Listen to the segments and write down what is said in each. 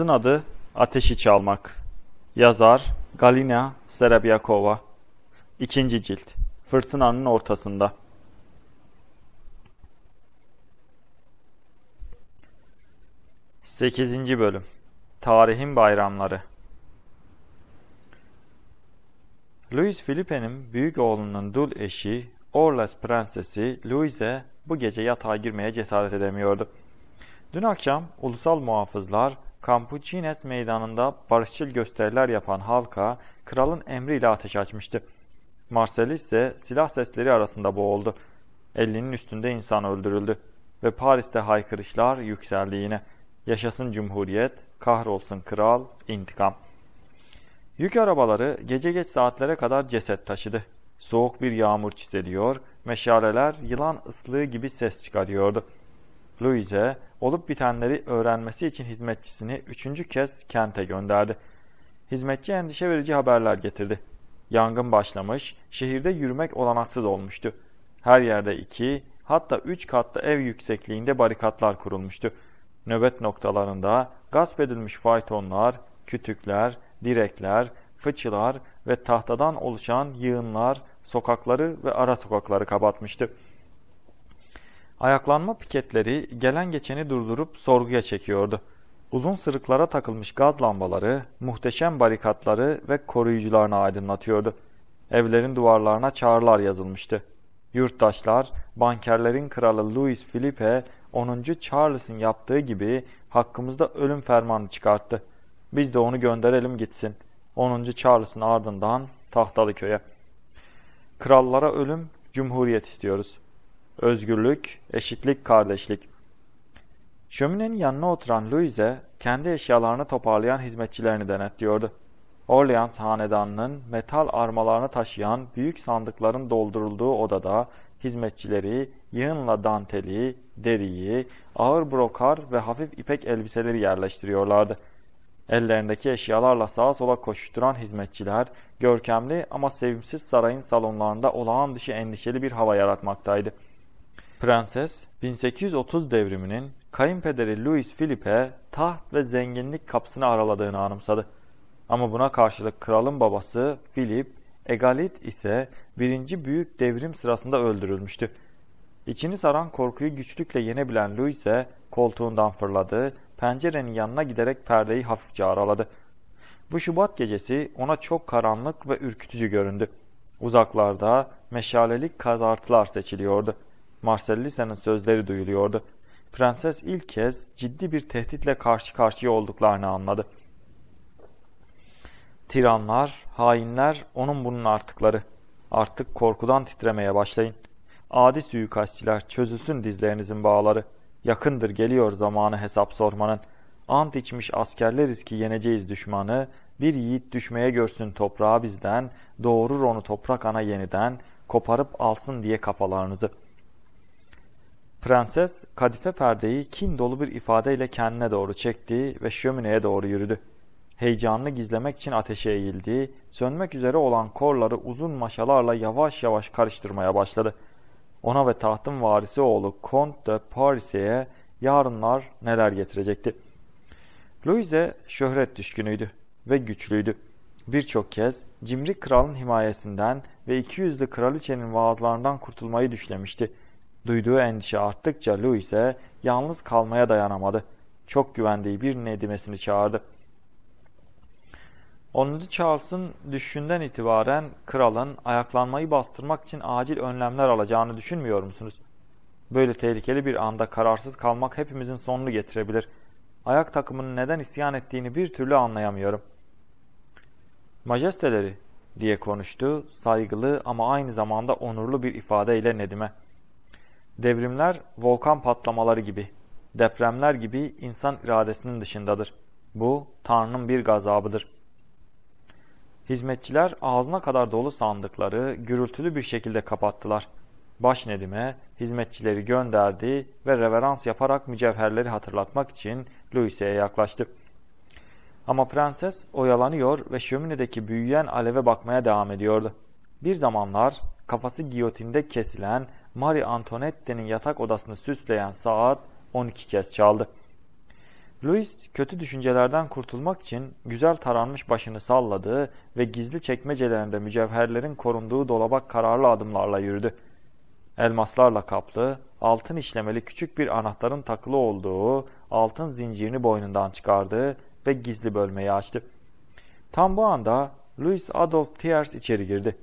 Kitabın adı Ateşi Çalmak. Yazar Galina Serebyakova. İkinci cilt. Fırtınanın ortasında. Sekizinci bölüm. Tarihin bayramları. Louis Philippe'nin büyük oğlunun dul eşi Orles prensesi Louise bu gece yatağa girmeye cesaret edemiyordu. Dün akşam ulusal muhafızlar Kampuçines meydanında barışçıl gösteriler yapan halka kralın emriyle ateş açmıştı. Marcel ise silah sesleri arasında boğuldu. 50'nin üstünde insan öldürüldü ve Paris'te haykırışlar yükseldi yine. Yaşasın Cumhuriyet, kahrolsun kral, intikam. Yük arabaları gece geç saatlere kadar ceset taşıdı. Soğuk bir yağmur çiseliyor, meşaleler yılan ıslığı gibi ses çıkarıyordu. Louise olup bitenleri öğrenmesi için hizmetçisini üçüncü kez kente gönderdi. Hizmetçi endişe verici haberler getirdi. Yangın başlamış, şehirde yürümek olanaksız olmuştu. Her yerde iki, hatta üç katlı ev yüksekliğinde barikatlar kurulmuştu. Nöbet noktalarında gasp edilmiş faytonlar, kütükler, direkler, fıçılar ve tahtadan oluşan yığınlar sokakları ve ara sokakları kapatmıştı. Ayaklanma piketleri gelen geçeni durdurup sorguya çekiyordu. Uzun sırıklara takılmış gaz lambaları, muhteşem barikatları ve koruyucularını aydınlatıyordu. Evlerin duvarlarına çağrılar yazılmıştı. Yurttaşlar, bankerlerin kralı Louis Philippe, 10. Charles'ın yaptığı gibi hakkımızda ölüm fermanı çıkarttı. Biz de onu gönderelim gitsin. 10. Charles'ın ardından tahtalı köye. Krallara ölüm, cumhuriyet istiyoruz özgürlük, eşitlik, kardeşlik. Şöminenin yanına oturan Louise, kendi eşyalarını toparlayan hizmetçilerini denetliyordu. Orleans hanedanının metal armalarını taşıyan büyük sandıkların doldurulduğu odada hizmetçileri yığınla danteli, deriyi, ağır brokar ve hafif ipek elbiseleri yerleştiriyorlardı. Ellerindeki eşyalarla sağa sola koşturan hizmetçiler, görkemli ama sevimsiz sarayın salonlarında olağan dışı endişeli bir hava yaratmaktaydı. Prenses 1830 devriminin kayınpederi Louis Philippe taht ve zenginlik kapsını araladığını anımsadı. Ama buna karşılık kralın babası Philip Egalit ise birinci büyük devrim sırasında öldürülmüştü. İçini saran korkuyu güçlükle yenebilen Louis ise koltuğundan fırladı, pencerenin yanına giderek perdeyi hafifçe araladı. Bu Şubat gecesi ona çok karanlık ve ürkütücü göründü. Uzaklarda meşalelik kazartılar seçiliyordu. Marsellisa'nın sözleri duyuluyordu. Prenses ilk kez ciddi bir tehditle karşı karşıya olduklarını anladı. Tiranlar, hainler, onun bunun artıkları. Artık korkudan titremeye başlayın. Adi suikastçiler çözülsün dizlerinizin bağları. Yakındır geliyor zamanı hesap sormanın. Ant içmiş askerleriz ki yeneceğiz düşmanı. Bir yiğit düşmeye görsün toprağı bizden. Doğurur onu toprak ana yeniden. Koparıp alsın diye kafalarınızı.'' Prenses kadife perdeyi kin dolu bir ifadeyle kendine doğru çekti ve şömineye doğru yürüdü. Heyecanını gizlemek için ateşe eğildi, sönmek üzere olan korları uzun maşalarla yavaş yavaş karıştırmaya başladı. Ona ve tahtın varisi oğlu Kont de Paris'e yarınlar neler getirecekti. Louise şöhret düşkünüydü ve güçlüydü. Birçok kez cimri kralın himayesinden ve 200'lü kraliçenin vaazlarından kurtulmayı düşlemişti. Duyduğu endişe arttıkça Lou ise yalnız kalmaya dayanamadı. Çok güvendiği bir nedimesini çağırdı. 10. Charles'ın düşünden itibaren kralın ayaklanmayı bastırmak için acil önlemler alacağını düşünmüyor musunuz? Böyle tehlikeli bir anda kararsız kalmak hepimizin sonunu getirebilir. Ayak takımının neden isyan ettiğini bir türlü anlayamıyorum. Majesteleri diye konuştu saygılı ama aynı zamanda onurlu bir ifadeyle Nedim'e. Devrimler volkan patlamaları gibi, depremler gibi insan iradesinin dışındadır. Bu Tanrı'nın bir gazabıdır. Hizmetçiler ağzına kadar dolu sandıkları gürültülü bir şekilde kapattılar. Baş Nedim'e hizmetçileri gönderdi ve reverans yaparak mücevherleri hatırlatmak için Louise'ye yaklaştı. Ama prenses oyalanıyor ve şöminedeki büyüyen aleve bakmaya devam ediyordu. Bir zamanlar kafası giyotinde kesilen Marie Antoinette'nin yatak odasını süsleyen saat 12 kez çaldı. Louis kötü düşüncelerden kurtulmak için güzel taranmış başını salladı ve gizli çekmecelerinde mücevherlerin korunduğu dolaba kararlı adımlarla yürüdü. Elmaslarla kaplı, altın işlemeli küçük bir anahtarın takılı olduğu altın zincirini boynundan çıkardı ve gizli bölmeyi açtı. Tam bu anda Louis Adolf Thiers içeri girdi.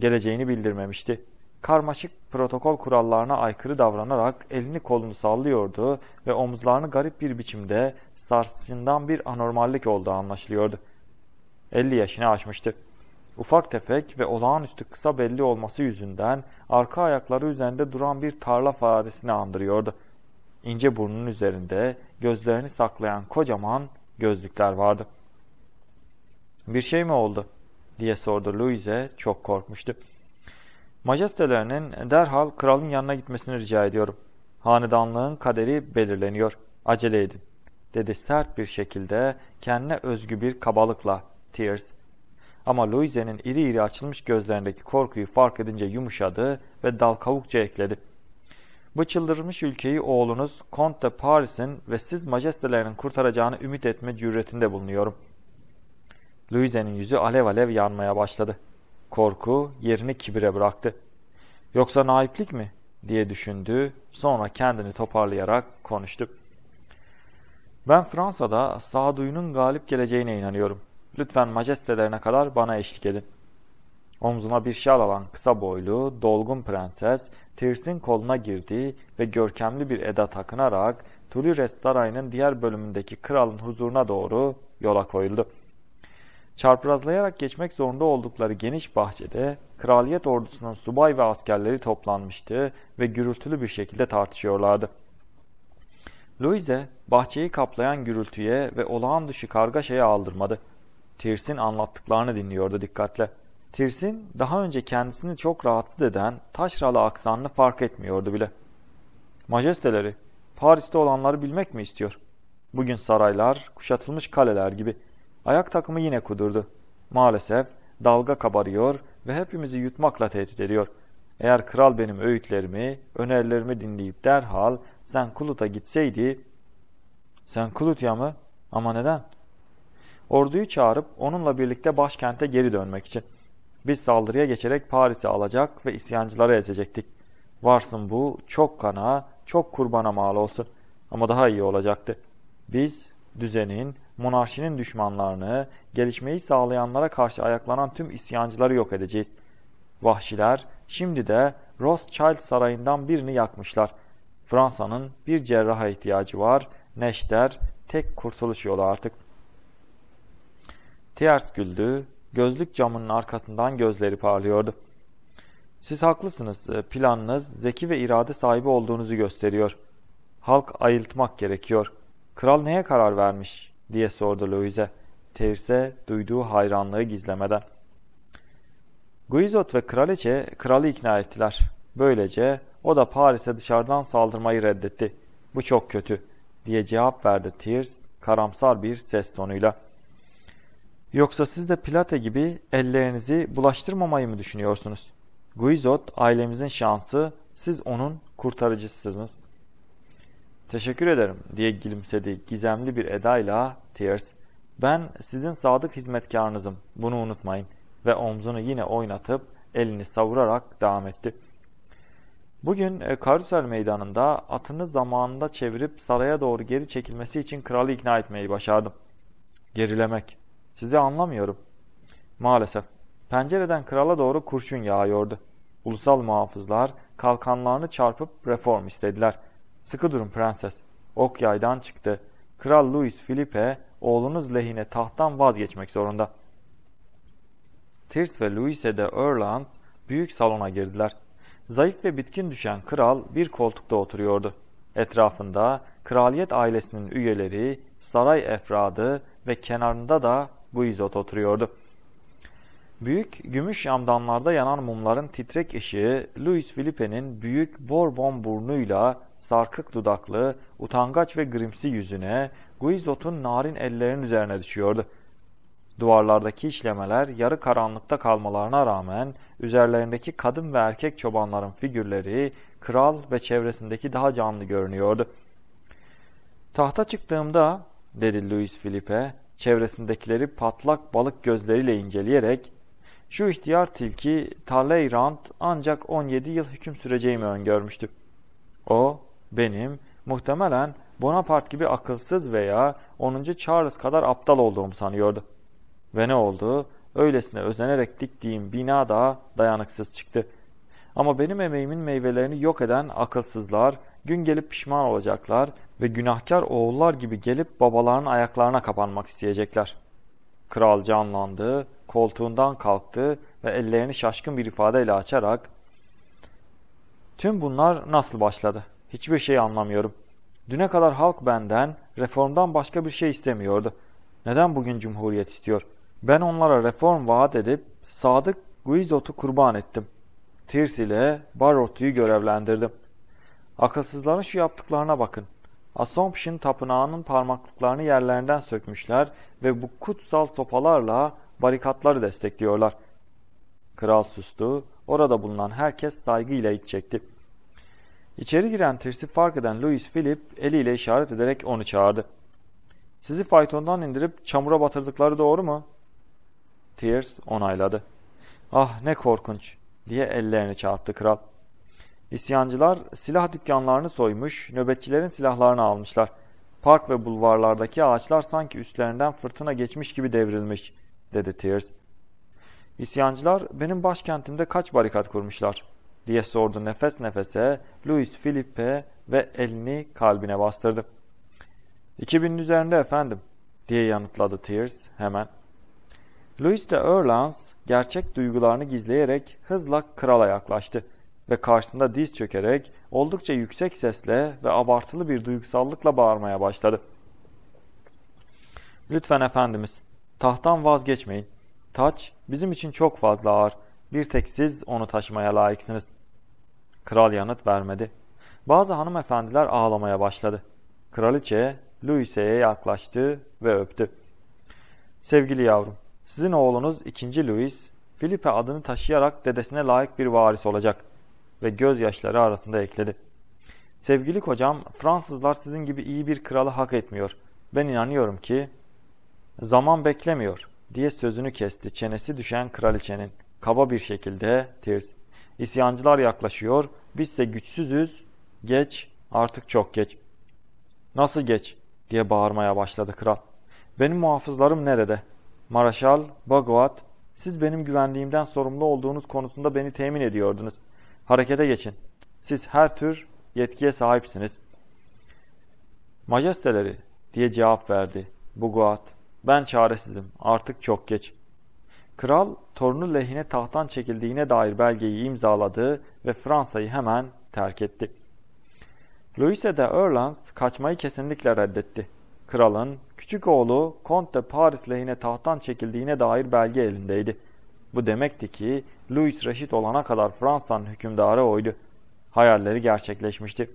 Geleceğini bildirmemişti karmaşık protokol kurallarına aykırı davranarak elini kolunu sallıyordu ve omuzlarını garip bir biçimde sarsından bir anormallik olduğu anlaşılıyordu. 50 yaşını aşmıştı. Ufak tefek ve olağanüstü kısa belli olması yüzünden arka ayakları üzerinde duran bir tarla faresini andırıyordu. İnce burnunun üzerinde gözlerini saklayan kocaman gözlükler vardı. ''Bir şey mi oldu?'' diye sordu Louise, çok korkmuştu. Majestelerinin derhal kralın yanına gitmesini rica ediyorum. Hanedanlığın kaderi belirleniyor. Acele edin." dedi sert bir şekilde kendine özgü bir kabalıkla Tears. Ama Louise'nin iri iri açılmış gözlerindeki korkuyu fark edince yumuşadı ve dal kavukça ekledi. Bu çıldırmış ülkeyi oğlunuz Comte de Paris'in ve siz majestelerinin kurtaracağını ümit etme cüretinde bulunuyorum. Louise'nin yüzü alev alev yanmaya başladı. Korku yerini kibire bıraktı. Yoksa naiplik mi? diye düşündü. Sonra kendini toparlayarak konuştu. Ben Fransa'da sağduyunun galip geleceğine inanıyorum. Lütfen majestelerine kadar bana eşlik edin. Omzuna bir şal alan kısa boylu, dolgun prenses, Tirs'in koluna girdi ve görkemli bir eda takınarak Tulires Sarayı'nın diğer bölümündeki kralın huzuruna doğru yola koyuldu. Çarprazlayarak geçmek zorunda oldukları geniş bahçede kraliyet ordusunun subay ve askerleri toplanmıştı ve gürültülü bir şekilde tartışıyorlardı. Louise bahçeyi kaplayan gürültüye ve olağan dışı kargaşaya aldırmadı. Tirsin anlattıklarını dinliyordu dikkatle. Tirsin daha önce kendisini çok rahatsız eden taşralı aksanını fark etmiyordu bile. Majesteleri, Paris'te olanları bilmek mi istiyor? Bugün saraylar kuşatılmış kaleler gibi Ayak takımı yine kudurdu. Maalesef dalga kabarıyor ve hepimizi yutmakla tehdit ediyor. Eğer kral benim öğütlerimi, önerilerimi dinleyip derhal Senkulut'a gitseydi... Senkulut ya mı? Ama neden? Orduyu çağırıp onunla birlikte başkente geri dönmek için. Biz saldırıya geçerek Paris'i alacak ve isyancıları ezecektik. Varsın bu çok kana, çok kurbana mal olsun. Ama daha iyi olacaktı. Biz düzenin, monarşinin düşmanlarını, gelişmeyi sağlayanlara karşı ayaklanan tüm isyancıları yok edeceğiz. Vahşiler şimdi de Rothschild sarayından birini yakmışlar. Fransa'nın bir cerraha ihtiyacı var. Neşter tek kurtuluş yolu artık. Tiers güldü. Gözlük camının arkasından gözleri parlıyordu. Siz haklısınız. Planınız zeki ve irade sahibi olduğunuzu gösteriyor. Halk ayıltmak gerekiyor. Kral neye karar vermiş? diye sordu Louise, Ters'e duyduğu hayranlığı gizlemeden. Guizot ve kraliçe kralı ikna ettiler. Böylece o da Paris'e dışarıdan saldırmayı reddetti. Bu çok kötü diye cevap verdi Tears karamsar bir ses tonuyla. Yoksa siz de Plate gibi ellerinizi bulaştırmamayı mı düşünüyorsunuz? Guizot ailemizin şansı, siz onun kurtarıcısınız.'' teşekkür ederim diye gülümsedi gizemli bir edayla Tears. Ben sizin sadık hizmetkarınızım bunu unutmayın ve omzunu yine oynatıp elini savurarak devam etti. Bugün e, Karusel meydanında atını zamanında çevirip saraya doğru geri çekilmesi için kralı ikna etmeyi başardım. Gerilemek. Sizi anlamıyorum. Maalesef. Pencereden krala doğru kurşun yağıyordu. Ulusal muhafızlar kalkanlarını çarpıp reform istediler.'' Sıkı durun prenses. Ok yaydan çıktı. Kral Louis Philippe oğlunuz lehine tahttan vazgeçmek zorunda. Tirs ve Louise de Orleans büyük salona girdiler. Zayıf ve bitkin düşen kral bir koltukta oturuyordu. Etrafında kraliyet ailesinin üyeleri, saray efradı ve kenarında da bu izot oturuyordu. Büyük gümüş yamdanlarda yanan mumların titrek ışığı, Louis Philippe'nin büyük Borbon burnuyla sarkık dudaklı, utangaç ve grimsi yüzüne, Guizot'un narin ellerinin üzerine düşüyordu. Duvarlardaki işlemeler yarı karanlıkta kalmalarına rağmen üzerlerindeki kadın ve erkek çobanların figürleri kral ve çevresindeki daha canlı görünüyordu. Tahta çıktığımda, dedi Louis Philippe, çevresindekileri patlak balık gözleriyle inceleyerek şu ihtiyar tilki Talleyrand ancak 17 yıl hüküm süreceğimi öngörmüştü. O benim muhtemelen Bonaparte gibi akılsız veya 10. Charles kadar aptal olduğumu sanıyordu. Ve ne oldu? Öylesine özenerek diktiğim bina da dayanıksız çıktı. Ama benim emeğimin meyvelerini yok eden akılsızlar gün gelip pişman olacaklar ve günahkar oğullar gibi gelip babalarının ayaklarına kapanmak isteyecekler. Kral canlandı koltuğundan kalktı ve ellerini şaşkın bir ifadeyle açarak ''Tüm bunlar nasıl başladı? Hiçbir şey anlamıyorum. Düne kadar halk benden, reformdan başka bir şey istemiyordu. Neden bugün cumhuriyet istiyor? Ben onlara reform vaat edip Sadık Guizot'u kurban ettim. Tirs ile Barot'u görevlendirdim. Akılsızların şu yaptıklarına bakın. Assomption tapınağının parmaklıklarını yerlerinden sökmüşler ve bu kutsal sopalarla barikatları destekliyorlar. Kral sustu, orada bulunan herkes saygıyla iç çekti. İçeri giren Tirsi fark eden Louis Philip eliyle işaret ederek onu çağırdı. Sizi faytondan indirip çamura batırdıkları doğru mu? Tears onayladı. Ah ne korkunç diye ellerini çarptı kral. İsyancılar silah dükkanlarını soymuş, nöbetçilerin silahlarını almışlar. Park ve bulvarlardaki ağaçlar sanki üstlerinden fırtına geçmiş gibi devrilmiş dedi Tears. İsyancılar benim başkentimde kaç barikat kurmuşlar diye sordu nefes nefese Louis Philippe ve elini kalbine bastırdı. 2000'in üzerinde efendim diye yanıtladı Tears hemen. Louis de Erlans gerçek duygularını gizleyerek hızla krala yaklaştı ve karşısında diz çökerek oldukça yüksek sesle ve abartılı bir duygusallıkla bağırmaya başladı. Lütfen efendimiz Tahttan vazgeçmeyin. Taç bizim için çok fazla ağır. Bir tek siz onu taşımaya layıksınız. Kral yanıt vermedi. Bazı hanımefendiler ağlamaya başladı. Kraliçe Louise'ye yaklaştı ve öptü. Sevgili yavrum, sizin oğlunuz 2. Louis, Filipe adını taşıyarak dedesine layık bir varis olacak ve gözyaşları arasında ekledi. Sevgili kocam, Fransızlar sizin gibi iyi bir kralı hak etmiyor. Ben inanıyorum ki ''Zaman beklemiyor.'' diye sözünü kesti çenesi düşen kraliçenin. Kaba bir şekilde Tirs. İsyancılar yaklaşıyor, bizse güçsüzüz. Geç, artık çok geç. Nasıl geç? diye bağırmaya başladı kral. Benim muhafızlarım nerede? Maraşal, Baguat, siz benim güvendiğimden sorumlu olduğunuz konusunda beni temin ediyordunuz. Harekete geçin. Siz her tür yetkiye sahipsiniz. Majesteleri diye cevap verdi Buguat. Ben çaresizim. Artık çok geç. Kral torunu lehine tahttan çekildiğine dair belgeyi imzaladı ve Fransa'yı hemen terk etti. Louise de Orleans kaçmayı kesinlikle reddetti. Kralın küçük oğlu Comte de Paris lehine tahttan çekildiğine dair belge elindeydi. Bu demekti ki Louis reşit olana kadar Fransa'nın hükümdarı oydu. Hayalleri gerçekleşmişti.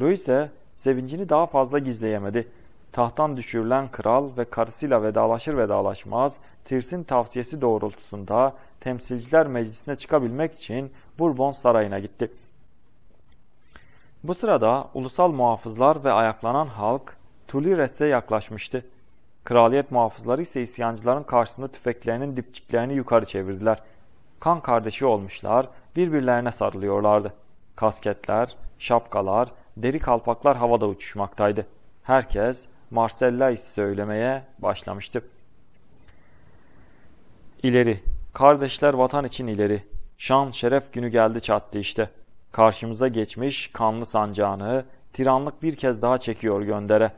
Louise sevincini daha fazla gizleyemedi. Tahttan düşürülen kral ve karısıyla vedalaşır vedalaşmaz Tirs'in tavsiyesi doğrultusunda Temsilciler Meclisi'ne çıkabilmek için Bourbon Sarayı'na gitti. Bu sırada ulusal muhafızlar ve ayaklanan halk Tulires'e yaklaşmıştı. Kraliyet muhafızları ise isyancıların karşısında tüfeklerinin dipçiklerini yukarı çevirdiler. Kan kardeşi olmuşlar, birbirlerine sarılıyorlardı. Kasketler, şapkalar, deri kalpaklar havada uçuşmaktaydı. Herkes Marsellais söylemeye başlamıştı. İleri, kardeşler vatan için ileri. Şan şeref günü geldi çattı işte. Karşımıza geçmiş kanlı sancağını, tiranlık bir kez daha çekiyor göndere.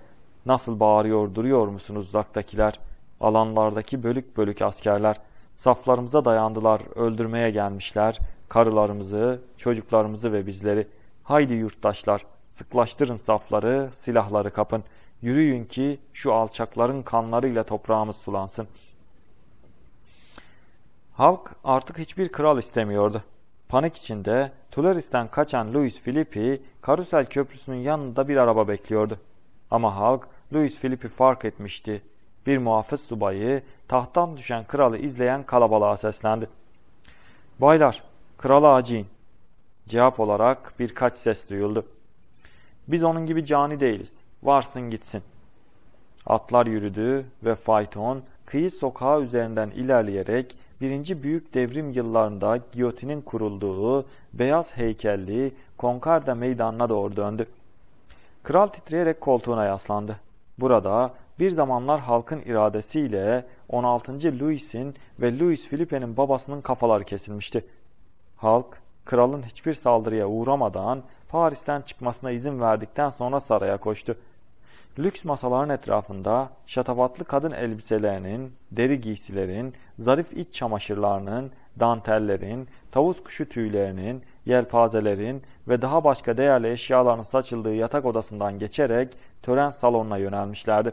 Nasıl bağırıyor duruyor musunuz uzaktakiler? Alanlardaki bölük bölük askerler. Saflarımıza dayandılar, öldürmeye gelmişler. Karılarımızı, çocuklarımızı ve bizleri. Haydi yurttaşlar, sıklaştırın safları, silahları kapın.'' Yürüyün ki şu alçakların kanlarıyla toprağımız sulansın. Halk artık hiçbir kral istemiyordu. Panik içinde Tularis'ten kaçan Louis Philippi, Karusel Köprüsü'nün yanında bir araba bekliyordu. Ama halk Louis Philippi fark etmişti. Bir muhafız subayı tahttan düşen kralı izleyen kalabalığa seslendi. Baylar, krala acıyın. Cevap olarak birkaç ses duyuldu. Biz onun gibi cani değiliz varsın gitsin. Atlar yürüdü ve fayton kıyı sokağı üzerinden ilerleyerek birinci büyük devrim yıllarında giyotinin kurulduğu beyaz heykelli Konkarda meydanına doğru döndü. Kral titreyerek koltuğuna yaslandı. Burada bir zamanlar halkın iradesiyle 16. Louis'in ve Louis Philippe'nin babasının kafaları kesilmişti. Halk, kralın hiçbir saldırıya uğramadan Paris'ten çıkmasına izin verdikten sonra saraya koştu. Lüks masaların etrafında şatafatlı kadın elbiselerinin, deri giysilerin, zarif iç çamaşırlarının, dantellerin, tavus kuşu tüylerinin, yelpazelerin ve daha başka değerli eşyaların saçıldığı yatak odasından geçerek tören salonuna yönelmişlerdi.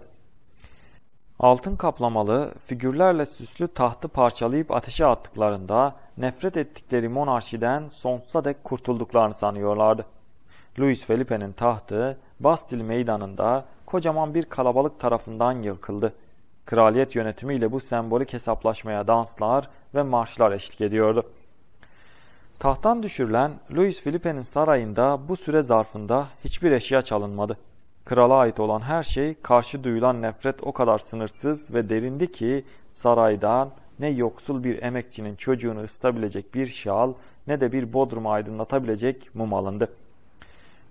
Altın kaplamalı, figürlerle süslü tahtı parçalayıp ateşe attıklarında nefret ettikleri monarşiden sonsuza dek kurtulduklarını sanıyorlardı. Louis Felipe'nin tahtı Bastil meydanında kocaman bir kalabalık tarafından yıkıldı. Kraliyet yönetimiyle bu sembolik hesaplaşmaya danslar ve marşlar eşlik ediyordu. Tahttan düşürülen Louis Philippe'nin sarayında bu süre zarfında hiçbir eşya çalınmadı. Krala ait olan her şey karşı duyulan nefret o kadar sınırsız ve derindi ki saraydan ne yoksul bir emekçinin çocuğunu ısıtabilecek bir şal ne de bir bodrumu aydınlatabilecek mum alındı.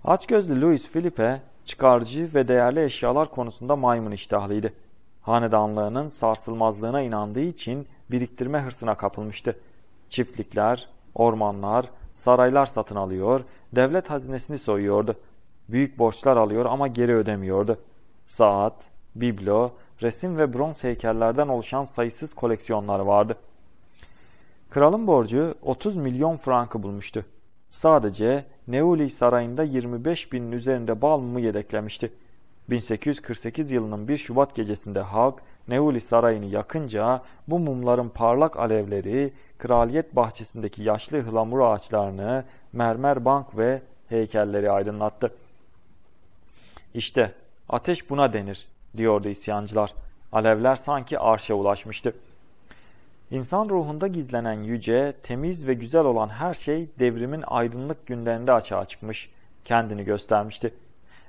Açgözlü Louis Philippe çıkarcı ve değerli eşyalar konusunda maymun iştahlıydı. Hanedanlığının sarsılmazlığına inandığı için biriktirme hırsına kapılmıştı. Çiftlikler, ormanlar, saraylar satın alıyor, devlet hazinesini soyuyordu. Büyük borçlar alıyor ama geri ödemiyordu. Saat, biblo, resim ve bronz heykellerden oluşan sayısız koleksiyonlar vardı. Kralın borcu 30 milyon frankı bulmuştu. Sadece Neuli Sarayı'nda 25 binin üzerinde Balmum'u yedeklemişti. 1848 yılının 1 Şubat gecesinde halk Neuli Sarayı'nı yakınca bu mumların parlak alevleri kraliyet bahçesindeki yaşlı hılamur ağaçlarını, mermer bank ve heykelleri aydınlattı. İşte ateş buna denir diyordu isyancılar. Alevler sanki arşa ulaşmıştı. İnsan ruhunda gizlenen yüce, temiz ve güzel olan her şey devrimin aydınlık günlerinde açığa çıkmış, kendini göstermişti.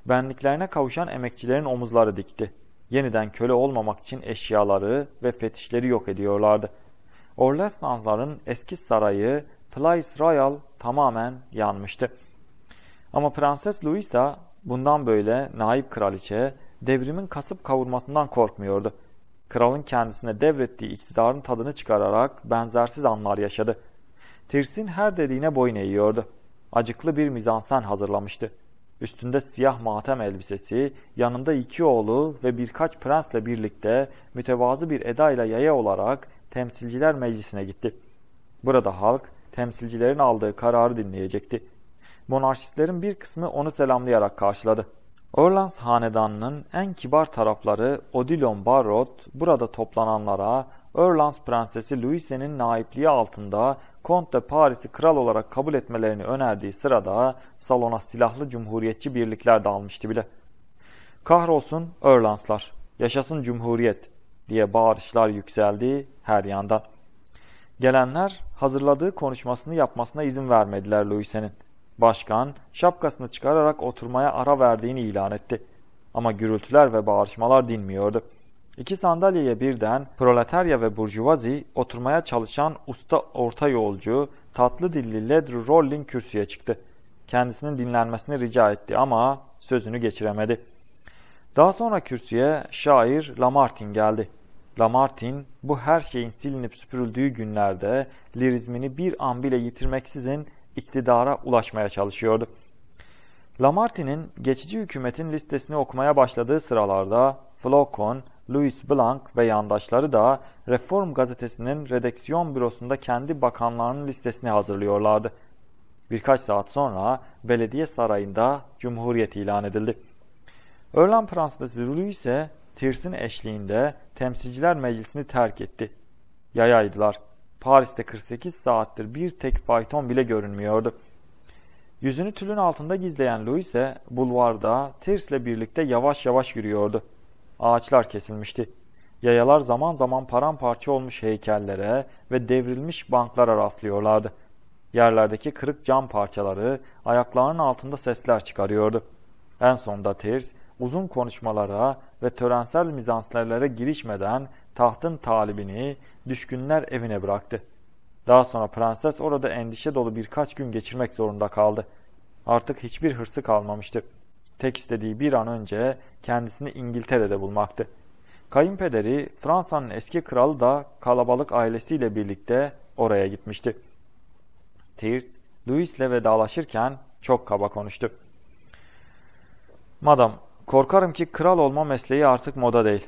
Benliklerine kavuşan emekçilerin omuzları dikti. Yeniden köle olmamak için eşyaları ve fetişleri yok ediyorlardı. Orlesnansların eski sarayı Place Royal tamamen yanmıştı. Ama Prenses Louisa bundan böyle naip kraliçe devrimin kasıp kavurmasından korkmuyordu kralın kendisine devrettiği iktidarın tadını çıkararak benzersiz anlar yaşadı. Tirsin her dediğine boyun eğiyordu. Acıklı bir mizansen hazırlamıştı. Üstünde siyah matem elbisesi, yanında iki oğlu ve birkaç prensle birlikte mütevazı bir edayla yaya olarak temsilciler meclisine gitti. Burada halk temsilcilerin aldığı kararı dinleyecekti. Monarşistlerin bir kısmı onu selamlayarak karşıladı. Orleans Hanedanı'nın en kibar tarafları Odilon Barrot burada toplananlara Orleans Prensesi Louise'nin naipliği altında Kont de Paris'i kral olarak kabul etmelerini önerdiği sırada salona silahlı cumhuriyetçi birlikler dalmıştı bile. Kahrolsun Örlanslar, yaşasın cumhuriyet diye bağırışlar yükseldi her yandan. Gelenler hazırladığı konuşmasını yapmasına izin vermediler Louise'nin. Başkan şapkasını çıkararak oturmaya ara verdiğini ilan etti. Ama gürültüler ve bağırışmalar dinmiyordu. İki sandalyeye birden proletarya ve burjuvazi oturmaya çalışan usta orta yolcu tatlı dilli Ledru Rolling kürsüye çıktı. Kendisinin dinlenmesini rica etti ama sözünü geçiremedi. Daha sonra kürsüye şair Lamartin geldi. Lamartin bu her şeyin silinip süpürüldüğü günlerde lirizmini bir an bile yitirmeksizin iktidara ulaşmaya çalışıyordu. Lamartin'in geçici hükümetin listesini okumaya başladığı sıralarda Flocon, Louis Blanc ve yandaşları da Reform gazetesinin redaksiyon bürosunda kendi bakanlarının listesini hazırlıyorlardı. Birkaç saat sonra belediye sarayında cumhuriyet ilan edildi. Örlan Prensesi Louis ise Tirsin eşliğinde temsilciler meclisini terk etti. Yayaydılar. Paris'te 48 saattir bir tek fayton bile görünmüyordu. Yüzünü tülün altında gizleyen Louise, ise bulvarda Tirs'le birlikte yavaş yavaş yürüyordu. Ağaçlar kesilmişti. Yayalar zaman zaman paramparça olmuş heykellere ve devrilmiş banklara rastlıyorlardı. Yerlerdeki kırık cam parçaları ayaklarının altında sesler çıkarıyordu. En sonunda Tirs uzun konuşmalara ve törensel mizanslarlara girişmeden tahtın talibini düşkünler evine bıraktı. Daha sonra prenses orada endişe dolu birkaç gün geçirmek zorunda kaldı. Artık hiçbir hırsı kalmamıştı. Tek istediği bir an önce kendisini İngiltere'de bulmaktı. Kayınpederi Fransa'nın eski kralı da kalabalık ailesiyle birlikte oraya gitmişti. Tirt, Louis'le vedalaşırken çok kaba konuştu. Madam, korkarım ki kral olma mesleği artık moda değil.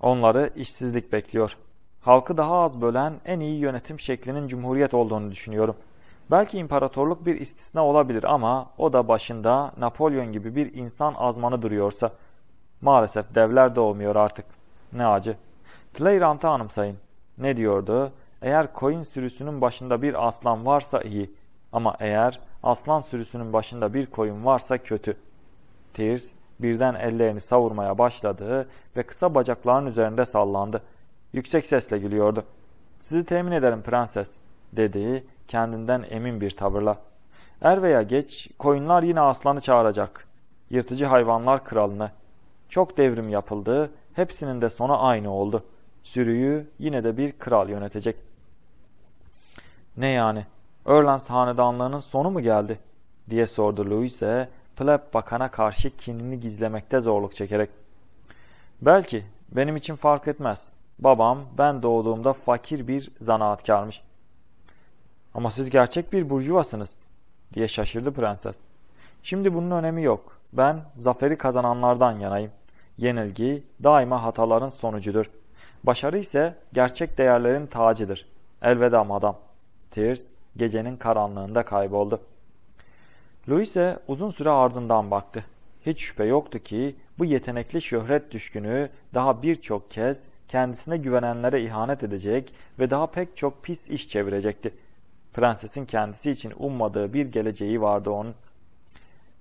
Onları işsizlik bekliyor halkı daha az bölen en iyi yönetim şeklinin cumhuriyet olduğunu düşünüyorum. Belki imparatorluk bir istisna olabilir ama o da başında Napolyon gibi bir insan azmanı duruyorsa. Maalesef devler doğmuyor artık. Ne acı. Tleyrant'ı anımsayın. Ne diyordu? Eğer koyun sürüsünün başında bir aslan varsa iyi. Ama eğer aslan sürüsünün başında bir koyun varsa kötü. Tears birden ellerini savurmaya başladı ve kısa bacaklarının üzerinde sallandı. Yüksek sesle gülüyordu. ''Sizi temin ederim prenses.'' dediği kendinden emin bir tavırla. Er veya geç koyunlar yine aslanı çağıracak. Yırtıcı hayvanlar kralını. Çok devrim yapıldı, hepsinin de sonu aynı oldu. Sürüyü yine de bir kral yönetecek. Ne yani? Örlens hanedanlığının sonu mu geldi? diye sordu Louise, Pleb bakana karşı kinini gizlemekte zorluk çekerek. Belki, benim için fark etmez. Babam ben doğduğumda fakir bir zanaatkarmış. Ama siz gerçek bir burjuvasınız diye şaşırdı prenses. Şimdi bunun önemi yok. Ben zaferi kazananlardan yanayım. Yenilgi daima hataların sonucudur. Başarı ise gerçek değerlerin tacıdır. Elveda adam. Tears gecenin karanlığında kayboldu. Louise uzun süre ardından baktı. Hiç şüphe yoktu ki bu yetenekli şöhret düşkünü daha birçok kez kendisine güvenenlere ihanet edecek ve daha pek çok pis iş çevirecekti. Prensesin kendisi için ummadığı bir geleceği vardı onun.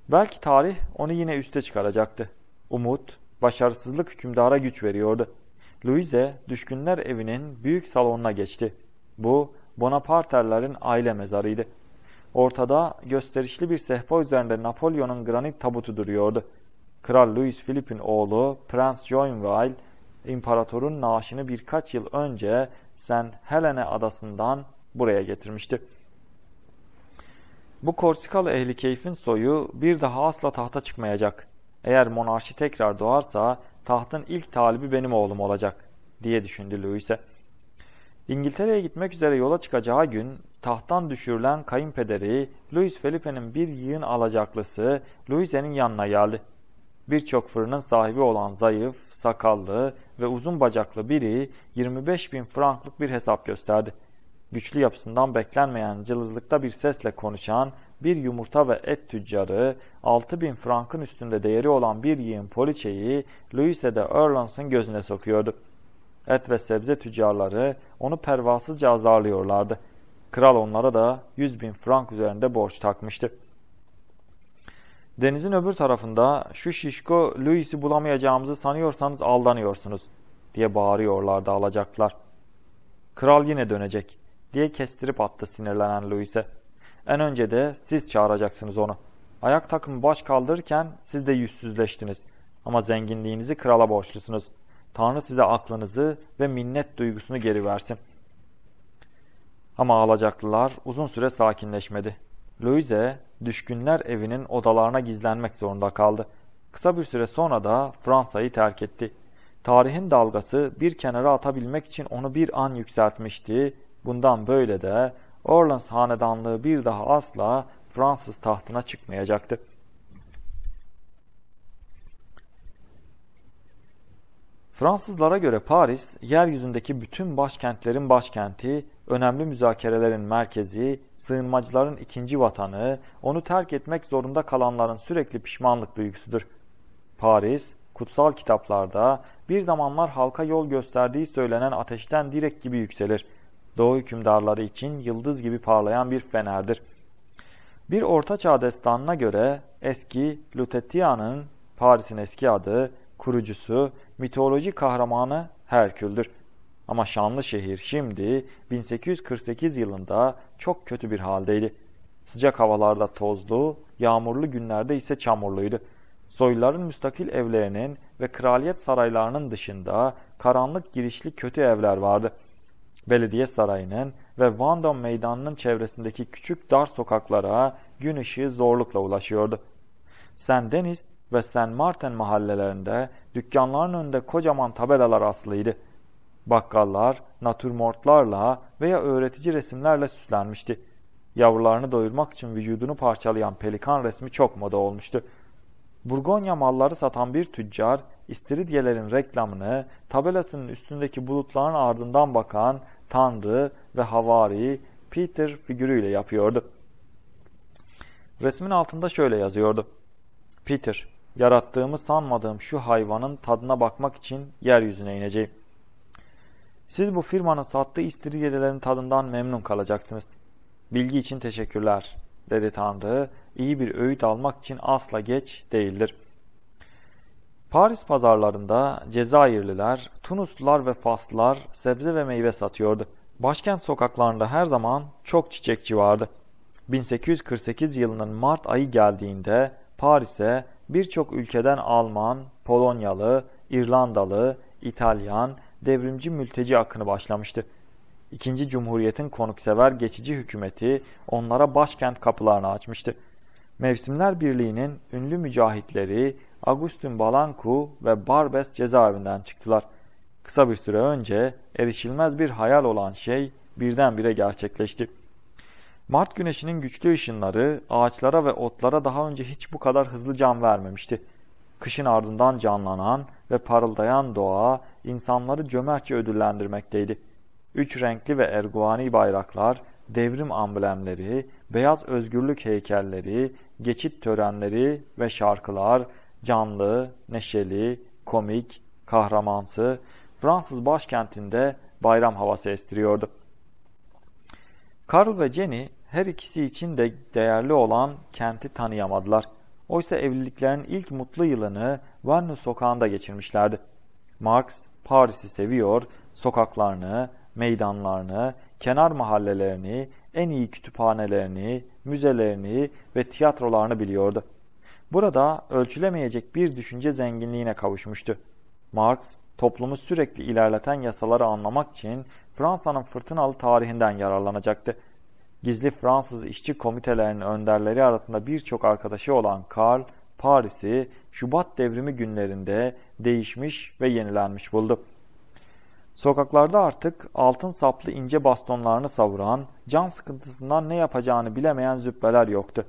Belki tarih onu yine üste çıkaracaktı. Umut, başarısızlık hükümdara güç veriyordu. Louise, düşkünler evinin büyük salonuna geçti. Bu, Bonaparterlerin aile mezarıydı. Ortada gösterişli bir sehpa üzerinde Napolyon'un granit tabutu duruyordu. Kral Louis Philippe'in oğlu Prens Joinville imparatorun naaşını birkaç yıl önce Sen Helene adasından buraya getirmişti. Bu Korsikalı ehli keyfin soyu bir daha asla tahta çıkmayacak. Eğer monarşi tekrar doğarsa tahtın ilk talibi benim oğlum olacak diye düşündü Louis'e. İngiltere'ye gitmek üzere yola çıkacağı gün tahttan düşürülen kayınpederi Louis Felipe'nin bir yığın alacaklısı Louise'nin yanına geldi birçok fırının sahibi olan zayıf, sakallı ve uzun bacaklı biri 25 bin franklık bir hesap gösterdi. Güçlü yapısından beklenmeyen cılızlıkta bir sesle konuşan bir yumurta ve et tüccarı, 6 bin frankın üstünde değeri olan bir yığın poliçeyi Louise de Erlans'ın gözüne sokuyordu. Et ve sebze tüccarları onu pervasızca azarlıyorlardı. Kral onlara da 100 bin frank üzerinde borç takmıştı. Denizin öbür tarafında şu şişko Louis'i bulamayacağımızı sanıyorsanız aldanıyorsunuz diye bağırıyorlardı alacaklar. Kral yine dönecek diye kestirip attı sinirlenen Louis'e. En önce de siz çağıracaksınız onu. Ayak takımı baş kaldırırken siz de yüzsüzleştiniz. Ama zenginliğinizi krala borçlusunuz. Tanrı size aklınızı ve minnet duygusunu geri versin. Ama alacaklılar uzun süre sakinleşmedi. Louise düşkünler evinin odalarına gizlenmek zorunda kaldı. Kısa bir süre sonra da Fransa'yı terk etti. Tarihin dalgası bir kenara atabilmek için onu bir an yükseltmişti. Bundan böyle de Orleans hanedanlığı bir daha asla Fransız tahtına çıkmayacaktı. Fransızlara göre Paris, yeryüzündeki bütün başkentlerin başkenti önemli müzakerelerin merkezi, sığınmacıların ikinci vatanı, onu terk etmek zorunda kalanların sürekli pişmanlık duygusudur. Paris, kutsal kitaplarda bir zamanlar halka yol gösterdiği söylenen ateşten direk gibi yükselir. Doğu hükümdarları için yıldız gibi parlayan bir fenerdir. Bir ortaçağ destanına göre eski Lutetia'nın Paris'in eski adı, kurucusu, mitoloji kahramanı Herkül'dür. Ama Şanlışehir şimdi 1848 yılında çok kötü bir haldeydi. Sıcak havalarda tozlu, yağmurlu günlerde ise çamurluydu. Soyluların müstakil evlerinin ve kraliyet saraylarının dışında karanlık girişli kötü evler vardı. Belediye sarayının ve Vandom meydanının çevresindeki küçük dar sokaklara gün ışığı zorlukla ulaşıyordu. Saint Denis ve Saint Martin mahallelerinde dükkanların önünde kocaman tabelalar aslıydı bakkallar, natürmortlarla veya öğretici resimlerle süslenmişti. Yavrularını doyurmak için vücudunu parçalayan pelikan resmi çok moda olmuştu. Burgonya malları satan bir tüccar, istiridyelerin reklamını tabelasının üstündeki bulutların ardından bakan Tanrı ve Havari Peter figürüyle yapıyordu. Resmin altında şöyle yazıyordu. Peter, yarattığımı sanmadığım şu hayvanın tadına bakmak için yeryüzüne ineceğim. Siz bu firmanın sattığı istiridyelerinin tadından memnun kalacaksınız. Bilgi için teşekkürler, dedi Tanrı. İyi bir öğüt almak için asla geç değildir. Paris pazarlarında Cezayirliler, Tunuslular ve Faslılar sebze ve meyve satıyordu. Başkent sokaklarında her zaman çok çiçekçi vardı. 1848 yılının Mart ayı geldiğinde Paris'e birçok ülkeden Alman, Polonyalı, İrlandalı, İtalyan, devrimci mülteci akını başlamıştı. İkinci Cumhuriyet'in konuksever geçici hükümeti onlara başkent kapılarını açmıştı. Mevsimler Birliği'nin ünlü mücahitleri Agustin Balanku ve Barbes cezaevinden çıktılar. Kısa bir süre önce erişilmez bir hayal olan şey birdenbire gerçekleşti. Mart güneşinin güçlü ışınları ağaçlara ve otlara daha önce hiç bu kadar hızlı can vermemişti. Kışın ardından canlanan ve parıldayan doğa insanları cömertçe ödüllendirmekteydi. Üç renkli ve erguvani bayraklar, devrim amblemleri, beyaz özgürlük heykelleri, geçit törenleri ve şarkılar canlı, neşeli, komik, kahramansı Fransız başkentinde bayram havası estiriyordu. Karl ve Jenny her ikisi için de değerli olan kenti tanıyamadılar. Oysa evliliklerin ilk mutlu yılını Varnus sokağında geçirmişlerdi. Marx Paris'i seviyor, sokaklarını, meydanlarını, kenar mahallelerini, en iyi kütüphanelerini, müzelerini ve tiyatrolarını biliyordu. Burada ölçülemeyecek bir düşünce zenginliğine kavuşmuştu. Marx, toplumu sürekli ilerleten yasaları anlamak için Fransa'nın fırtınalı tarihinden yararlanacaktı. Gizli Fransız işçi komitelerinin önderleri arasında birçok arkadaşı olan Karl, Paris'i Şubat devrimi günlerinde değişmiş ve yenilenmiş buldu. Sokaklarda artık altın saplı ince bastonlarını savuran, can sıkıntısından ne yapacağını bilemeyen züppeler yoktu.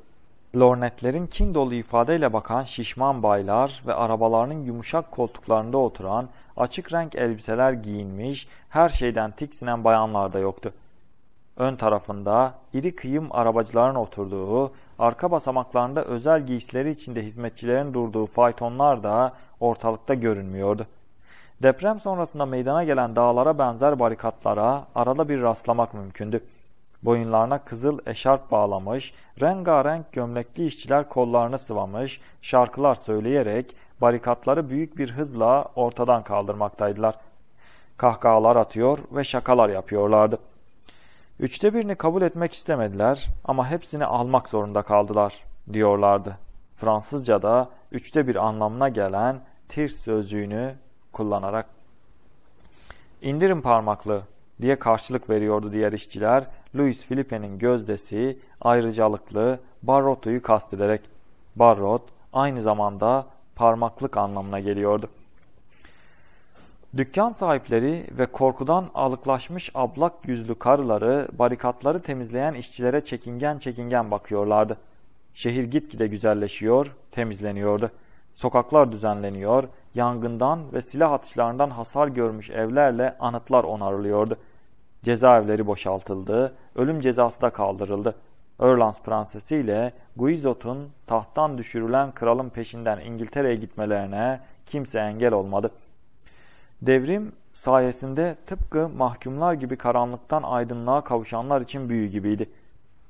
Lornetlerin kin dolu ifadeyle bakan şişman baylar ve arabalarının yumuşak koltuklarında oturan, açık renk elbiseler giyinmiş, her şeyden tiksinen bayanlar da yoktu. Ön tarafında iri kıyım arabacıların oturduğu, arka basamaklarında özel giysileri içinde hizmetçilerin durduğu faytonlar da ortalıkta görünmüyordu. Deprem sonrasında meydana gelen dağlara benzer barikatlara arada bir rastlamak mümkündü. Boyunlarına kızıl eşarp bağlamış, rengarenk gömlekli işçiler kollarını sıvamış, şarkılar söyleyerek barikatları büyük bir hızla ortadan kaldırmaktaydılar. Kahkahalar atıyor ve şakalar yapıyorlardı. Üçte birini kabul etmek istemediler ama hepsini almak zorunda kaldılar diyorlardı. Fransızca'da üçte bir anlamına gelen tirs sözcüğünü kullanarak. İndirin parmaklı diye karşılık veriyordu diğer işçiler. Louis Philippe'nin gözdesi ayrıcalıklı Barroto'yu kastederek. Barrot aynı zamanda parmaklık anlamına geliyordu. Dükkan sahipleri ve korkudan alıklaşmış ablak yüzlü karıları barikatları temizleyen işçilere çekingen çekingen bakıyorlardı. Şehir gitgide güzelleşiyor, temizleniyordu. Sokaklar düzenleniyor, yangından ve silah atışlarından hasar görmüş evlerle anıtlar onarılıyordu. Cezaevleri boşaltıldı, ölüm cezası da kaldırıldı. Örlans prensesi ile Guizot'un tahttan düşürülen kralın peşinden İngiltere'ye gitmelerine kimse engel olmadı. Devrim sayesinde tıpkı mahkumlar gibi karanlıktan aydınlığa kavuşanlar için büyü gibiydi.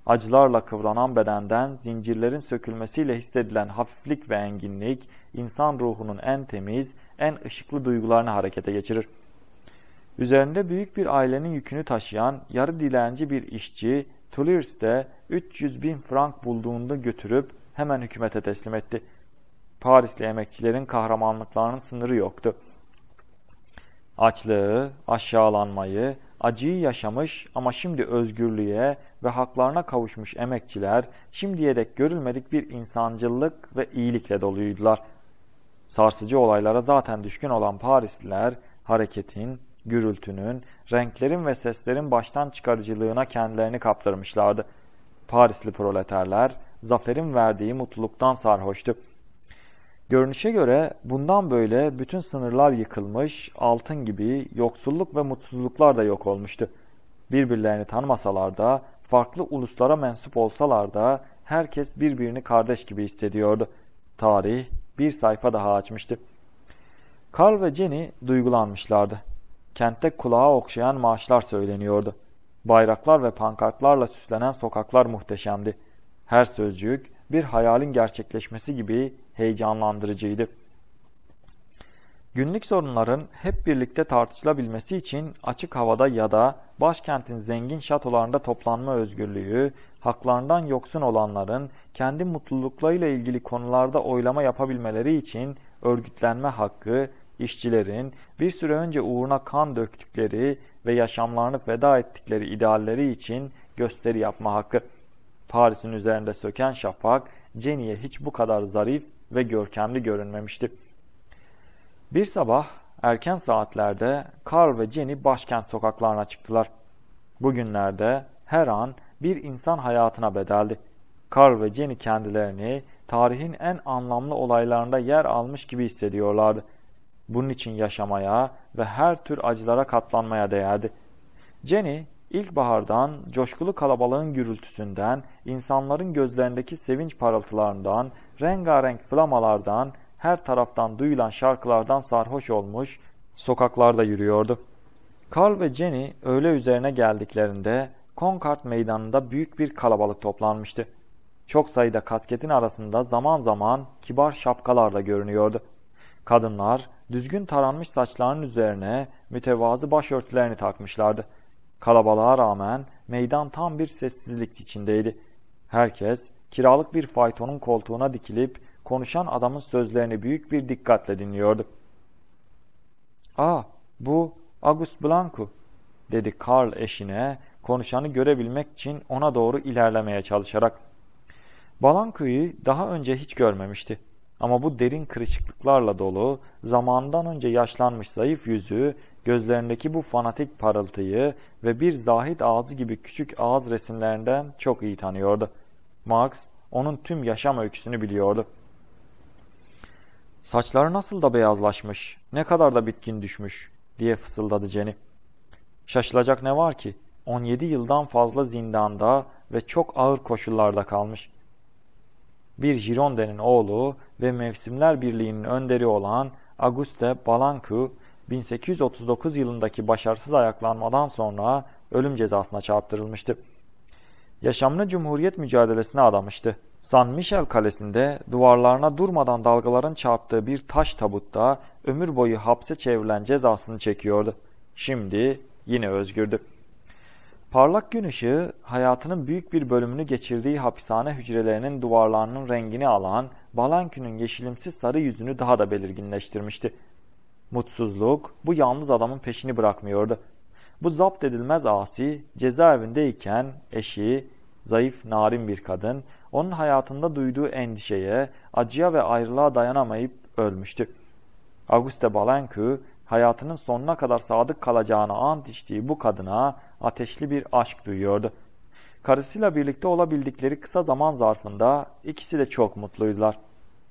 Acılarla kıvranan bedenden zincirlerin sökülmesiyle hissedilen hafiflik ve enginlik insan ruhunun en temiz, en ışıklı duygularını harekete geçirir. Üzerinde büyük bir ailenin yükünü taşıyan yarı dilenci bir işçi Tuilears'te 300 bin frank bulduğunda götürüp hemen hükümete teslim etti. Parisli emekçilerin kahramanlıklarının sınırı yoktu. Açlığı, aşağılanmayı, acıyı yaşamış ama şimdi özgürlüğe ve haklarına kavuşmuş emekçiler şimdiye dek görülmedik bir insancılık ve iyilikle doluydular. Sarsıcı olaylara zaten düşkün olan Parisliler hareketin, gürültünün, renklerin ve seslerin baştan çıkarıcılığına kendilerini kaptırmışlardı. Parisli proleterler zaferin verdiği mutluluktan sarhoştu. Görünüşe göre bundan böyle bütün sınırlar yıkılmış, altın gibi yoksulluk ve mutsuzluklar da yok olmuştu. Birbirlerini tanımasalar da, farklı uluslara mensup olsalar da herkes birbirini kardeş gibi hissediyordu. Tarih bir sayfa daha açmıştı. Carl ve Jenny duygulanmışlardı. Kentte kulağa okşayan maaşlar söyleniyordu. Bayraklar ve pankartlarla süslenen sokaklar muhteşemdi. Her sözcük bir hayalin gerçekleşmesi gibi heyecanlandırıcıydı. Günlük sorunların hep birlikte tartışılabilmesi için açık havada ya da başkentin zengin şatolarında toplanma özgürlüğü, haklarından yoksun olanların kendi mutluluklarıyla ilgili konularda oylama yapabilmeleri için örgütlenme hakkı, işçilerin bir süre önce uğruna kan döktükleri ve yaşamlarını feda ettikleri idealleri için gösteri yapma hakkı. Paris'in üzerinde söken şafak, Jenny'e hiç bu kadar zarif ve görkemli görünmemişti. Bir sabah erken saatlerde Carl ve Jenny başkent sokaklarına çıktılar. Bugünlerde her an bir insan hayatına bedeldi. Carl ve Jenny kendilerini tarihin en anlamlı olaylarında yer almış gibi hissediyorlardı. Bunun için yaşamaya ve her tür acılara katlanmaya değerdi. Jenny İlkbahardan, coşkulu kalabalığın gürültüsünden, insanların gözlerindeki sevinç parıltılarından, rengarenk flamalardan, her taraftan duyulan şarkılardan sarhoş olmuş, sokaklarda yürüyordu. Carl ve Jenny öğle üzerine geldiklerinde Concord meydanında büyük bir kalabalık toplanmıştı. Çok sayıda kasketin arasında zaman zaman kibar şapkalarla görünüyordu. Kadınlar düzgün taranmış saçlarının üzerine mütevazı başörtülerini takmışlardı. Kalabalığa rağmen meydan tam bir sessizlik içindeydi. Herkes kiralık bir faytonun koltuğuna dikilip konuşan adamın sözlerini büyük bir dikkatle dinliyordu. ''Aa ah, bu August Blanco'' dedi Karl eşine konuşanı görebilmek için ona doğru ilerlemeye çalışarak. Blanco'yu daha önce hiç görmemişti. Ama bu derin kırışıklıklarla dolu, zamandan önce yaşlanmış zayıf yüzü Gözlerindeki bu fanatik parıltıyı ve bir zahit ağzı gibi küçük ağız resimlerinden çok iyi tanıyordu. Marx onun tüm yaşam öyküsünü biliyordu. Saçları nasıl da beyazlaşmış, ne kadar da bitkin düşmüş diye fısıldadı Jenny. Şaşılacak ne var ki? 17 yıldan fazla zindanda ve çok ağır koşullarda kalmış. Bir Gironde'nin oğlu ve Mevsimler Birliği'nin önderi olan Auguste Balancu 1839 yılındaki başarısız ayaklanmadan sonra ölüm cezasına çarptırılmıştı. Yaşamını Cumhuriyet mücadelesine adamıştı. San Michel Kalesi'nde duvarlarına durmadan dalgaların çarptığı bir taş tabutta ömür boyu hapse çevrilen cezasını çekiyordu. Şimdi yine özgürdü. Parlak gün ışığı hayatının büyük bir bölümünü geçirdiği hapishane hücrelerinin duvarlarının rengini alan Balankü'nün yeşilimsiz sarı yüzünü daha da belirginleştirmişti. Mutsuzluk bu yalnız adamın peşini bırakmıyordu. Bu zapt edilmez asi cezaevindeyken eşi, zayıf, narin bir kadın, onun hayatında duyduğu endişeye, acıya ve ayrılığa dayanamayıp ölmüştü. Auguste Balencu, hayatının sonuna kadar sadık kalacağına ant içtiği bu kadına ateşli bir aşk duyuyordu. Karısıyla birlikte olabildikleri kısa zaman zarfında ikisi de çok mutluydular.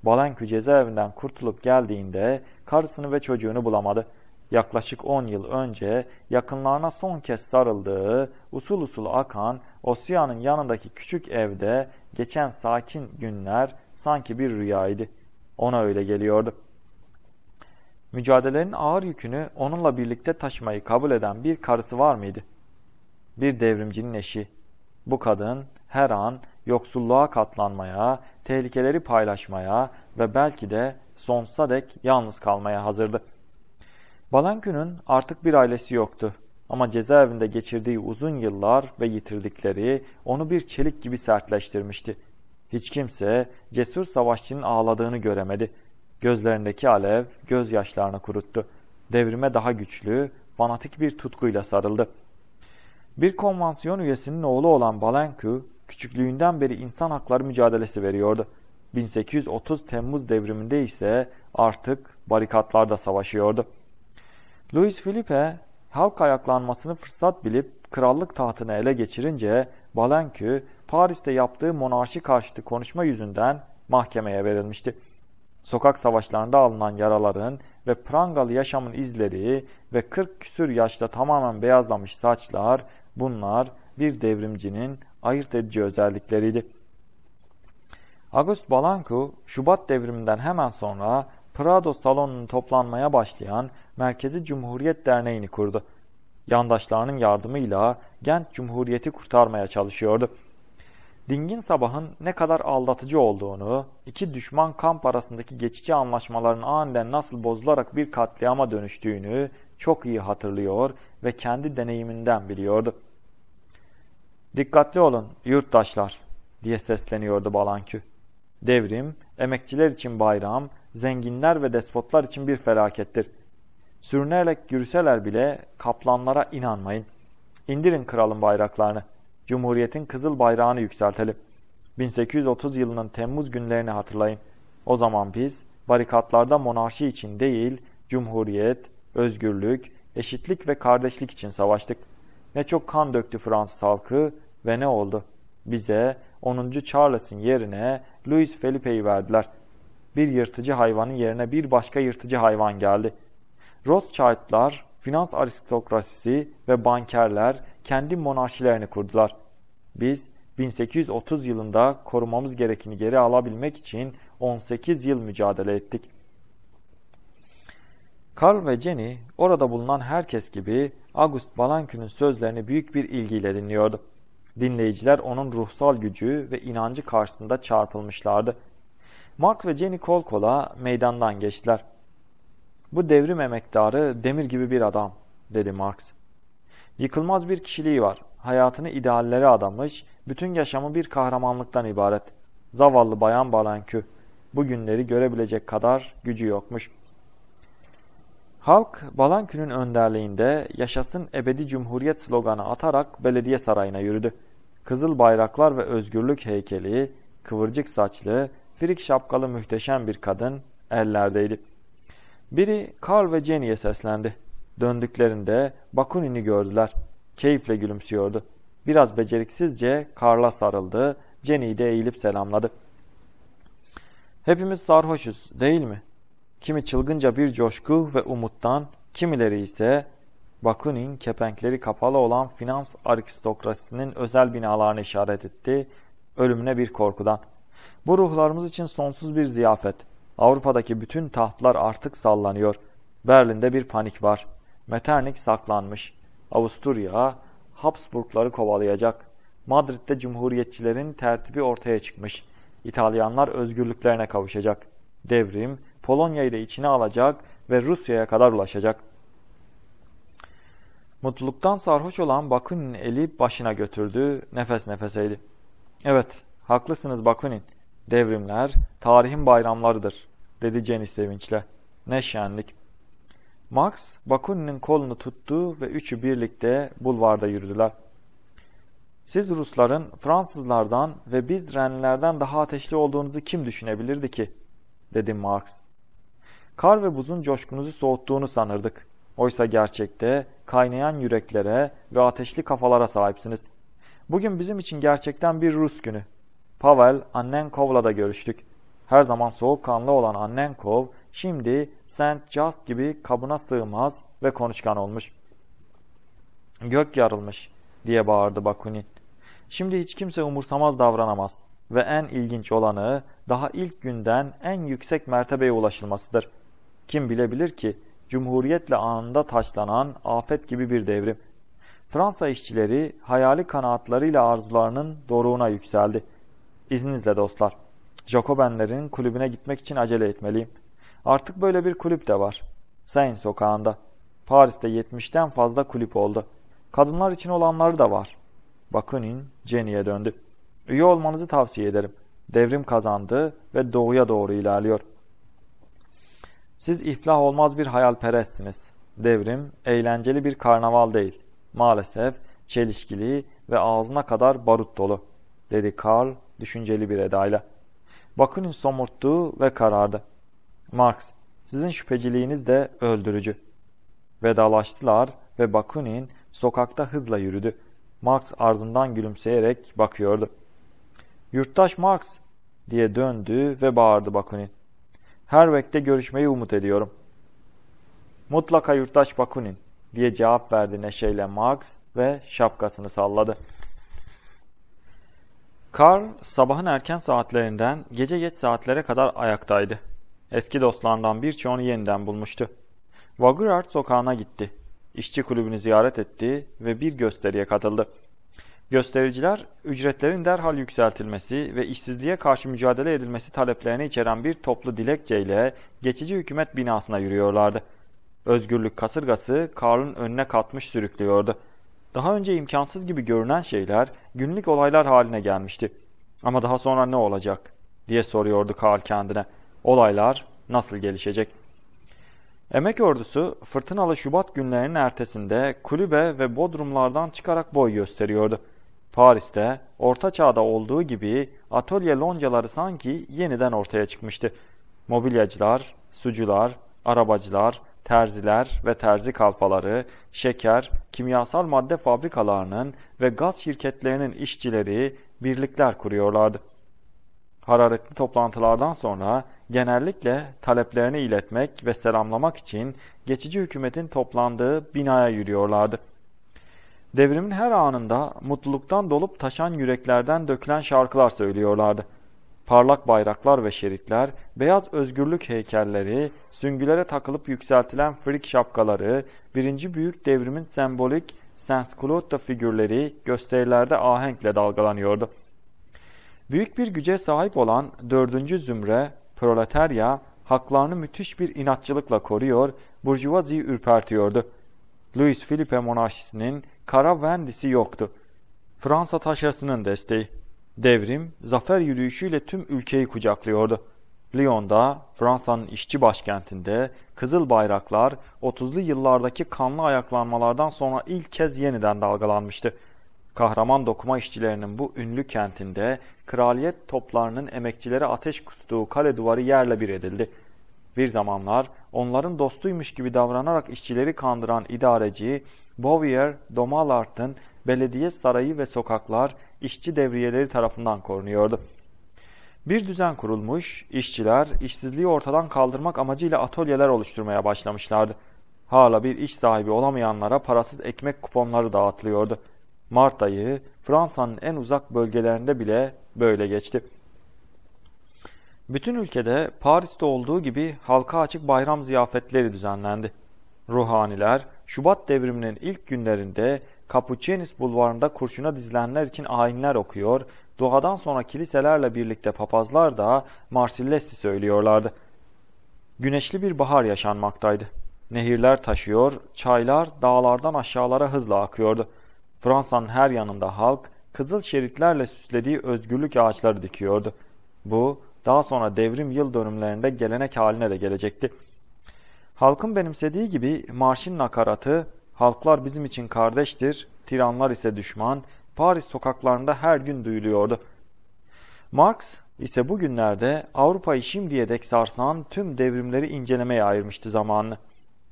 Balenku cezaevinden kurtulup geldiğinde karısını ve çocuğunu bulamadı. Yaklaşık 10 yıl önce yakınlarına son kez sarıldığı, usul usul akan Osya'nın yanındaki küçük evde geçen sakin günler sanki bir rüyaydı. Ona öyle geliyordu. Mücadelelerin ağır yükünü onunla birlikte taşımayı kabul eden bir karısı var mıydı? Bir devrimcinin eşi. Bu kadın her an yoksulluğa katlanmaya, tehlikeleri paylaşmaya ve belki de sonsuza dek yalnız kalmaya hazırdı. Balankü'nün artık bir ailesi yoktu ama cezaevinde geçirdiği uzun yıllar ve yitirdikleri onu bir çelik gibi sertleştirmişti. Hiç kimse cesur savaşçının ağladığını göremedi. Gözlerindeki alev gözyaşlarını kuruttu. Devrime daha güçlü, fanatik bir tutkuyla sarıldı. Bir konvansiyon üyesinin oğlu olan Balankü, küçüklüğünden beri insan hakları mücadelesi veriyordu. 1830 Temmuz devriminde ise artık barikatlarda savaşıyordu. Louis Philippe halk ayaklanmasını fırsat bilip krallık tahtını ele geçirince Balenkü Paris'te yaptığı monarşi karşıtı konuşma yüzünden mahkemeye verilmişti. Sokak savaşlarında alınan yaraların ve prangalı yaşamın izleri ve 40 küsür yaşta tamamen beyazlamış saçlar bunlar bir devrimcinin ayırt edici özellikleriydi. August Balanco, Şubat devriminden hemen sonra Prado salonunun toplanmaya başlayan Merkezi Cumhuriyet Derneği'ni kurdu. Yandaşlarının yardımıyla Gent Cumhuriyeti kurtarmaya çalışıyordu. Dingin sabahın ne kadar aldatıcı olduğunu, iki düşman kamp arasındaki geçici anlaşmaların aniden nasıl bozularak bir katliama dönüştüğünü çok iyi hatırlıyor ve kendi deneyiminden biliyordu. Dikkatli olun yurttaşlar diye sesleniyordu Balankü. Devrim, emekçiler için bayram, zenginler ve despotlar için bir felakettir. Sürünerek yürüseler bile kaplanlara inanmayın. İndirin kralın bayraklarını. Cumhuriyetin kızıl bayrağını yükseltelim. 1830 yılının Temmuz günlerini hatırlayın. O zaman biz barikatlarda monarşi için değil, cumhuriyet, özgürlük, eşitlik ve kardeşlik için savaştık. Ne çok kan döktü Fransız halkı ve ne oldu? Bize 10. Charles'ın yerine Louis Felipe'yi verdiler. Bir yırtıcı hayvanın yerine bir başka yırtıcı hayvan geldi. Rothschild'lar, finans aristokrasisi ve bankerler kendi monarşilerini kurdular. Biz 1830 yılında korumamız gerekeni geri alabilmek için 18 yıl mücadele ettik. Karl ve Jenny orada bulunan herkes gibi August Balanki'nin sözlerini büyük bir ilgiyle dinliyordu. Dinleyiciler onun ruhsal gücü ve inancı karşısında çarpılmışlardı. Mark ve Jenny kol kola meydandan geçtiler. Bu devrim emektarı demir gibi bir adam, dedi Marx. Yıkılmaz bir kişiliği var. Hayatını ideallere adamış, bütün yaşamı bir kahramanlıktan ibaret. Zavallı bayan Balankü. Bu günleri görebilecek kadar gücü yokmuş. Halk Balankü'nün önderliğinde yaşasın ebedi cumhuriyet sloganı atarak belediye sarayına yürüdü. Kızıl bayraklar ve özgürlük heykeli, kıvırcık saçlı, firik şapkalı mühteşem bir kadın ellerdeydi. Biri Karl ve Jenny'e seslendi. Döndüklerinde Bakunin'i gördüler. Keyifle gülümsüyordu. Biraz beceriksizce Karl'a sarıldı, Jenny'i de eğilip selamladı. Hepimiz sarhoşuz değil mi? kimi çılgınca bir coşku ve umuttan, kimileri ise Bakunin kepenkleri kapalı olan finans aristokrasisinin özel binalarını işaret etti, ölümüne bir korkudan. Bu ruhlarımız için sonsuz bir ziyafet. Avrupa'daki bütün tahtlar artık sallanıyor. Berlin'de bir panik var. Metternich saklanmış. Avusturya, Habsburgları kovalayacak. Madrid'de cumhuriyetçilerin tertibi ortaya çıkmış. İtalyanlar özgürlüklerine kavuşacak. Devrim, Polonya'yı da içine alacak ve Rusya'ya kadar ulaşacak. Mutluluktan sarhoş olan Bakunin eli başına götürdü, nefes nefeseydi. Evet, haklısınız Bakunin. Devrimler, tarihin bayramlarıdır, dedi Jenny sevinçle. Ne şenlik. Max, Bakunin'in kolunu tuttu ve üçü birlikte bulvarda yürüdüler. Siz Rusların Fransızlardan ve biz Renlilerden daha ateşli olduğunuzu kim düşünebilirdi ki? dedi Marx. Kar ve buzun coşkunuzu soğuttuğunu sanırdık. Oysa gerçekte kaynayan yüreklere ve ateşli kafalara sahipsiniz. Bugün bizim için gerçekten bir Rus günü. Pavel Annenkov'la da görüştük. Her zaman soğukkanlı olan Annenkov şimdi Saint Just gibi kabına sığmaz ve konuşkan olmuş. Gök yarılmış diye bağırdı Bakunin. Şimdi hiç kimse umursamaz davranamaz ve en ilginç olanı daha ilk günden en yüksek mertebeye ulaşılmasıdır.'' Kim bilebilir ki cumhuriyetle anında taşlanan afet gibi bir devrim. Fransa işçileri hayali kanaatlarıyla arzularının doruğuna yükseldi. İzninizle dostlar, Jacobenlerin kulübüne gitmek için acele etmeliyim. Artık böyle bir kulüp de var. Seine sokağında. Paris'te 70'ten fazla kulüp oldu. Kadınlar için olanları da var. Bakunin Jenny'e döndü. Üye olmanızı tavsiye ederim. Devrim kazandı ve doğuya doğru ilerliyor. Siz iflah olmaz bir hayalperestsiniz. Devrim eğlenceli bir karnaval değil. Maalesef çelişkili ve ağzına kadar barut dolu, dedi Karl düşünceli bir edayla. Bakunin somurttu ve karardı. Marx, sizin şüpheciliğiniz de öldürücü. Vedalaştılar ve Bakunin sokakta hızla yürüdü. Marx ardından gülümseyerek bakıyordu. Yurttaş Marx diye döndü ve bağırdı Bakunin. Her vekte görüşmeyi umut ediyorum. Mutlaka yurttaş Bakunin diye cevap verdi neşeyle Marx ve şapkasını salladı. Karl sabahın erken saatlerinden gece geç saatlere kadar ayaktaydı. Eski dostlarından birçoğunu yeniden bulmuştu. Vagurart sokağına gitti. İşçi kulübünü ziyaret etti ve bir gösteriye katıldı. Göstericiler, ücretlerin derhal yükseltilmesi ve işsizliğe karşı mücadele edilmesi taleplerini içeren bir toplu dilekçeyle geçici hükümet binasına yürüyorlardı. Özgürlük kasırgası Karl'ın önüne katmış sürüklüyordu. Daha önce imkansız gibi görünen şeyler günlük olaylar haline gelmişti. Ama daha sonra ne olacak diye soruyordu Karl kendine. Olaylar nasıl gelişecek? Emek ordusu fırtınalı Şubat günlerinin ertesinde kulübe ve bodrumlardan çıkarak boy gösteriyordu. Paris'te Orta Çağ'da olduğu gibi atölye loncaları sanki yeniden ortaya çıkmıştı. Mobilyacılar, sucular, arabacılar, terziler ve terzi kalfaları, şeker, kimyasal madde fabrikalarının ve gaz şirketlerinin işçileri birlikler kuruyorlardı. Hararetli toplantılardan sonra genellikle taleplerini iletmek ve selamlamak için geçici hükümetin toplandığı binaya yürüyorlardı. Devrimin her anında mutluluktan dolup taşan yüreklerden dökülen şarkılar söylüyorlardı. Parlak bayraklar ve şeritler, beyaz özgürlük heykelleri, süngülere takılıp yükseltilen frik şapkaları, birinci büyük devrimin sembolik Sansculotta figürleri gösterilerde ahenkle dalgalanıyordu. Büyük bir güce sahip olan dördüncü zümre, proletarya, haklarını müthiş bir inatçılıkla koruyor, burjuvaziyi ürpertiyordu.'' Louis Philippe monarşisinin kara vendisi yoktu. Fransa taşrasının desteği. Devrim, zafer yürüyüşüyle tüm ülkeyi kucaklıyordu. Lyon'da, Fransa'nın işçi başkentinde kızıl bayraklar 30'lu yıllardaki kanlı ayaklanmalardan sonra ilk kez yeniden dalgalanmıştı. Kahraman dokuma işçilerinin bu ünlü kentinde kraliyet toplarının emekçilere ateş kustuğu kale duvarı yerle bir edildi. Bir zamanlar onların dostuymuş gibi davranarak işçileri kandıran idareci Bouvier Domalart'ın belediye sarayı ve sokaklar işçi devriyeleri tarafından korunuyordu. Bir düzen kurulmuş, işçiler işsizliği ortadan kaldırmak amacıyla atölyeler oluşturmaya başlamışlardı. Hala bir iş sahibi olamayanlara parasız ekmek kuponları dağıtılıyordu. Mart ayı Fransa'nın en uzak bölgelerinde bile böyle geçti. Bütün ülkede Paris'te olduğu gibi halka açık bayram ziyafetleri düzenlendi. Ruhaniler, Şubat devriminin ilk günlerinde Kapuçinis bulvarında kurşuna dizilenler için ayinler okuyor, duadan sonra kiliselerle birlikte papazlar da Marsilyesi söylüyorlardı. Güneşli bir bahar yaşanmaktaydı. Nehirler taşıyor, çaylar dağlardan aşağılara hızla akıyordu. Fransa'nın her yanında halk, kızıl şeritlerle süslediği özgürlük ağaçları dikiyordu. Bu, daha sonra devrim yıl dönümlerinde gelenek haline de gelecekti. Halkın benimsediği gibi marşın nakaratı, halklar bizim için kardeştir, tiranlar ise düşman, Paris sokaklarında her gün duyuluyordu. Marx ise bugünlerde Avrupa'yı şimdiye dek sarsan tüm devrimleri incelemeye ayırmıştı zamanını.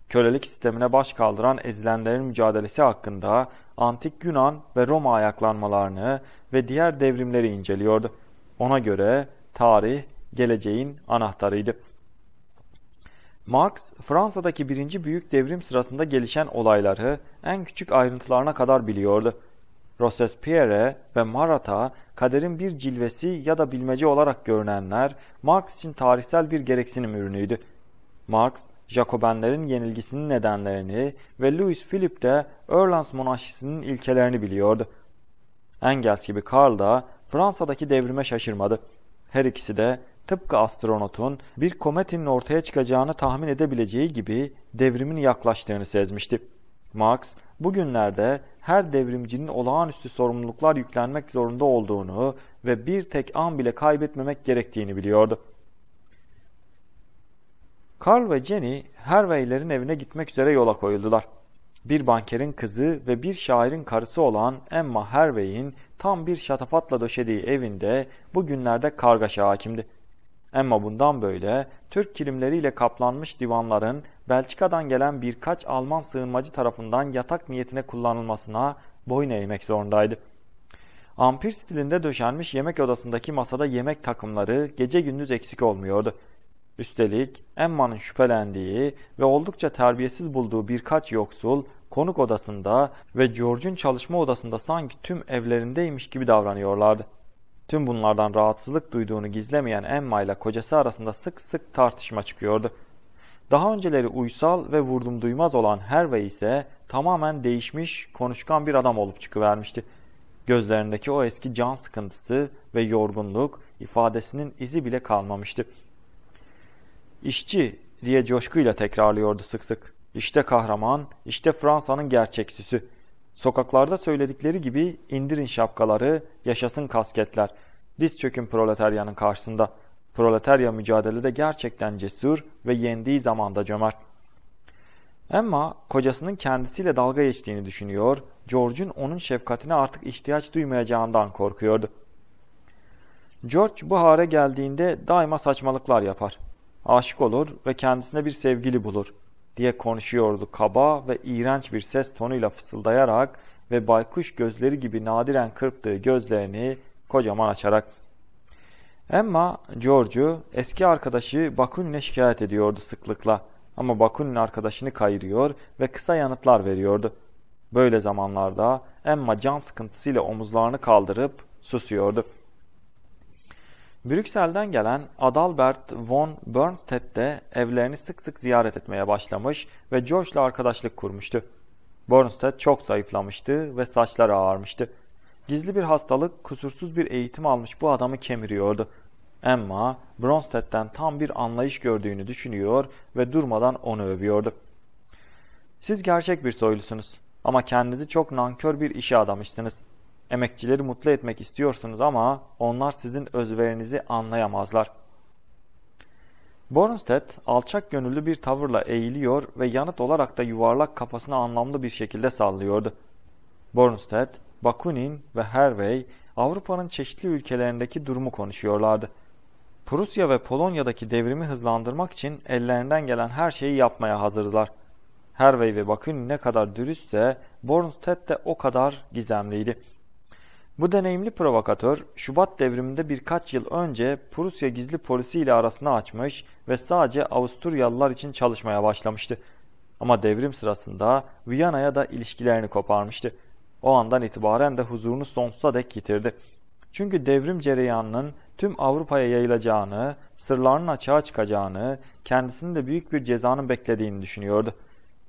Kölelik sistemine baş kaldıran ezilenlerin mücadelesi hakkında antik Yunan ve Roma ayaklanmalarını ve diğer devrimleri inceliyordu. Ona göre tarih geleceğin anahtarıydı. Marx, Fransa'daki birinci büyük devrim sırasında gelişen olayları en küçük ayrıntılarına kadar biliyordu. Robespierre ve Marat'a kaderin bir cilvesi ya da bilmece olarak görünenler Marx için tarihsel bir gereksinim ürünüydü. Marx, Jacobenlerin yenilgisinin nedenlerini ve Louis Philippe de Erlans monarşisinin ilkelerini biliyordu. Engels gibi Karl da Fransa'daki devrime şaşırmadı. Her ikisi de tıpkı astronotun bir kometin ortaya çıkacağını tahmin edebileceği gibi devrimin yaklaştığını sezmişti. Marx, bugünlerde her devrimcinin olağanüstü sorumluluklar yüklenmek zorunda olduğunu ve bir tek an bile kaybetmemek gerektiğini biliyordu. Carl ve Jenny, Hervey'lerin evine gitmek üzere yola koyuldular. Bir bankerin kızı ve bir şairin karısı olan Emma Hervey'in tam bir şatafatla döşediği evinde bu günlerde kargaşa hakimdi. Ama bundan böyle Türk kilimleriyle kaplanmış divanların Belçika'dan gelen birkaç Alman sığınmacı tarafından yatak niyetine kullanılmasına boyun eğmek zorundaydı. Ampir stilinde döşenmiş yemek odasındaki masada yemek takımları gece gündüz eksik olmuyordu. Üstelik Emma'nın şüphelendiği ve oldukça terbiyesiz bulduğu birkaç yoksul konuk odasında ve George'un çalışma odasında sanki tüm evlerindeymiş gibi davranıyorlardı. Tüm bunlardan rahatsızlık duyduğunu gizlemeyen Emma ile kocası arasında sık sık tartışma çıkıyordu. Daha önceleri uysal ve vurdum duymaz olan Hervey ise tamamen değişmiş, konuşkan bir adam olup çıkıvermişti. Gözlerindeki o eski can sıkıntısı ve yorgunluk ifadesinin izi bile kalmamıştı. İşçi diye coşkuyla tekrarlıyordu sık sık. İşte kahraman, işte Fransa'nın gerçek süsü. Sokaklarda söyledikleri gibi indirin şapkaları, yaşasın kasketler. Diz çökün proletaryanın karşısında. Proletarya mücadelede gerçekten cesur ve yendiği zamanda cömert. Emma kocasının kendisiyle dalga geçtiğini düşünüyor, George'un onun şefkatine artık ihtiyaç duymayacağından korkuyordu. George bu hale geldiğinde daima saçmalıklar yapar. Aşık olur ve kendisine bir sevgili bulur diye konuşuyordu kaba ve iğrenç bir ses tonuyla fısıldayarak ve baykuş gözleri gibi nadiren kırptığı gözlerini kocaman açarak. Emma, George'u eski arkadaşı Bakun'le şikayet ediyordu sıklıkla ama Bakun'un arkadaşını kayırıyor ve kısa yanıtlar veriyordu. Böyle zamanlarda Emma can sıkıntısıyla omuzlarını kaldırıp susuyordu. Brüksel'den gelen Adalbert von Bernstedt de evlerini sık sık ziyaret etmeye başlamış ve George'la arkadaşlık kurmuştu. Bernstedt çok zayıflamıştı ve saçları ağarmıştı. Gizli bir hastalık, kusursuz bir eğitim almış bu adamı kemiriyordu. Emma, Bronstet'ten tam bir anlayış gördüğünü düşünüyor ve durmadan onu övüyordu. Siz gerçek bir soylusunuz ama kendinizi çok nankör bir işe adamıştınız. Emekçileri mutlu etmek istiyorsunuz ama onlar sizin özverinizi anlayamazlar. Bornstedt alçak gönüllü bir tavırla eğiliyor ve yanıt olarak da yuvarlak kafasını anlamlı bir şekilde sallıyordu. Bornstedt, Bakunin ve Hervey Avrupa'nın çeşitli ülkelerindeki durumu konuşuyorlardı. Prusya ve Polonya'daki devrimi hızlandırmak için ellerinden gelen her şeyi yapmaya hazırlar. Hervey ve Bakunin ne kadar dürüstse Bornstedt de o kadar gizemliydi. Bu deneyimli provokatör, Şubat devriminde birkaç yıl önce Prusya gizli polisi ile arasını açmış ve sadece Avusturyalılar için çalışmaya başlamıştı. Ama devrim sırasında Viyana'ya da ilişkilerini koparmıştı. O andan itibaren de huzurunu sonsuza dek yitirdi. Çünkü devrim cereyanının tüm Avrupa'ya yayılacağını, sırlarının açığa çıkacağını, kendisini de büyük bir cezanın beklediğini düşünüyordu.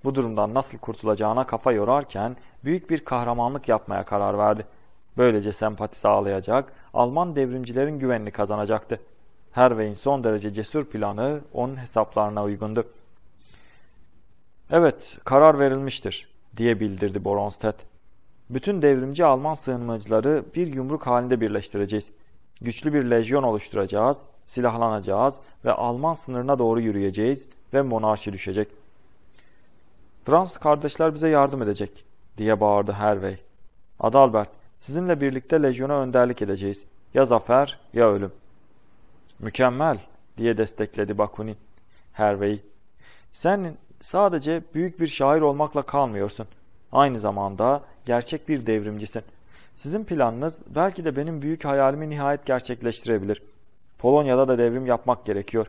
Bu durumdan nasıl kurtulacağına kafa yorarken büyük bir kahramanlık yapmaya karar verdi. Böylece sempati sağlayacak, Alman devrimcilerin güvenini kazanacaktı. Hervey'in son derece cesur planı onun hesaplarına uygundu. Evet, karar verilmiştir diye bildirdi Bronstedt. Bütün devrimci Alman sığınmacıları bir yumruk halinde birleştireceğiz. Güçlü bir lejyon oluşturacağız, silahlanacağız ve Alman sınırına doğru yürüyeceğiz ve monarşi düşecek. Fransız kardeşler bize yardım edecek diye bağırdı Hervey. Adalbert Sizinle birlikte lejyona önderlik edeceğiz. Ya zafer ya ölüm. Mükemmel diye destekledi Bakunin Hervey, Sen sadece büyük bir şair olmakla kalmıyorsun. Aynı zamanda gerçek bir devrimcisin. Sizin planınız belki de benim büyük hayalimi nihayet gerçekleştirebilir. Polonya'da da devrim yapmak gerekiyor.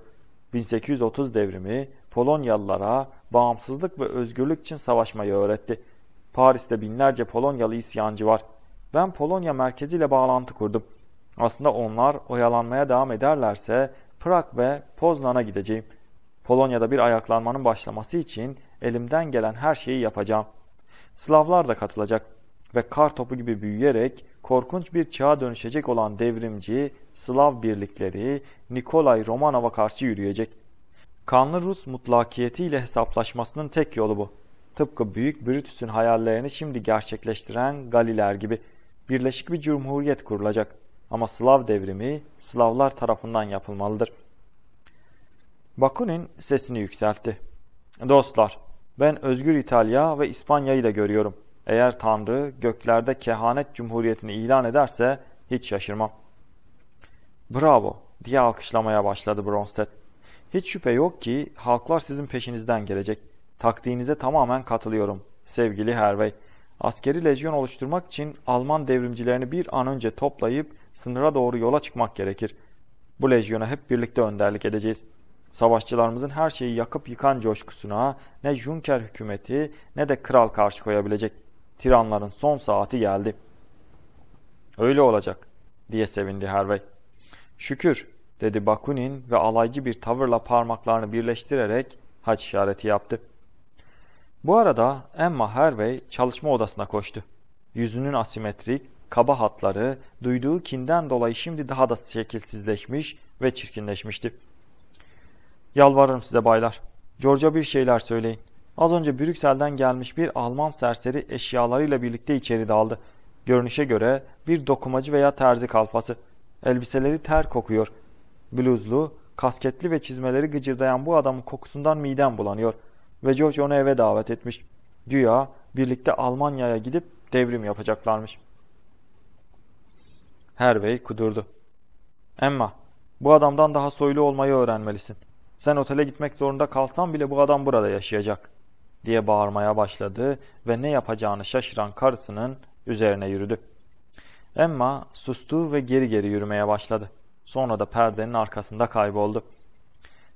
1830 devrimi Polonyalılara bağımsızlık ve özgürlük için savaşmayı öğretti. Paris'te binlerce Polonyalı isyancı var. Ben Polonya merkeziyle bağlantı kurdum. Aslında onlar oyalanmaya devam ederlerse Prag ve Poznan'a gideceğim. Polonya'da bir ayaklanmanın başlaması için elimden gelen her şeyi yapacağım. Slavlar da katılacak ve kar topu gibi büyüyerek korkunç bir çağa dönüşecek olan devrimci Slav birlikleri Nikolay Romanov'a karşı yürüyecek. Kanlı Rus mutlakiyetiyle hesaplaşmasının tek yolu bu. Tıpkı Büyük Brutus'un hayallerini şimdi gerçekleştiren Galiler gibi birleşik bir cumhuriyet kurulacak. Ama Slav devrimi Slavlar tarafından yapılmalıdır. Bakunin sesini yükseltti. Dostlar, ben özgür İtalya ve İspanya'yı da görüyorum. Eğer Tanrı göklerde kehanet cumhuriyetini ilan ederse hiç şaşırmam. Bravo diye alkışlamaya başladı Bronsted. Hiç şüphe yok ki halklar sizin peşinizden gelecek. Taktiğinize tamamen katılıyorum sevgili Hervey. Askeri lejyon oluşturmak için Alman devrimcilerini bir an önce toplayıp sınıra doğru yola çıkmak gerekir. Bu lejyona hep birlikte önderlik edeceğiz. Savaşçılarımızın her şeyi yakıp yıkan coşkusuna ne Junker hükümeti ne de kral karşı koyabilecek. Tiranların son saati geldi. Öyle olacak diye sevindi Hervey. Şükür dedi Bakunin ve alaycı bir tavırla parmaklarını birleştirerek haç işareti yaptı. Bu arada Emma Hervey çalışma odasına koştu. Yüzünün asimetrik, kaba hatları duyduğu kinden dolayı şimdi daha da şekilsizleşmiş ve çirkinleşmişti. Yalvarırım size baylar. George'a bir şeyler söyleyin. Az önce Brüksel'den gelmiş bir Alman serseri eşyalarıyla birlikte içeri daldı. Görünüşe göre bir dokumacı veya terzi kalfası. Elbiseleri ter kokuyor. Bluzlu, kasketli ve çizmeleri gıcırdayan bu adamın kokusundan midem bulanıyor.'' ve George onu eve davet etmiş. Güya birlikte Almanya'ya gidip devrim yapacaklarmış. Hervey kudurdu. Emma, bu adamdan daha soylu olmayı öğrenmelisin. Sen otele gitmek zorunda kalsan bile bu adam burada yaşayacak diye bağırmaya başladı ve ne yapacağını şaşıran karısının üzerine yürüdü. Emma sustu ve geri geri yürümeye başladı. Sonra da perdenin arkasında kayboldu.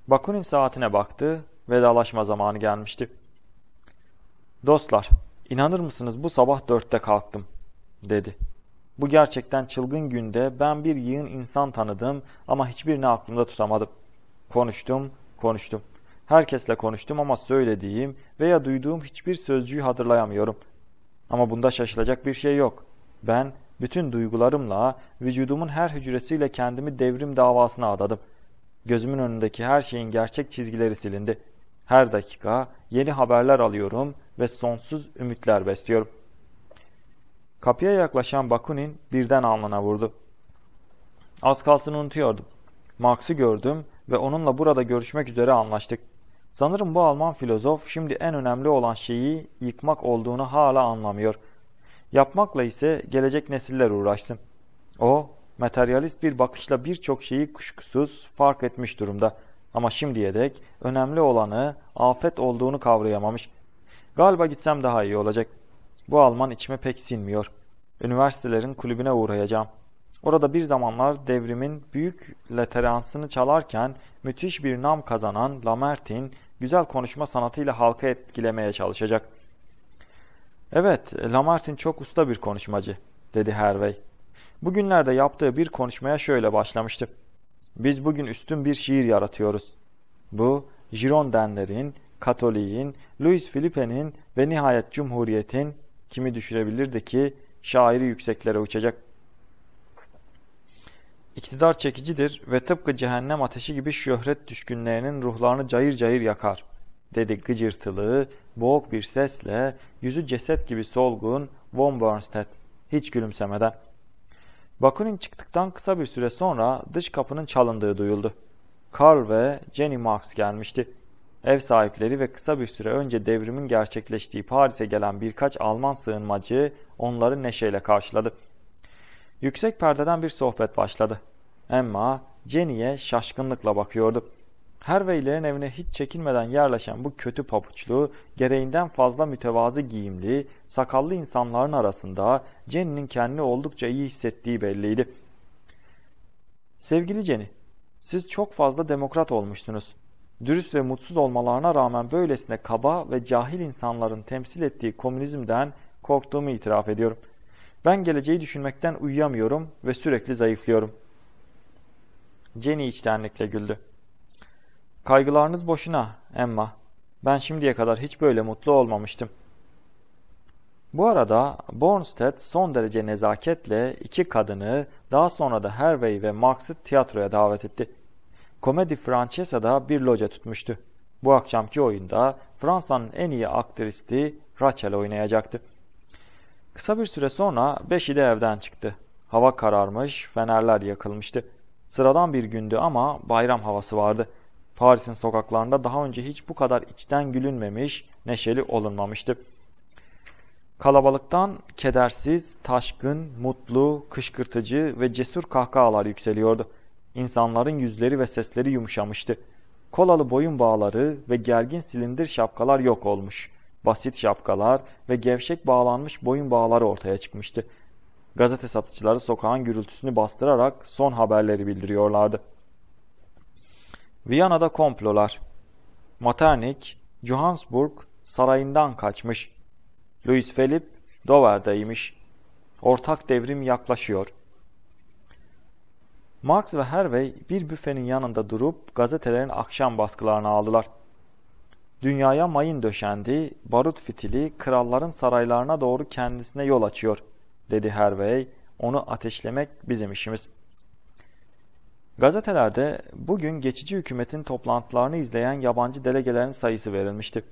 Bakunin saatine baktı vedalaşma zamanı gelmişti. Dostlar, inanır mısınız bu sabah dörtte kalktım, dedi. Bu gerçekten çılgın günde ben bir yığın insan tanıdım ama hiçbirini aklımda tutamadım. Konuştum, konuştum. Herkesle konuştum ama söylediğim veya duyduğum hiçbir sözcüğü hatırlayamıyorum. Ama bunda şaşılacak bir şey yok. Ben bütün duygularımla, vücudumun her hücresiyle kendimi devrim davasına adadım. Gözümün önündeki her şeyin gerçek çizgileri silindi. Her dakika yeni haberler alıyorum ve sonsuz ümitler besliyorum. Kapıya yaklaşan Bakunin birden alnına vurdu. Az kalsın unutuyordum. Marx'ı gördüm ve onunla burada görüşmek üzere anlaştık. Sanırım bu Alman filozof şimdi en önemli olan şeyi yıkmak olduğunu hala anlamıyor. Yapmakla ise gelecek nesiller uğraştım. O, materyalist bir bakışla birçok şeyi kuşkusuz fark etmiş durumda.'' Ama şimdiye dek önemli olanı afet olduğunu kavrayamamış. Galiba gitsem daha iyi olacak. Bu Alman içime pek sinmiyor. Üniversitelerin kulübüne uğrayacağım. Orada bir zamanlar devrimin büyük lateransını çalarken müthiş bir nam kazanan Lamartine güzel konuşma sanatıyla halka etkilemeye çalışacak. Evet, Lamartine çok usta bir konuşmacı, dedi Hervey. Bugünlerde yaptığı bir konuşmaya şöyle başlamıştı. Biz bugün üstün bir şiir yaratıyoruz. Bu, Girondenlerin, Katoliğin, Louis Philippe'nin ve nihayet Cumhuriyet'in kimi düşürebilirdi ki şairi yükseklere uçacak. İktidar çekicidir ve tıpkı cehennem ateşi gibi şöhret düşkünlerinin ruhlarını cayır cayır yakar, dedi gıcırtılı, boğuk bir sesle, yüzü ceset gibi solgun Von Bernstedt, hiç gülümsemeden. Bakunin çıktıktan kısa bir süre sonra dış kapının çalındığı duyuldu. Carl ve Jenny Marx gelmişti. Ev sahipleri ve kısa bir süre önce devrimin gerçekleştiği Paris'e gelen birkaç Alman sığınmacı onları neşeyle karşıladı. Yüksek perdeden bir sohbet başladı. Emma Jenny'e şaşkınlıkla bakıyordu. Her beylerin evine hiç çekinmeden yerleşen bu kötü papuçlu, gereğinden fazla mütevazı giyimli, sakallı insanların arasında Jenny'nin kendini oldukça iyi hissettiği belliydi. Sevgili Jenny, siz çok fazla demokrat olmuştunuz. Dürüst ve mutsuz olmalarına rağmen böylesine kaba ve cahil insanların temsil ettiği komünizmden korktuğumu itiraf ediyorum. Ben geleceği düşünmekten uyuyamıyorum ve sürekli zayıflıyorum. Jenny içtenlikle güldü. Kaygılarınız boşuna, Emma. Ben şimdiye kadar hiç böyle mutlu olmamıştım. Bu arada Bornstedt son derece nezaketle iki kadını, daha sonra da Hervey ve Marx'ı tiyatroya davet etti. Komedi Francesa'da bir loca tutmuştu. Bu akşamki oyunda Fransa'nın en iyi aktristi Rachel oynayacaktı. Kısa bir süre sonra beşi de evden çıktı. Hava kararmış, fenerler yakılmıştı. Sıradan bir gündü ama bayram havası vardı.'' Paris'in sokaklarında daha önce hiç bu kadar içten gülünmemiş, neşeli olunmamıştı. Kalabalıktan kedersiz, taşkın, mutlu, kışkırtıcı ve cesur kahkahalar yükseliyordu. İnsanların yüzleri ve sesleri yumuşamıştı. Kolalı boyun bağları ve gergin silindir şapkalar yok olmuş. Basit şapkalar ve gevşek bağlanmış boyun bağları ortaya çıkmıştı. Gazete satıcıları sokağın gürültüsünü bastırarak son haberleri bildiriyorlardı. Viyana'da komplolar. Maternik, Johannesburg sarayından kaçmış. Louis Philip Dover'daymış. Ortak devrim yaklaşıyor. Marx ve Hervey bir büfenin yanında durup gazetelerin akşam baskılarını aldılar. Dünyaya mayın döşendi, barut fitili kralların saraylarına doğru kendisine yol açıyor, dedi Hervey. Onu ateşlemek bizim işimiz. Gazetelerde bugün geçici hükümetin toplantılarını izleyen yabancı delegelerin sayısı verilmişti.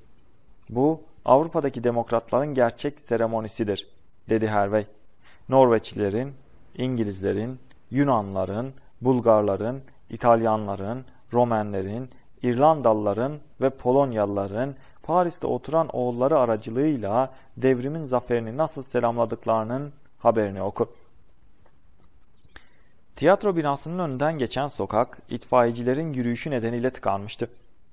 Bu Avrupa'daki demokratların gerçek seremonisidir, dedi Hervey. Norveçlilerin, İngilizlerin, Yunanların, Bulgarların, İtalyanların, Romenlerin, İrlandalıların ve Polonyalıların Paris'te oturan oğulları aracılığıyla devrimin zaferini nasıl selamladıklarının haberini oku. Tiyatro binasının önünden geçen sokak itfaiyecilerin yürüyüşü nedeniyle tıkanmıştı.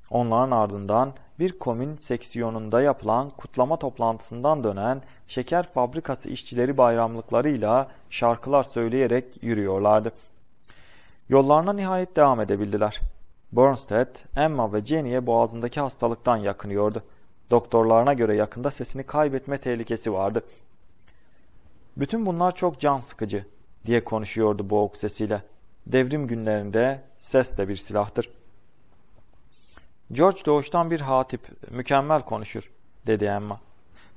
Onların ardından bir komün seksiyonunda yapılan kutlama toplantısından dönen şeker fabrikası işçileri bayramlıklarıyla şarkılar söyleyerek yürüyorlardı. Yollarına nihayet devam edebildiler. Bernstead, Emma ve Jenny'e boğazındaki hastalıktan yakınıyordu. Doktorlarına göre yakında sesini kaybetme tehlikesi vardı. Bütün bunlar çok can sıkıcı diye konuşuyordu boğuk sesiyle. Devrim günlerinde ses de bir silahtır. George doğuştan bir hatip, mükemmel konuşur, dedi Emma.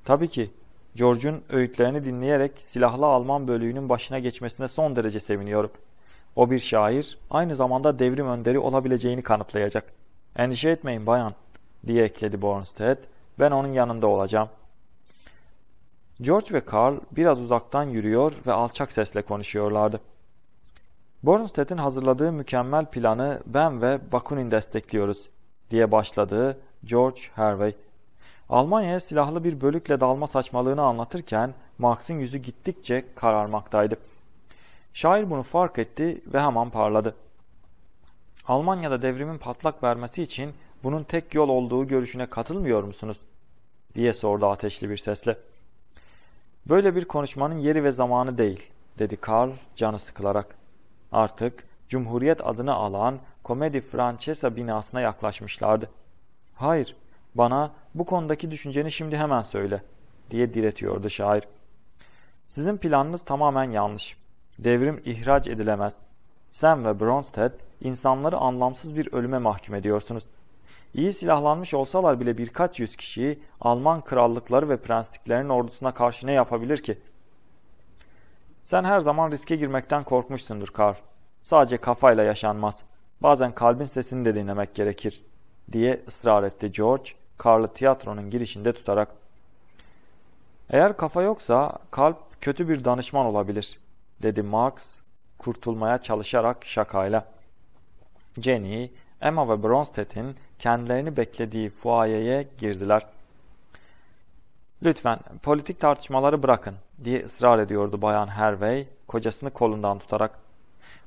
Tabii ki, George'un öğütlerini dinleyerek silahlı Alman bölüğünün başına geçmesine son derece seviniyorum. O bir şair, aynı zamanda devrim önderi olabileceğini kanıtlayacak. Endişe etmeyin bayan, diye ekledi Bornstedt. Ben onun yanında olacağım.'' George ve Carl biraz uzaktan yürüyor ve alçak sesle konuşuyorlardı. Bornstedt'in hazırladığı mükemmel planı ben ve Bakunin destekliyoruz diye başladığı George Hervey. Almanya'ya silahlı bir bölükle dalma saçmalığını anlatırken Marx'ın yüzü gittikçe kararmaktaydı. Şair bunu fark etti ve hemen parladı. Almanya'da devrimin patlak vermesi için bunun tek yol olduğu görüşüne katılmıyor musunuz? diye sordu ateşli bir sesle. Böyle bir konuşmanın yeri ve zamanı değil, dedi Karl canı sıkılarak. Artık Cumhuriyet adını alan Komedi Francesa binasına yaklaşmışlardı. Hayır, bana bu konudaki düşünceni şimdi hemen söyle, diye diretiyordu şair. Sizin planınız tamamen yanlış. Devrim ihraç edilemez. Sen ve Bronsted insanları anlamsız bir ölüme mahkum ediyorsunuz.'' İyi silahlanmış olsalar bile birkaç yüz kişiyi Alman krallıkları ve prensliklerinin ordusuna karşı ne yapabilir ki? Sen her zaman riske girmekten korkmuşsundur Karl. Sadece kafayla yaşanmaz. Bazen kalbin sesini de dinlemek gerekir diye ısrar etti George, Karl'ı tiyatronun girişinde tutarak. Eğer kafa yoksa kalp kötü bir danışman olabilir dedi Marx kurtulmaya çalışarak şakayla. Jenny, Emma ve Bronsted'in kendilerini beklediği fuayeye girdiler. Lütfen politik tartışmaları bırakın diye ısrar ediyordu Bayan Hervey kocasını kolundan tutarak.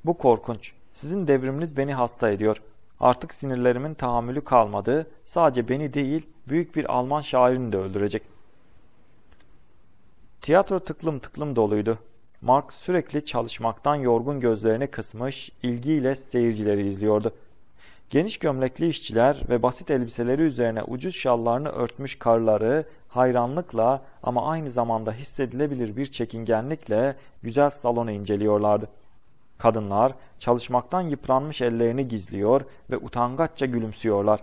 Bu korkunç. Sizin devriminiz beni hasta ediyor. Artık sinirlerimin tahammülü kalmadı. Sadece beni değil büyük bir Alman şairini de öldürecek. Tiyatro tıklım tıklım doluydu. Mark sürekli çalışmaktan yorgun gözlerini kısmış, ilgiyle seyircileri izliyordu. Geniş gömlekli işçiler ve basit elbiseleri üzerine ucuz şallarını örtmüş karları hayranlıkla ama aynı zamanda hissedilebilir bir çekingenlikle güzel salonu inceliyorlardı. Kadınlar çalışmaktan yıpranmış ellerini gizliyor ve utangaçça gülümsüyorlar.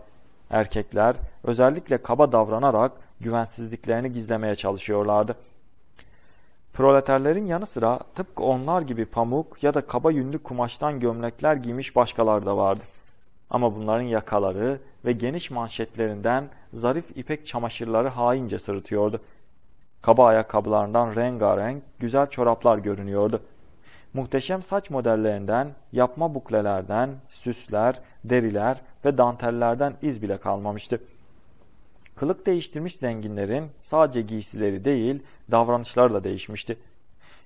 Erkekler özellikle kaba davranarak güvensizliklerini gizlemeye çalışıyorlardı. Proleterlerin yanı sıra tıpkı onlar gibi pamuk ya da kaba yünlü kumaştan gömlekler giymiş başkalar da vardı. Ama bunların yakaları ve geniş manşetlerinden zarif ipek çamaşırları haince sırıtıyordu. Kaba ayakkabılarından rengarenk güzel çoraplar görünüyordu. Muhteşem saç modellerinden, yapma buklelerden, süsler, deriler ve dantellerden iz bile kalmamıştı. Kılık değiştirmiş zenginlerin sadece giysileri değil, davranışları da değişmişti.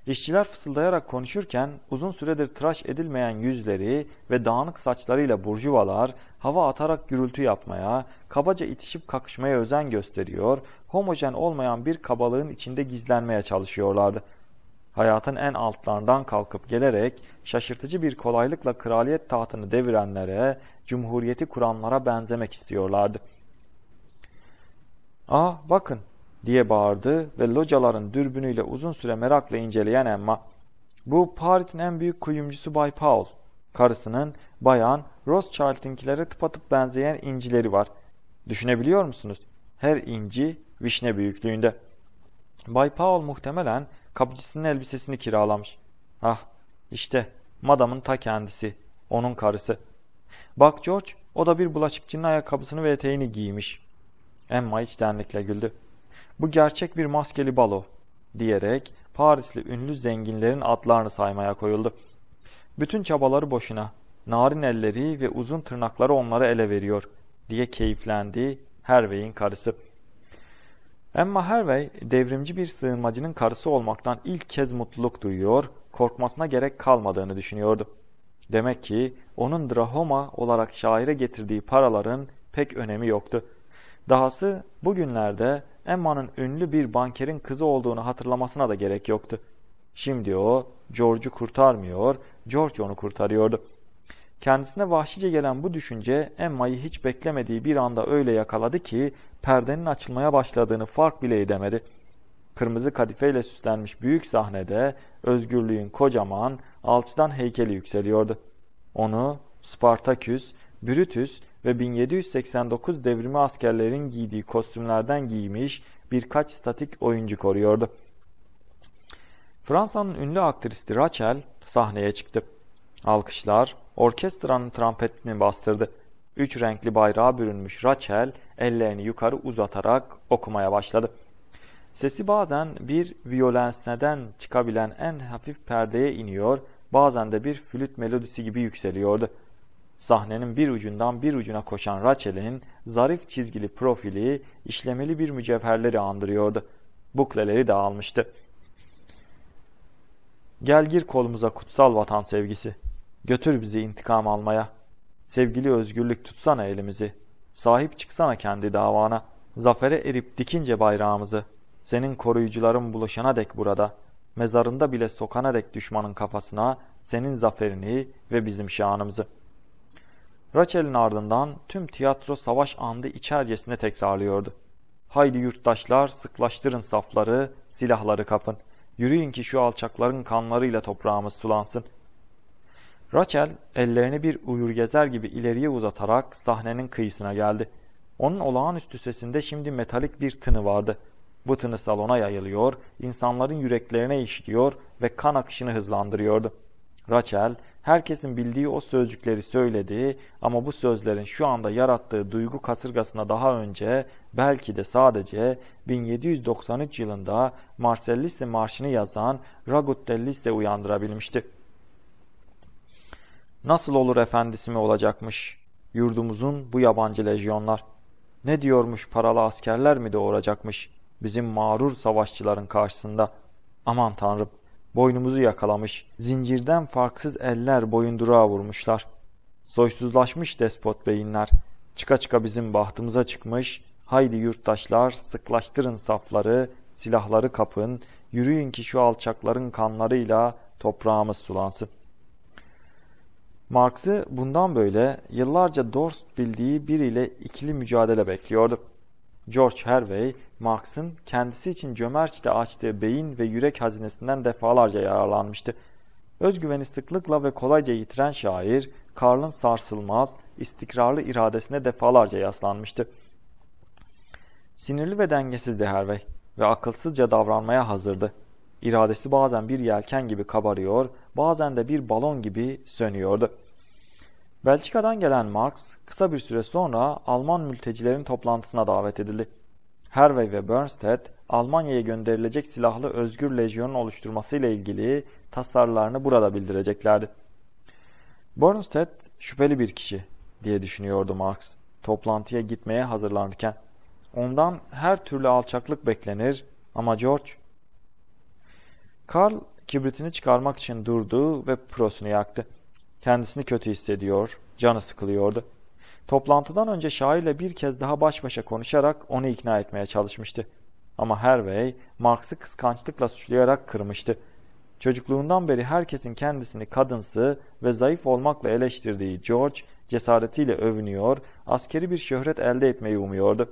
İşçiler fısıldayarak konuşurken uzun süredir tıraş edilmeyen yüzleri ve dağınık saçlarıyla burjuvalar hava atarak gürültü yapmaya, kabaca itişip kakışmaya özen gösteriyor, homojen olmayan bir kabalığın içinde gizlenmeye çalışıyorlardı. Hayatın en altlarından kalkıp gelerek şaşırtıcı bir kolaylıkla kraliyet tahtını devirenlere, cumhuriyeti kuranlara benzemek istiyorlardı. ''Aa bakın diye bağırdı ve locaların dürbünüyle uzun süre merakla inceleyen Emma. Bu Paris'in en büyük kuyumcusu Bay Paul. Karısının, bayan, Rothschild'inkilere tıpatıp benzeyen incileri var. Düşünebiliyor musunuz? Her inci vişne büyüklüğünde. Bay Paul muhtemelen kapıcısının elbisesini kiralamış. Ah işte madamın ta kendisi, onun karısı. Bak George, o da bir bulaşıkçının ayakkabısını ve eteğini giymiş. Emma içtenlikle güldü. Bu gerçek bir maskeli balo diyerek Parisli ünlü zenginlerin adlarını saymaya koyuldu. Bütün çabaları boşuna. Narin elleri ve uzun tırnakları onlara ele veriyor diye keyiflendi Hervey'in karısı. Emma Hervey devrimci bir sığınmacının karısı olmaktan ilk kez mutluluk duyuyor, korkmasına gerek kalmadığını düşünüyordu. Demek ki onun drahoma olarak şaire getirdiği paraların pek önemi yoktu. Dahası bugünlerde Emma'nın ünlü bir bankerin kızı olduğunu hatırlamasına da gerek yoktu. Şimdi o George'u kurtarmıyor, George onu kurtarıyordu. Kendisine vahşice gelen bu düşünce Emma'yı hiç beklemediği bir anda öyle yakaladı ki perdenin açılmaya başladığını fark bile edemedi. Kırmızı kadifeyle süslenmiş büyük sahnede özgürlüğün kocaman alçıdan heykeli yükseliyordu. Onu Spartaküs, Brutus ve 1789 devrimi askerlerin giydiği kostümlerden giymiş birkaç statik oyuncu koruyordu. Fransa'nın ünlü aktristi Rachel sahneye çıktı. Alkışlar orkestranın trompetini bastırdı. Üç renkli bayrağa bürünmüş Rachel ellerini yukarı uzatarak okumaya başladı. Sesi bazen bir violensneden çıkabilen en hafif perdeye iniyor, bazen de bir flüt melodisi gibi yükseliyordu. Sahnenin bir ucundan bir ucuna koşan Rachel'in zarif çizgili profili işlemeli bir mücevherleri andırıyordu. Bukleleri de almıştı. Gel gir kolumuza kutsal vatan sevgisi. Götür bizi intikam almaya. Sevgili özgürlük tutsana elimizi. Sahip çıksana kendi davana. Zafere erip dikince bayrağımızı. Senin koruyucuların buluşana dek burada. Mezarında bile sokana dek düşmanın kafasına senin zaferini ve bizim şanımızı.'' Rachel'in ardından tüm tiyatro savaş andı içercesine tekrarlıyordu. Haydi yurttaşlar sıklaştırın safları, silahları kapın. Yürüyün ki şu alçakların kanlarıyla toprağımız sulansın. Rachel ellerini bir uyur gezer gibi ileriye uzatarak sahnenin kıyısına geldi. Onun olağanüstü sesinde şimdi metalik bir tını vardı. Bu tını salona yayılıyor, insanların yüreklerine işliyor ve kan akışını hızlandırıyordu. Rachel, herkesin bildiği o sözcükleri söyledi ama bu sözlerin şu anda yarattığı duygu kasırgasına daha önce belki de sadece 1793 yılında Marsellise Marşı'nı yazan Ragut de uyandırabilmişti. Nasıl olur efendisi mi olacakmış yurdumuzun bu yabancı lejyonlar? Ne diyormuş paralı askerler mi doğuracakmış bizim mağrur savaşçıların karşısında? Aman tanrım boynumuzu yakalamış, zincirden farksız eller boyundurağa vurmuşlar. Soysuzlaşmış despot beyinler, çıka çıka bizim bahtımıza çıkmış, haydi yurttaşlar sıklaştırın safları, silahları kapın, yürüyün ki şu alçakların kanlarıyla toprağımız sulansın. Marx'ı bundan böyle yıllarca dost bildiği biriyle ikili mücadele bekliyordu. George Hervey Marx'ın kendisi için cömertçe açtığı beyin ve yürek hazinesinden defalarca yararlanmıştı. Özgüveni sıklıkla ve kolayca yitiren şair, Karl'ın sarsılmaz, istikrarlı iradesine defalarca yaslanmıştı. Sinirli ve dengesizdi Hervey ve akılsızca davranmaya hazırdı. İradesi bazen bir yelken gibi kabarıyor, bazen de bir balon gibi sönüyordu. Belçika'dan gelen Marx kısa bir süre sonra Alman mültecilerin toplantısına davet edildi. Hervey ve Bernstedt, Almanya'ya gönderilecek silahlı özgür lejyonun oluşturmasıyla ilgili tasarlarını burada bildireceklerdi. Bernstedt şüpheli bir kişi diye düşünüyordu Marx toplantıya gitmeye hazırlanırken. Ondan her türlü alçaklık beklenir ama George... Karl kibritini çıkarmak için durdu ve prosunu yaktı. Kendisini kötü hissediyor, canı sıkılıyordu. Toplantıdan önce şairle bir kez daha baş başa konuşarak onu ikna etmeye çalışmıştı. Ama Hervey, Marx'ı kıskançlıkla suçlayarak kırmıştı. Çocukluğundan beri herkesin kendisini kadınsı ve zayıf olmakla eleştirdiği George, cesaretiyle övünüyor, askeri bir şöhret elde etmeyi umuyordu.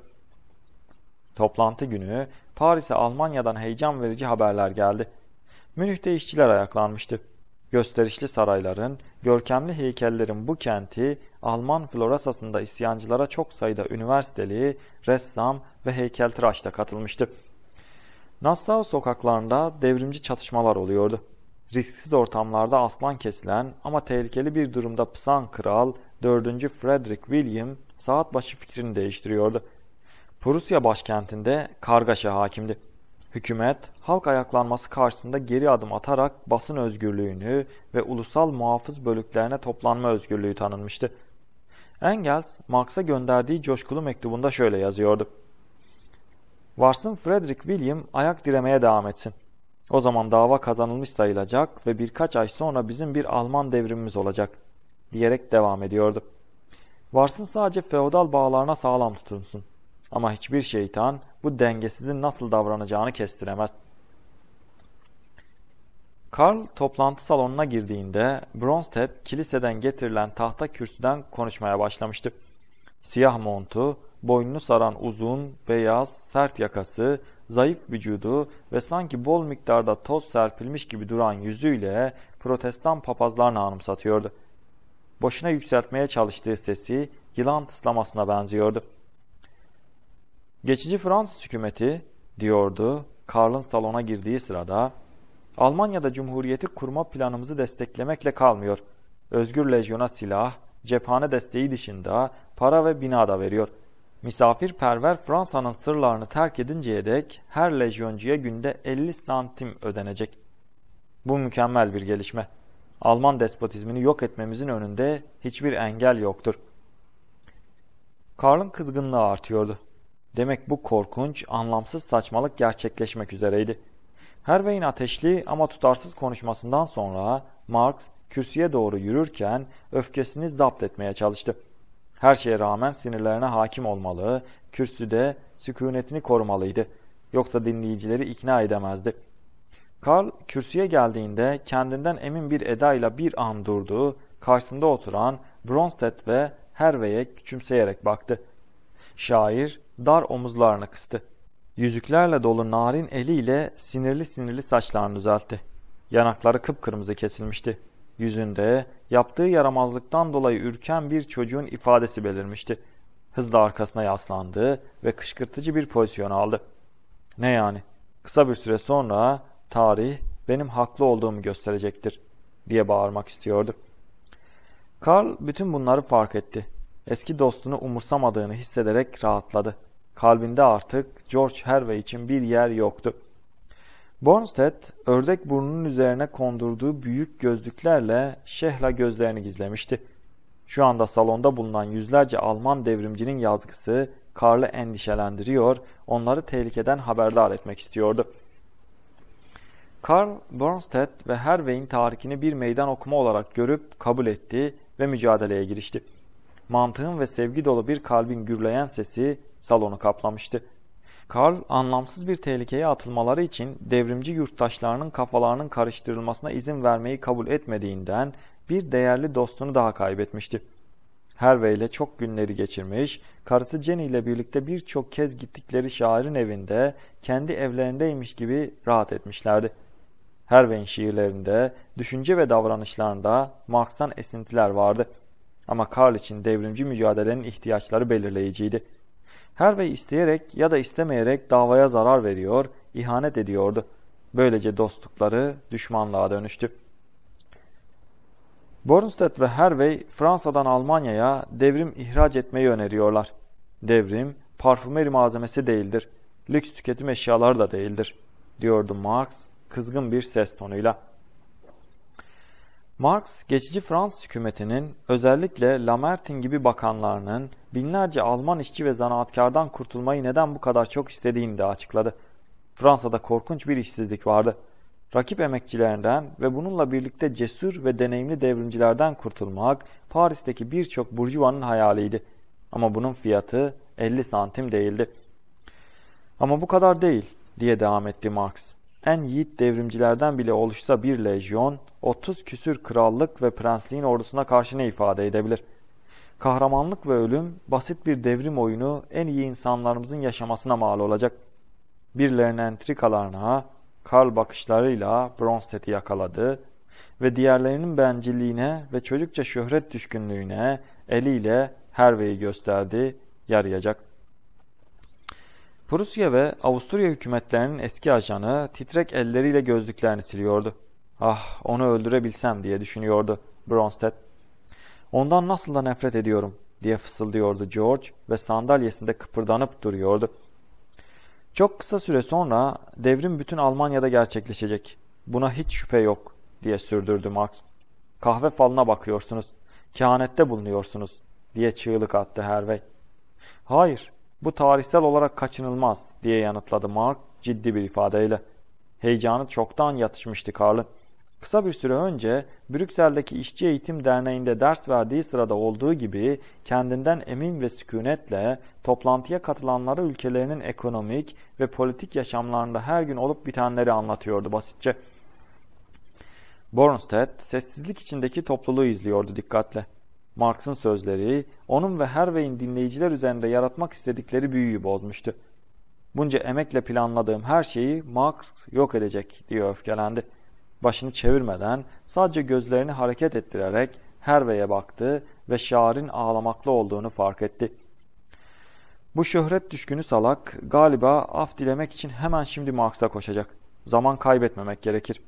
Toplantı günü Paris'e Almanya'dan heyecan verici haberler geldi. Münih'te işçiler ayaklanmıştı. Gösterişli sarayların, görkemli heykellerin bu kenti Alman Florasa'sında isyancılara çok sayıda üniversiteli, ressam ve heykeltıraş da katılmıştı. Nassau sokaklarında devrimci çatışmalar oluyordu. Risksiz ortamlarda aslan kesilen ama tehlikeli bir durumda Psan Kral 4. Frederick William saat başı fikrini değiştiriyordu. Prusya başkentinde kargaşa hakimdi. Hükümet, halk ayaklanması karşısında geri adım atarak basın özgürlüğünü ve ulusal muhafız bölüklerine toplanma özgürlüğü tanınmıştı. Engels, Marx'a gönderdiği coşkulu mektubunda şöyle yazıyordu. Varsın Frederick William ayak diremeye devam etsin. O zaman dava kazanılmış sayılacak ve birkaç ay sonra bizim bir Alman devrimimiz olacak diyerek devam ediyordu. Varsın sadece feodal bağlarına sağlam tutunsun. Ama hiçbir şeytan bu dengesizin nasıl davranacağını kestiremez. Karl toplantı salonuna girdiğinde Bronsted kiliseden getirilen tahta kürsüden konuşmaya başlamıştı. Siyah montu, boynunu saran uzun, beyaz, sert yakası, zayıf vücudu ve sanki bol miktarda toz serpilmiş gibi duran yüzüyle protestan papazlarını anımsatıyordu. Boşuna yükseltmeye çalıştığı sesi yılan tıslamasına benziyordu. Geçici Fransız hükümeti diyordu Karl'ın salona girdiği sırada Almanya'da Cumhuriyeti kurma planımızı desteklemekle kalmıyor. Özgür Lejyon'a silah, cephane desteği dışında para ve bina da veriyor. Misafirperver Fransa'nın sırlarını terk edinceye dek her lejyoncuya günde 50 santim ödenecek. Bu mükemmel bir gelişme. Alman despotizmini yok etmemizin önünde hiçbir engel yoktur. Karl'ın kızgınlığı artıyordu. Demek bu korkunç, anlamsız saçmalık gerçekleşmek üzereydi. Hervey'in ateşli ama tutarsız konuşmasından sonra Marx kürsüye doğru yürürken öfkesini zapt etmeye çalıştı. Her şeye rağmen sinirlerine hakim olmalı, kürsüde sükunetini korumalıydı. Yoksa dinleyicileri ikna edemezdi. Karl kürsüye geldiğinde kendinden emin bir edayla bir an durdu, karşısında oturan Bronsted ve Hervey'e küçümseyerek baktı. Şair dar omuzlarını kıstı. Yüzüklerle dolu narin eliyle sinirli sinirli saçlarını düzeltti. Yanakları kıpkırmızı kesilmişti. Yüzünde yaptığı yaramazlıktan dolayı ürken bir çocuğun ifadesi belirmişti. Hızla arkasına yaslandı ve kışkırtıcı bir pozisyon aldı. Ne yani? Kısa bir süre sonra tarih benim haklı olduğumu gösterecektir diye bağırmak istiyordu. Karl bütün bunları fark etti. Eski dostunu umursamadığını hissederek rahatladı. Kalbinde artık George Hervey için bir yer yoktu. Bornstedt, ördek burnunun üzerine kondurduğu büyük gözlüklerle şehla gözlerini gizlemişti. Şu anda salonda bulunan yüzlerce Alman devrimcinin yazgısı Karl'ı endişelendiriyor, onları tehlikeden haberdar etmek istiyordu. Karl Bornstedt ve Herwey'in tarihini bir meydan okuma olarak görüp kabul etti ve mücadeleye girişti. Mantığın ve sevgi dolu bir kalbin gürleyen sesi salonu kaplamıştı. Karl anlamsız bir tehlikeye atılmaları için devrimci yurttaşlarının kafalarının karıştırılmasına izin vermeyi kabul etmediğinden bir değerli dostunu daha kaybetmişti. Hervey ile çok günleri geçirmiş, karısı Jenny ile birlikte birçok kez gittikleri şairin evinde kendi evlerindeymiş gibi rahat etmişlerdi. Hervey'in şiirlerinde, düşünce ve davranışlarında Marx'tan esintiler vardı. Ama Karl için devrimci mücadelenin ihtiyaçları belirleyiciydi her ve isteyerek ya da istemeyerek davaya zarar veriyor, ihanet ediyordu. Böylece dostlukları düşmanlığa dönüştü. Bornstedt ve Hervey Fransa'dan Almanya'ya devrim ihraç etmeyi öneriyorlar. Devrim parfümeri malzemesi değildir. Lüks tüketim eşyaları da değildir, diyordu Marx kızgın bir ses tonuyla. Marx, geçici Fransız hükümetinin özellikle Lamartine gibi bakanlarının binlerce Alman işçi ve zanaatkardan kurtulmayı neden bu kadar çok istediğini de açıkladı. Fransa'da korkunç bir işsizlik vardı. Rakip emekçilerinden ve bununla birlikte cesur ve deneyimli devrimcilerden kurtulmak Paris'teki birçok burjuvanın hayaliydi. Ama bunun fiyatı 50 santim değildi. Ama bu kadar değil diye devam etti Marx. En yiğit devrimcilerden bile oluşsa bir lejyon 30 küsür krallık ve prensliğin ordusuna karşı ne ifade edebilir? Kahramanlık ve ölüm, basit bir devrim oyunu en iyi insanlarımızın yaşamasına mal olacak. Birilerinin entrikalarına, kar bakışlarıyla Bronsted'i yakaladı ve diğerlerinin bencilliğine ve çocukça şöhret düşkünlüğüne eliyle Hervey'i gösterdi, yarayacak. Prusya ve Avusturya hükümetlerinin eski ajanı titrek elleriyle gözlüklerini siliyordu. Ah onu öldürebilsem diye düşünüyordu Bronsted. Ondan nasıl da nefret ediyorum diye fısıldıyordu George ve sandalyesinde kıpırdanıp duruyordu. Çok kısa süre sonra devrim bütün Almanya'da gerçekleşecek. Buna hiç şüphe yok diye sürdürdü Max. Kahve falına bakıyorsunuz, kehanette bulunuyorsunuz diye çığlık attı Hervey. Hayır, bu tarihsel olarak kaçınılmaz diye yanıtladı Marx ciddi bir ifadeyle. Heyecanı çoktan yatışmıştı Karl'ın. Kısa bir süre önce Brüksel'deki İşçi Eğitim Derneği'nde ders verdiği sırada olduğu gibi kendinden emin ve sükunetle toplantıya katılanlara ülkelerinin ekonomik ve politik yaşamlarında her gün olup bitenleri anlatıyordu basitçe. Bornstedt sessizlik içindeki topluluğu izliyordu dikkatle. Marx'ın sözleri onun ve Hervey'in dinleyiciler üzerinde yaratmak istedikleri büyüyü bozmuştu. Bunca emekle planladığım her şeyi Marx yok edecek diye öfkelendi. Başını çevirmeden sadece gözlerini hareket ettirerek Herve'ye baktı ve şairin ağlamaklı olduğunu fark etti. Bu şöhret düşkünü salak galiba af dilemek için hemen şimdi Marx'a koşacak. Zaman kaybetmemek gerekir.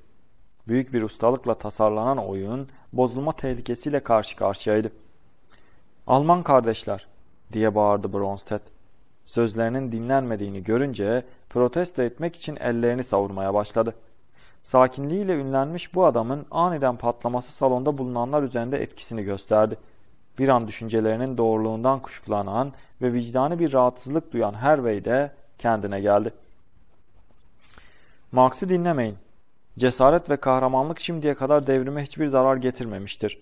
Büyük bir ustalıkla tasarlanan oyun bozulma tehlikesiyle karşı karşıyaydı. Alman kardeşler diye bağırdı Bronsted. Sözlerinin dinlenmediğini görünce protesto etmek için ellerini savurmaya başladı. Sakinliğiyle ünlenmiş bu adamın aniden patlaması salonda bulunanlar üzerinde etkisini gösterdi. Bir an düşüncelerinin doğruluğundan kuşkulanan ve vicdani bir rahatsızlık duyan Hervey de kendine geldi. Marx'ı dinlemeyin. Cesaret ve kahramanlık şimdiye kadar devrime hiçbir zarar getirmemiştir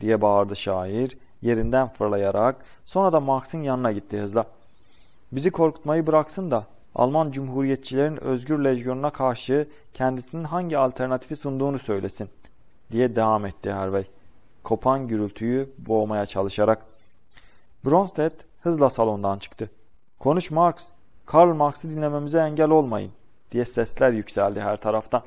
diye bağırdı şair yerinden fırlayarak sonra da Marx'ın yanına gitti hızla. Bizi korkutmayı bıraksın da Alman Cumhuriyetçilerin Özgür Lejyonu'na karşı kendisinin hangi alternatifi sunduğunu söylesin, diye devam etti Harvey, kopan gürültüyü boğmaya çalışarak. Bronsted hızla salondan çıktı. ''Konuş Marx, Karl Marx'ı dinlememize engel olmayın.'' diye sesler yükseldi her taraftan.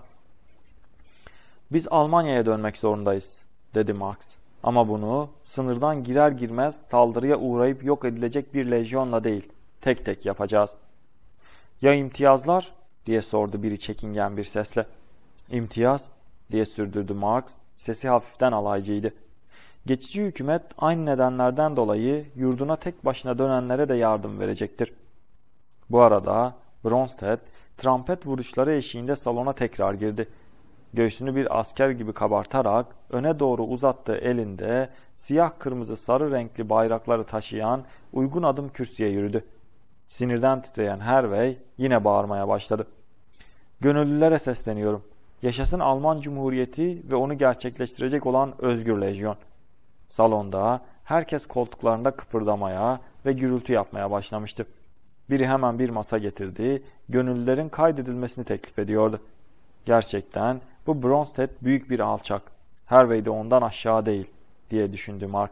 ''Biz Almanya'ya dönmek zorundayız.'' dedi Marx. Ama bunu sınırdan girer girmez saldırıya uğrayıp yok edilecek bir lejyonla değil, tek tek yapacağız.'' ''Ya imtiyazlar?'' diye sordu biri çekingen bir sesle. ''İmtiyaz?'' diye sürdürdü Marx. Sesi hafiften alaycıydı. Geçici hükümet aynı nedenlerden dolayı yurduna tek başına dönenlere de yardım verecektir. Bu arada Bronsted trompet vuruşları eşiğinde salona tekrar girdi. Göğsünü bir asker gibi kabartarak öne doğru uzattığı elinde siyah kırmızı sarı renkli bayrakları taşıyan uygun adım kürsüye yürüdü. Sinirden titreyen Hervey yine bağırmaya başladı. Gönüllülere sesleniyorum. Yaşasın Alman Cumhuriyeti ve onu gerçekleştirecek olan Özgür Lejyon. Salonda herkes koltuklarında kıpırdamaya ve gürültü yapmaya başlamıştı. Biri hemen bir masa getirdi, gönüllülerin kaydedilmesini teklif ediyordu. Gerçekten bu Bronsted büyük bir alçak. Hervey de ondan aşağı değil diye düşündü Mark.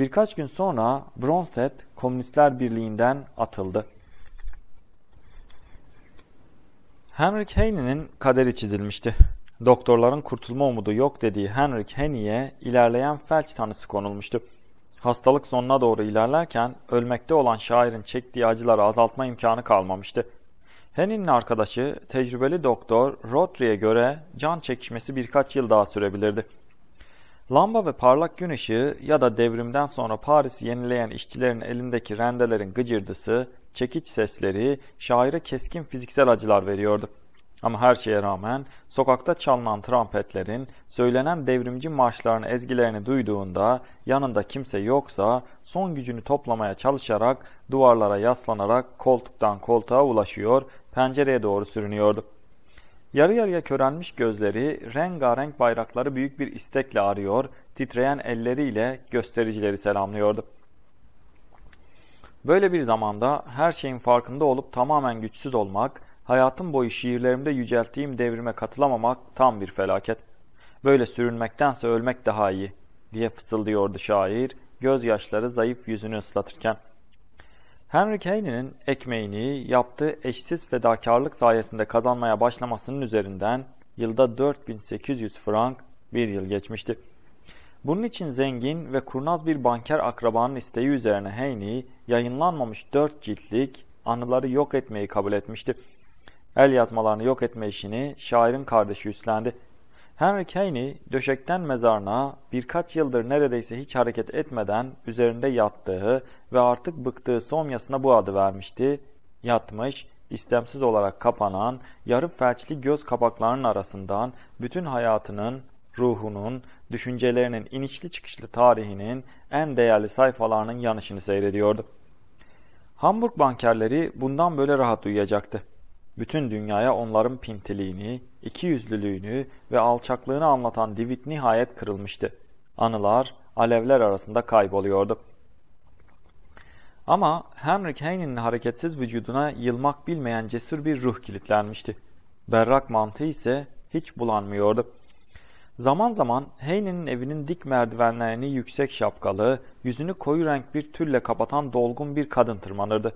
Birkaç gün sonra Bronsted Komünistler Birliği'nden atıldı. Henrik Heine'nin kaderi çizilmişti. Doktorların kurtulma umudu yok dediği Henrik Heine'ye ilerleyen felç tanısı konulmuştu. Hastalık sonuna doğru ilerlerken ölmekte olan şairin çektiği acıları azaltma imkanı kalmamıştı. Henry'nin arkadaşı tecrübeli doktor Rodri'ye göre can çekişmesi birkaç yıl daha sürebilirdi. Lamba ve parlak gün ışığı ya da devrimden sonra Paris'i yenileyen işçilerin elindeki rendelerin gıcırdısı, çekiç sesleri şaire keskin fiziksel acılar veriyordu. Ama her şeye rağmen sokakta çalınan trompetlerin, söylenen devrimci marşların ezgilerini duyduğunda yanında kimse yoksa son gücünü toplamaya çalışarak duvarlara yaslanarak koltuktan koltuğa ulaşıyor, pencereye doğru sürünüyordu.'' Yarı yarıya körenmiş gözleri, rengarenk bayrakları büyük bir istekle arıyor, titreyen elleriyle göstericileri selamlıyordu. Böyle bir zamanda her şeyin farkında olup tamamen güçsüz olmak, hayatım boyu şiirlerimde yücelttiğim devrime katılamamak tam bir felaket. Böyle sürünmektense ölmek daha iyi, diye fısıldıyordu şair, gözyaşları zayıf yüzünü ıslatırken. Henry Kane'nin ekmeğini yaptığı eşsiz fedakarlık sayesinde kazanmaya başlamasının üzerinden yılda 4800 frank bir yıl geçmişti. Bunun için zengin ve kurnaz bir banker akrabanın isteği üzerine Haney yayınlanmamış dört ciltlik anıları yok etmeyi kabul etmişti. El yazmalarını yok etme işini şairin kardeşi üstlendi. Henry Cainey döşekten mezarına birkaç yıldır neredeyse hiç hareket etmeden üzerinde yattığı ve artık bıktığı somyasına bu adı vermişti. Yatmış, istemsiz olarak kapanan, yarı felçli göz kapaklarının arasından bütün hayatının, ruhunun, düşüncelerinin inişli çıkışlı tarihinin en değerli sayfalarının yanışını seyrediyordu. Hamburg bankerleri bundan böyle rahat uyuyacaktı. Bütün dünyaya onların pintiliğini, ikiyüzlülüğünü ve alçaklığını anlatan Divit nihayet kırılmıştı. Anılar alevler arasında kayboluyordu. Ama Henrik Heine'nin hareketsiz vücuduna yılmak bilmeyen cesur bir ruh kilitlenmişti. Berrak mantığı ise hiç bulanmıyordu. Zaman zaman Heine'nin evinin dik merdivenlerini yüksek şapkalı, yüzünü koyu renk bir tülle kapatan dolgun bir kadın tırmanırdı.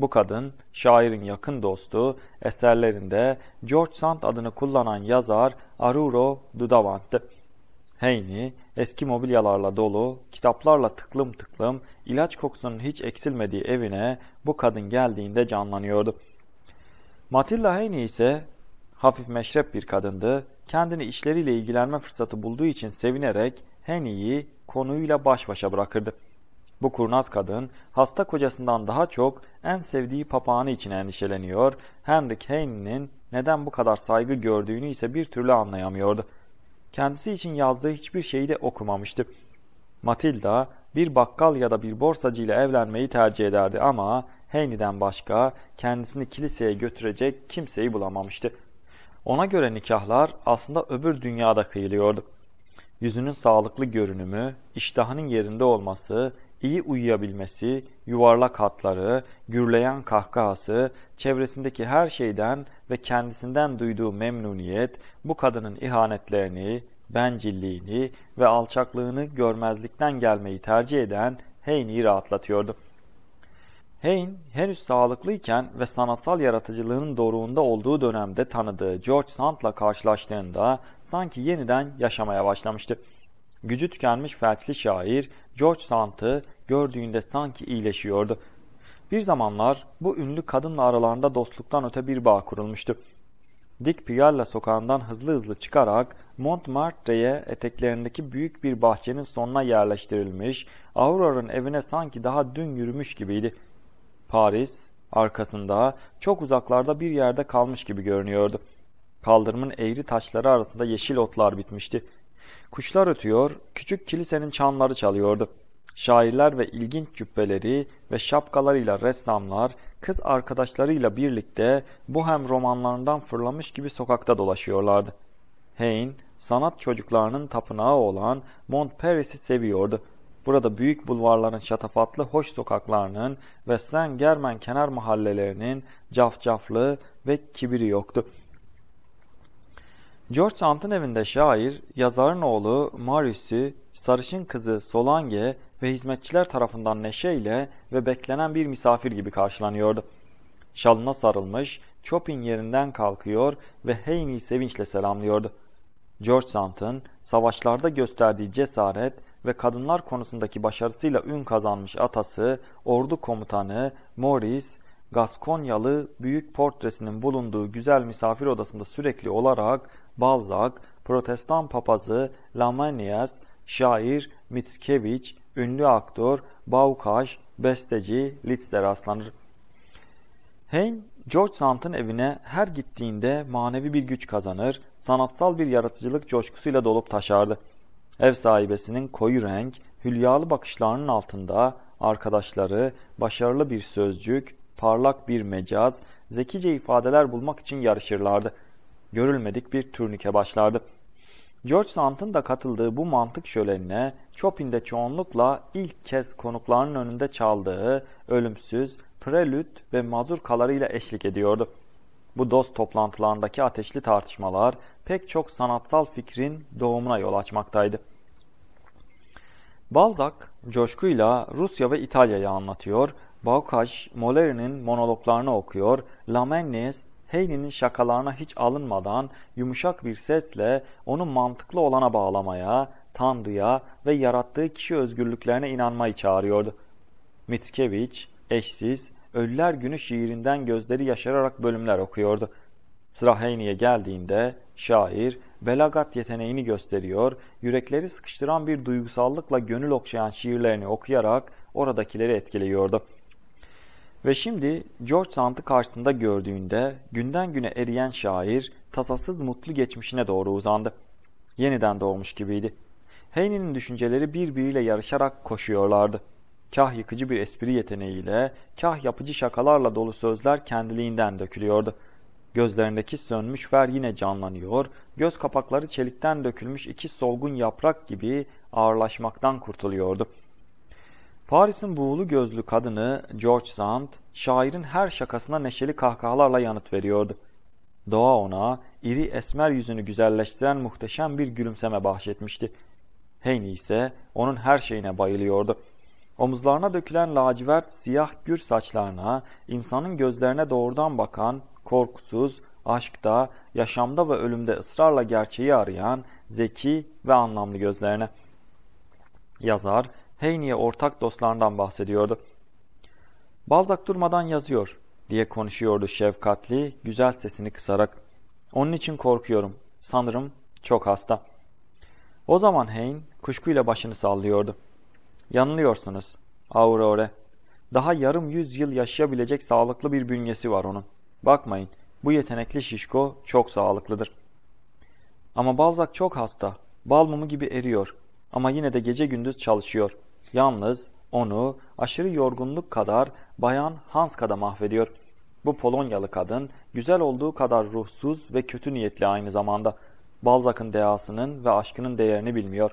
Bu kadın, şairin yakın dostu, eserlerinde George Sand adını kullanan yazar Aruro Dudavant'tı. Heyney, eski mobilyalarla dolu, kitaplarla tıklım tıklım, ilaç kokusunun hiç eksilmediği evine bu kadın geldiğinde canlanıyordu. Matilda Heyney ise hafif meşrep bir kadındı. Kendini işleriyle ilgilenme fırsatı bulduğu için sevinerek Heyney'i konuyla baş başa bırakırdı. Bu kurnaz kadın hasta kocasından daha çok en sevdiği papağanı için endişeleniyor, Henry Heine'nin neden bu kadar saygı gördüğünü ise bir türlü anlayamıyordu. Kendisi için yazdığı hiçbir şeyi de okumamıştı. Matilda bir bakkal ya da bir borsacıyla evlenmeyi tercih ederdi ama Heine'den başka kendisini kiliseye götürecek kimseyi bulamamıştı. Ona göre nikahlar aslında öbür dünyada kıyılıyordu. Yüzünün sağlıklı görünümü, iştahının yerinde olması, iyi uyuyabilmesi, yuvarlak hatları, gürleyen kahkahası, çevresindeki her şeyden ve kendisinden duyduğu memnuniyet bu kadının ihanetlerini, bencilliğini ve alçaklığını görmezlikten gelmeyi tercih eden Heyni'yi rahatlatıyordu. Heyn henüz sağlıklıyken ve sanatsal yaratıcılığının doruğunda olduğu dönemde tanıdığı George Sand'la karşılaştığında sanki yeniden yaşamaya başlamıştı. Gücü tükenmiş felçli şair George Sant'ı gördüğünde sanki iyileşiyordu. Bir zamanlar bu ünlü kadınla aralarında dostluktan öte bir bağ kurulmuştu. Dick Pigalle sokağından hızlı hızlı çıkarak Montmartre'ye eteklerindeki büyük bir bahçenin sonuna yerleştirilmiş, Aurora'nın evine sanki daha dün yürümüş gibiydi. Paris, arkasında, çok uzaklarda bir yerde kalmış gibi görünüyordu. Kaldırımın eğri taşları arasında yeşil otlar bitmişti. Kuşlar ötüyor, küçük kilisenin çanları çalıyordu. Şairler ve ilginç cübbeleri ve şapkalarıyla ressamlar, kız arkadaşlarıyla birlikte bu hem romanlarından fırlamış gibi sokakta dolaşıyorlardı. Hayne, sanat çocuklarının tapınağı olan Montparis'i seviyordu. Burada büyük bulvarların şatafatlı hoş sokaklarının ve Saint Germain kenar mahallelerinin cafcaflı ve kibiri yoktu. George Sand'ın evinde şair, yazarın oğlu Marius'u, sarışın kızı Solange ve hizmetçiler tarafından neşeyle ve beklenen bir misafir gibi karşılanıyordu. Şalına sarılmış, Chopin yerinden kalkıyor ve Haney'i sevinçle selamlıyordu. George Sand'ın savaşlarda gösterdiği cesaret ve kadınlar konusundaki başarısıyla ün kazanmış atası, ordu komutanı Maurice, Gaskonyalı büyük portresinin bulunduğu güzel misafir odasında sürekli olarak Balzac, Protestan papazı Lamanias, şair Mitskeviç, ünlü aktör Baukaş, besteci Litz'de rastlanır. Hein, George Sand'ın evine her gittiğinde manevi bir güç kazanır, sanatsal bir yaratıcılık coşkusuyla dolup taşardı. Ev sahibesinin koyu renk, hülyalı bakışlarının altında arkadaşları, başarılı bir sözcük, parlak bir mecaz, zekice ifadeler bulmak için yarışırlardı.'' görülmedik bir turnike başlardı. George Sand'ın da katıldığı bu mantık şölenine Chopin'de çoğunlukla ilk kez konukların önünde çaldığı ölümsüz, prelüt ve mazurkalarıyla eşlik ediyordu. Bu dost toplantılarındaki ateşli tartışmalar pek çok sanatsal fikrin doğumuna yol açmaktaydı. Balzac coşkuyla Rusya ve İtalya'yı anlatıyor, Baukaj Moleri'nin monologlarını okuyor, Lamennais Hayley'nin şakalarına hiç alınmadan yumuşak bir sesle onu mantıklı olana bağlamaya, Tanrı'ya ve yarattığı kişi özgürlüklerine inanmayı çağırıyordu. Mitkevich, eşsiz, Ölüler Günü şiirinden gözleri yaşararak bölümler okuyordu. Sıra Heyney'e geldiğinde şair belagat yeteneğini gösteriyor, yürekleri sıkıştıran bir duygusallıkla gönül okşayan şiirlerini okuyarak oradakileri etkiliyordu.'' Ve şimdi George Sand'ı karşısında gördüğünde günden güne eriyen şair tasasız mutlu geçmişine doğru uzandı. Yeniden doğmuş gibiydi. Heyney'nin düşünceleri birbiriyle yarışarak koşuyorlardı. Kah yıkıcı bir espri yeteneğiyle, kah yapıcı şakalarla dolu sözler kendiliğinden dökülüyordu. Gözlerindeki sönmüş ver yine canlanıyor, göz kapakları çelikten dökülmüş iki solgun yaprak gibi ağırlaşmaktan kurtuluyordu.'' Paris'in buğulu gözlü kadını George Sand, şairin her şakasına neşeli kahkahalarla yanıt veriyordu. Doğa ona iri esmer yüzünü güzelleştiren muhteşem bir gülümseme bahşetmişti. Heyney ise onun her şeyine bayılıyordu. Omuzlarına dökülen lacivert siyah gür saçlarına, insanın gözlerine doğrudan bakan, korkusuz, aşkta, yaşamda ve ölümde ısrarla gerçeği arayan, zeki ve anlamlı gözlerine. Yazar, Heyni'ye ortak dostlarından bahsediyordu. Balzak durmadan yazıyor diye konuşuyordu şefkatli, güzel sesini kısarak. Onun için korkuyorum. Sanırım çok hasta. O zaman Hein kuşkuyla başını sallıyordu. Yanılıyorsunuz. Aurore. Daha yarım yüz yıl yaşayabilecek sağlıklı bir bünyesi var onun. Bakmayın, bu yetenekli şişko çok sağlıklıdır. Ama Balzak çok hasta. balmumu gibi eriyor. Ama yine de gece gündüz çalışıyor. Yalnız onu aşırı yorgunluk kadar bayan Hanska da mahvediyor. Bu Polonyalı kadın güzel olduğu kadar ruhsuz ve kötü niyetli aynı zamanda. Balzac'ın dehasının ve aşkının değerini bilmiyor.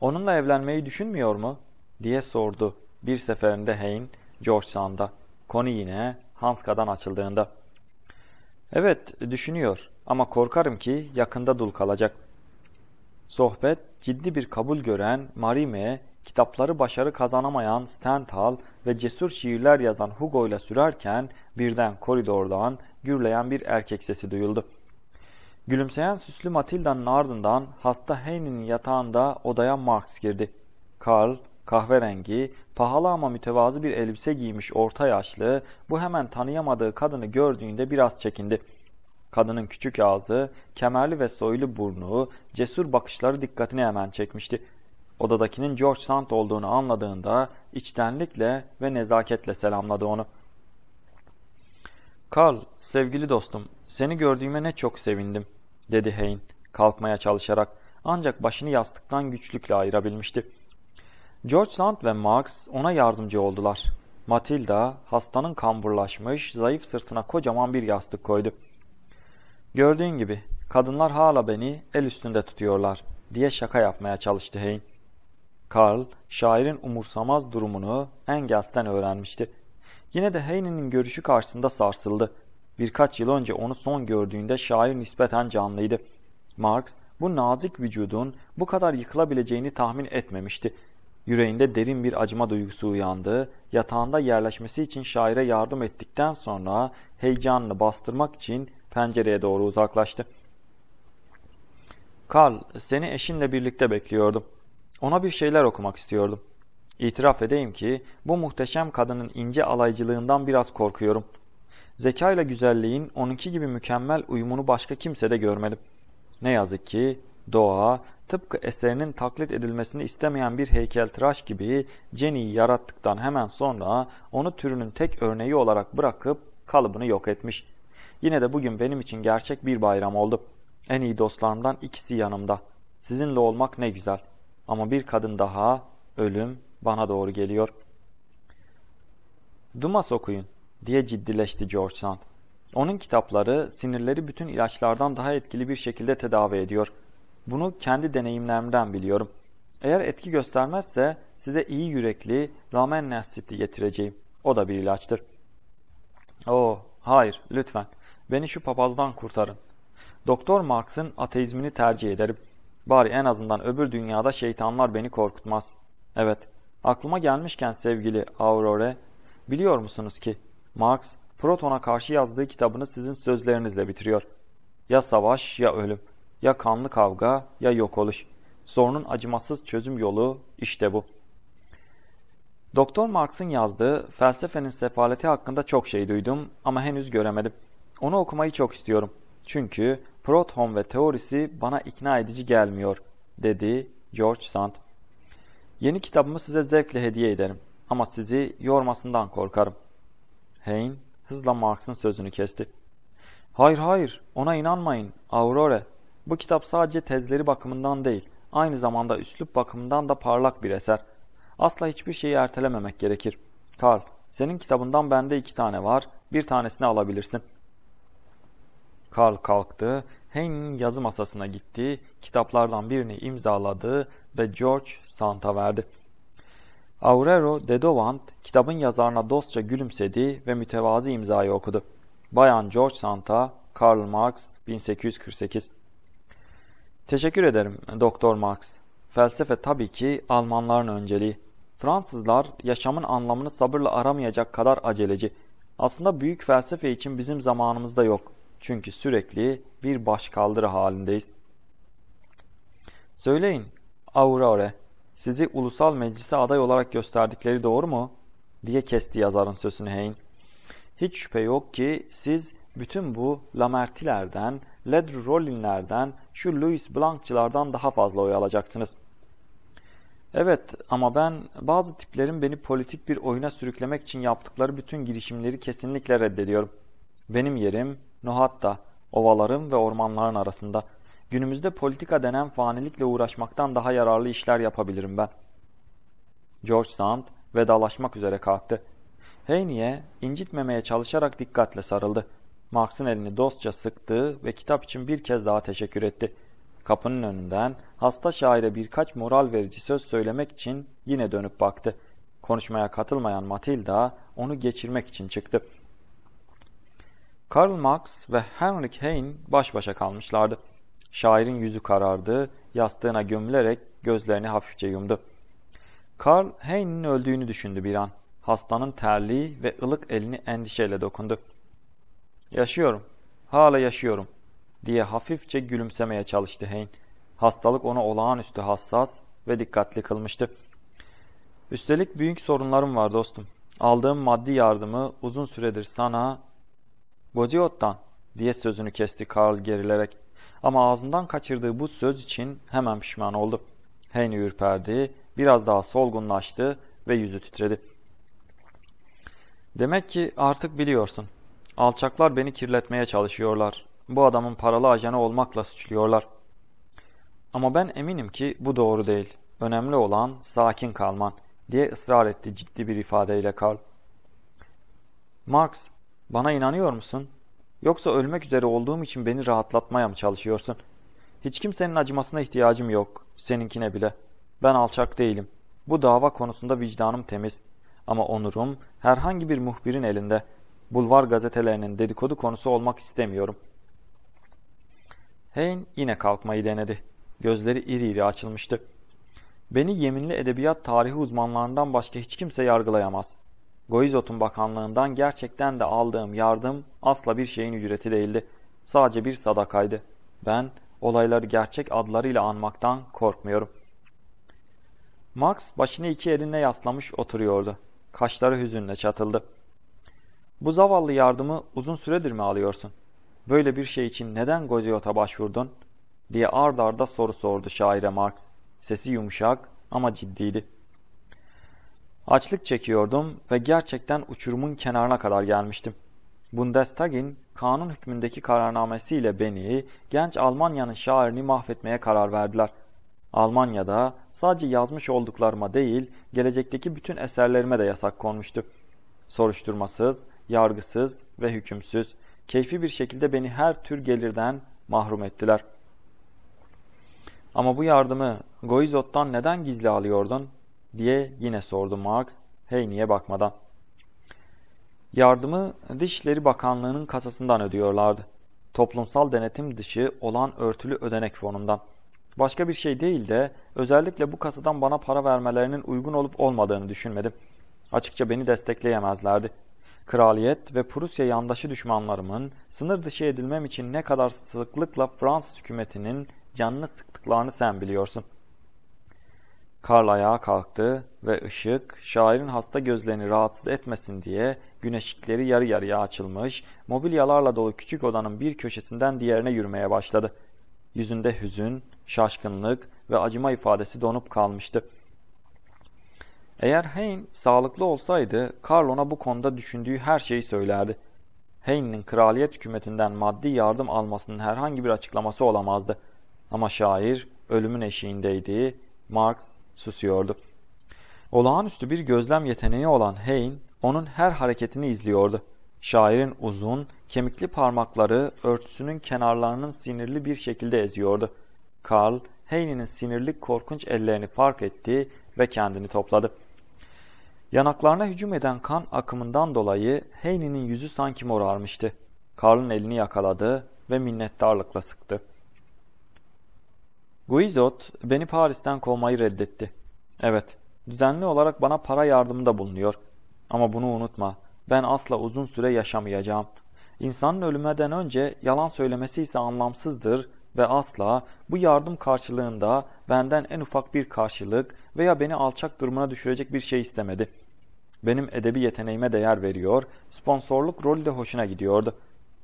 Onunla evlenmeyi düşünmüyor mu? diye sordu bir seferinde Hein George Sand'a. Konu yine Hanska'dan açıldığında. Evet düşünüyor ama korkarım ki yakında dul kalacak.'' Sohbet ciddi bir kabul gören Marime, kitapları başarı kazanamayan Stendhal ve cesur şiirler yazan Hugo ile sürerken birden koridordan gürleyen bir erkek sesi duyuldu. Gülümseyen süslü Matilda'nın ardından hasta Heine'nin yatağında odaya Marx girdi. Karl, kahverengi, pahalı ama mütevazı bir elbise giymiş orta yaşlı, bu hemen tanıyamadığı kadını gördüğünde biraz çekindi. Kadının küçük ağzı, kemerli ve soylu burnu, cesur bakışları dikkatini hemen çekmişti. Odadakinin George Sand olduğunu anladığında içtenlikle ve nezaketle selamladı onu. ''Karl, sevgili dostum, seni gördüğüme ne çok sevindim.'' dedi Hain kalkmaya çalışarak ancak başını yastıktan güçlükle ayırabilmişti. George Sand ve Max ona yardımcı oldular. Matilda hastanın kamburlaşmış, zayıf sırtına kocaman bir yastık koydu. Gördüğün gibi kadınlar hala beni el üstünde tutuyorlar diye şaka yapmaya çalıştı Heyn. Karl, şairin umursamaz durumunu Engels'ten öğrenmişti. Yine de Heyn'in görüşü karşısında sarsıldı. Birkaç yıl önce onu son gördüğünde şair nispeten canlıydı. Marx, bu nazik vücudun bu kadar yıkılabileceğini tahmin etmemişti. Yüreğinde derin bir acıma duygusu uyandı, yatağında yerleşmesi için şaire yardım ettikten sonra heyecanını bastırmak için Pencereye doğru uzaklaştı. Karl, seni eşinle birlikte bekliyordum. Ona bir şeyler okumak istiyordum. İtiraf edeyim ki bu muhteşem kadının ince alaycılığından biraz korkuyorum. Zeka ile güzelliğin onunki gibi mükemmel uyumunu başka kimse de görmedim. Ne yazık ki doğa tıpkı eserinin taklit edilmesini istemeyen bir heykeltıraş gibi Jenny'i yarattıktan hemen sonra onu türünün tek örneği olarak bırakıp kalıbını yok etmiş. Yine de bugün benim için gerçek bir bayram oldu. En iyi dostlarımdan ikisi yanımda. Sizinle olmak ne güzel. Ama bir kadın daha, ölüm bana doğru geliyor. Dumas okuyun diye ciddileşti George Sand. Onun kitapları sinirleri bütün ilaçlardan daha etkili bir şekilde tedavi ediyor. Bunu kendi deneyimlerimden biliyorum. Eğer etki göstermezse size iyi yürekli ramen nasitli getireceğim. O da bir ilaçtır. Oo, oh, hayır lütfen. Beni şu papazdan kurtarın. Doktor Marx'ın ateizmini tercih ederim. Bari en azından öbür dünyada şeytanlar beni korkutmaz. Evet, aklıma gelmişken sevgili Aurore, biliyor musunuz ki Marx, Proton'a karşı yazdığı kitabını sizin sözlerinizle bitiriyor. Ya savaş ya ölüm, ya kanlı kavga ya yok oluş. Sorunun acımasız çözüm yolu işte bu. Doktor Marx'ın yazdığı Felsefenin Sefaleti hakkında çok şey duydum ama henüz göremedim. Onu okumayı çok istiyorum. Çünkü Proton ve teorisi bana ikna edici gelmiyor, dedi George Sand. Yeni kitabımı size zevkle hediye ederim ama sizi yormasından korkarım. Hein hızla Marx'ın sözünü kesti. Hayır hayır ona inanmayın Aurore. Bu kitap sadece tezleri bakımından değil aynı zamanda üslup bakımından da parlak bir eser. Asla hiçbir şeyi ertelememek gerekir. Karl senin kitabından bende iki tane var bir tanesini alabilirsin. Karl kalktı, Henry'nin yazı masasına gitti, kitaplardan birini imzaladı ve George Santa verdi. Aurero Dedovant kitabın yazarına dostça gülümsedi ve mütevazi imzayı okudu. Bayan George Santa, Karl Marx 1848 Teşekkür ederim Doktor Marx. Felsefe tabii ki Almanların önceliği. Fransızlar yaşamın anlamını sabırla aramayacak kadar aceleci. Aslında büyük felsefe için bizim zamanımızda yok. Çünkü sürekli bir başkaldırı halindeyiz. Söyleyin Aurore, sizi ulusal meclise aday olarak gösterdikleri doğru mu? diye kesti yazarın sözünü Hein. Hiç şüphe yok ki siz bütün bu Lamertilerden, Ledru Rollinlerden, şu Louis Blanc'çılardan daha fazla oy alacaksınız. Evet ama ben bazı tiplerin beni politik bir oyuna sürüklemek için yaptıkları bütün girişimleri kesinlikle reddediyorum. Benim yerim nohatta, ovaların ve ormanların arasında. Günümüzde politika denen fanilikle uğraşmaktan daha yararlı işler yapabilirim ben. George Sand vedalaşmak üzere kalktı. Heyni'ye incitmemeye çalışarak dikkatle sarıldı. Marx'ın elini dostça sıktı ve kitap için bir kez daha teşekkür etti. Kapının önünden hasta şaire birkaç moral verici söz söylemek için yine dönüp baktı. Konuşmaya katılmayan Matilda onu geçirmek için çıktı. Karl Marx ve Heinrich Heyn baş başa kalmışlardı. Şairin yüzü karardı, yastığına gömülerek gözlerini hafifçe yumdu. Karl Heyn'in öldüğünü düşündü bir an. Hastanın terliği ve ılık elini endişeyle dokundu. ''Yaşıyorum, hala yaşıyorum.'' diye hafifçe gülümsemeye çalıştı Heyn. Hastalık onu olağanüstü hassas ve dikkatli kılmıştı. Üstelik büyük sorunlarım var dostum. Aldığım maddi yardımı uzun süredir sana Boziot'tan diye sözünü kesti Karl gerilerek. Ama ağzından kaçırdığı bu söz için hemen pişman oldu. Henry ürperdi, biraz daha solgunlaştı ve yüzü titredi. Demek ki artık biliyorsun. Alçaklar beni kirletmeye çalışıyorlar. Bu adamın paralı ajanı olmakla suçluyorlar. Ama ben eminim ki bu doğru değil. Önemli olan sakin kalman diye ısrar etti ciddi bir ifadeyle Karl. Marx bana inanıyor musun? Yoksa ölmek üzere olduğum için beni rahatlatmaya mı çalışıyorsun? Hiç kimsenin acımasına ihtiyacım yok, seninkine bile. Ben alçak değilim. Bu dava konusunda vicdanım temiz. Ama onurum herhangi bir muhbirin elinde. Bulvar gazetelerinin dedikodu konusu olmak istemiyorum. Hein yine kalkmayı denedi. Gözleri iri iri açılmıştı. Beni yeminli edebiyat tarihi uzmanlarından başka hiç kimse yargılayamaz. Goizot'un bakanlığından gerçekten de aldığım yardım asla bir şeyin ücreti değildi. Sadece bir sadakaydı. Ben olayları gerçek adlarıyla anmaktan korkmuyorum. Max başını iki eline yaslamış oturuyordu. Kaşları hüzünle çatıldı. Bu zavallı yardımı uzun süredir mi alıyorsun? Böyle bir şey için neden Goziot'a başvurdun? diye ard arda soru sordu şaire Marx. Sesi yumuşak ama ciddiydi. Açlık çekiyordum ve gerçekten uçurumun kenarına kadar gelmiştim. Bundestag'in kanun hükmündeki kararnamesiyle beni, genç Almanya'nın şairini mahvetmeye karar verdiler. Almanya'da sadece yazmış olduklarıma değil, gelecekteki bütün eserlerime de yasak konmuştu. Soruşturmasız, yargısız ve hükümsüz, keyfi bir şekilde beni her tür gelirden mahrum ettiler. Ama bu yardımı Goizot'tan neden gizli alıyordun? diye yine sordu Marx Heyney'e bakmadan. Yardımı Dişleri Bakanlığı'nın kasasından ödüyorlardı. Toplumsal denetim dışı olan örtülü ödenek fonundan. Başka bir şey değil de özellikle bu kasadan bana para vermelerinin uygun olup olmadığını düşünmedim. Açıkça beni destekleyemezlerdi. Kraliyet ve Prusya yandaşı düşmanlarımın sınır dışı edilmem için ne kadar sıklıkla Fransız hükümetinin canını sıktıklarını sen biliyorsun.'' Karl ayağa kalktı ve ışık, şairin hasta gözlerini rahatsız etmesin diye güneşlikleri yarı yarıya açılmış, mobilyalarla dolu küçük odanın bir köşesinden diğerine yürümeye başladı. Yüzünde hüzün, şaşkınlık ve acıma ifadesi donup kalmıştı. Eğer Hein sağlıklı olsaydı, Karl ona bu konuda düşündüğü her şeyi söylerdi. Hein'in kraliyet hükümetinden maddi yardım almasının herhangi bir açıklaması olamazdı. Ama şair ölümün eşiğindeydi, Marx susuyordu. Olağanüstü bir gözlem yeteneği olan Hein, onun her hareketini izliyordu. Şairin uzun, kemikli parmakları örtüsünün kenarlarının sinirli bir şekilde eziyordu. Karl, Hein'in sinirli korkunç ellerini fark etti ve kendini topladı. Yanaklarına hücum eden kan akımından dolayı Hein'in yüzü sanki morarmıştı. Karl'ın elini yakaladı ve minnettarlıkla sıktı. Guizot beni Paris'ten kovmayı reddetti. Evet, düzenli olarak bana para yardımında bulunuyor. Ama bunu unutma, ben asla uzun süre yaşamayacağım. İnsanın ölümeden önce yalan söylemesi ise anlamsızdır ve asla bu yardım karşılığında benden en ufak bir karşılık veya beni alçak durumuna düşürecek bir şey istemedi. Benim edebi yeteneğime değer veriyor, sponsorluk rolü de hoşuna gidiyordu.''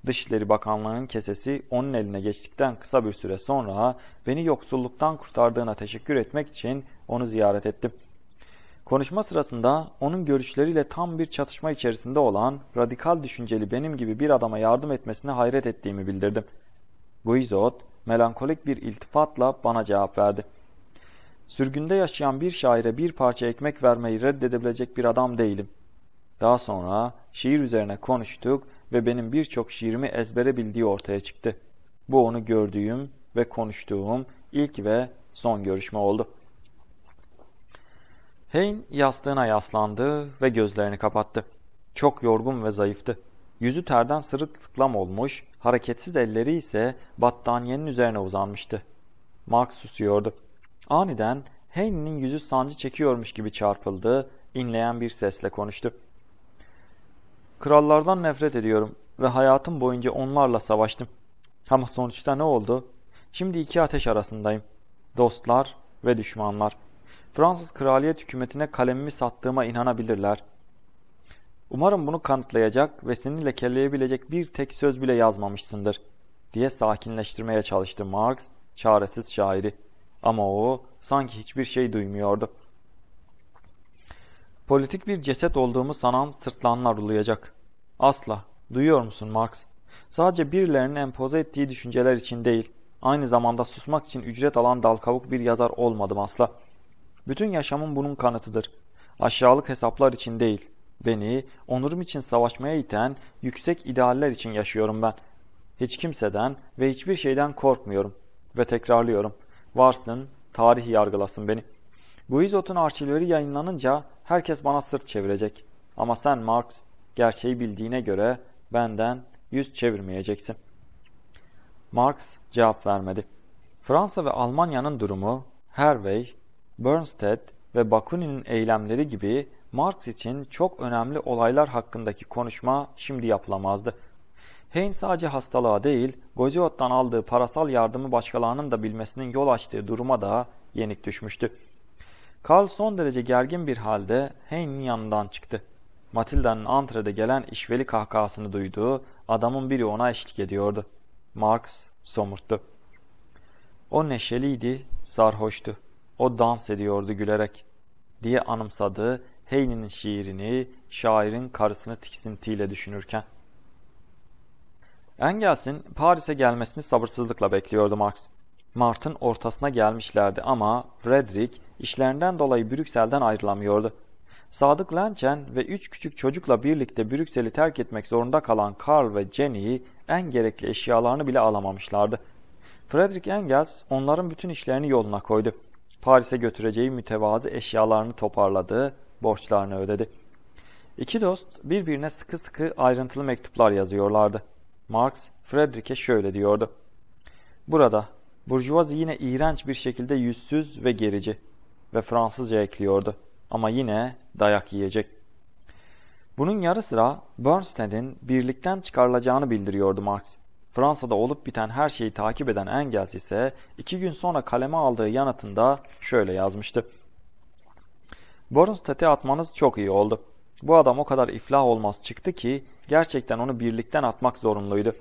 Dışişleri Bakanlığı'nın kesesi onun eline geçtikten kısa bir süre sonra beni yoksulluktan kurtardığına teşekkür etmek için onu ziyaret ettim. Konuşma sırasında onun görüşleriyle tam bir çatışma içerisinde olan radikal düşünceli benim gibi bir adama yardım etmesine hayret ettiğimi bildirdim. Guizot melankolik bir iltifatla bana cevap verdi. Sürgünde yaşayan bir şaire bir parça ekmek vermeyi reddedebilecek bir adam değilim. Daha sonra şiir üzerine konuştuk ve benim birçok şiirimi ezbere bildiği ortaya çıktı. Bu onu gördüğüm ve konuştuğum ilk ve son görüşme oldu. Hein yastığına yaslandı ve gözlerini kapattı. Çok yorgun ve zayıftı. Yüzü terden sırık olmuş, hareketsiz elleri ise battaniyenin üzerine uzanmıştı. Mark susuyordu. Aniden Hein'in yüzü sancı çekiyormuş gibi çarpıldı, inleyen bir sesle konuştu. Krallardan nefret ediyorum ve hayatım boyunca onlarla savaştım. Ama sonuçta ne oldu? Şimdi iki ateş arasındayım. Dostlar ve düşmanlar. Fransız kraliyet hükümetine kalemimi sattığıma inanabilirler. Umarım bunu kanıtlayacak ve seni lekeleyebilecek bir tek söz bile yazmamışsındır diye sakinleştirmeye çalıştı Marx çaresiz şairi. Ama o sanki hiçbir şey duymuyordu. Politik bir ceset olduğumu sanan sırtlanlar uluyacak. Asla. Duyuyor musun Marx? Sadece birilerinin empoze ettiği düşünceler için değil, aynı zamanda susmak için ücret alan dal kavuk bir yazar olmadım asla. Bütün yaşamım bunun kanıtıdır. Aşağılık hesaplar için değil, beni onurum için savaşmaya iten yüksek idealler için yaşıyorum ben. Hiç kimseden ve hiçbir şeyden korkmuyorum ve tekrarlıyorum. Varsın, tarihi yargılasın beni.'' Bu izotun arşivleri yayınlanınca herkes bana sırt çevirecek. Ama sen Marx gerçeği bildiğine göre benden yüz çevirmeyeceksin. Marx cevap vermedi. Fransa ve Almanya'nın durumu Hervey, Bernstedt ve Bakunin'in eylemleri gibi Marx için çok önemli olaylar hakkındaki konuşma şimdi yapılamazdı. Haynes sadece hastalığa değil, Goziot'tan aldığı parasal yardımı başkalarının da bilmesinin yol açtığı duruma da yenik düşmüştü. Karl son derece gergin bir halde Hein'in yanından çıktı. Matilda'nın antrede gelen işveli kahkahasını duyduğu adamın biri ona eşlik ediyordu. Marx somurttu. O neşeliydi, sarhoştu. O dans ediyordu gülerek diye anımsadığı Heyne'nin şiirini, şairin karısını tiksintiyle düşünürken. Engels'in Paris'e gelmesini sabırsızlıkla bekliyordu Marx. Mart'ın ortasına gelmişlerdi ama Frederick işlerinden dolayı Brüksel'den ayrılamıyordu. Sadık Lençen ve üç küçük çocukla birlikte Brüksel'i terk etmek zorunda kalan Karl ve Jenny'yi en gerekli eşyalarını bile alamamışlardı. Frederick Engels onların bütün işlerini yoluna koydu. Paris'e götüreceği mütevazı eşyalarını toparladı, borçlarını ödedi. İki dost birbirine sıkı sıkı ayrıntılı mektuplar yazıyorlardı. Marx, Frederick'e şöyle diyordu. Burada, Burjuvazi yine iğrenç bir şekilde yüzsüz ve gerici ve Fransızca ekliyordu ama yine dayak yiyecek. Bunun yarı sıra Bernstein'in birlikten çıkarılacağını bildiriyordu Marx. Fransa'da olup biten her şeyi takip eden Engels ise iki gün sonra kaleme aldığı yanıtında şöyle yazmıştı. Bernstein'i atmanız çok iyi oldu. Bu adam o kadar iflah olmaz çıktı ki gerçekten onu birlikten atmak zorunluydu.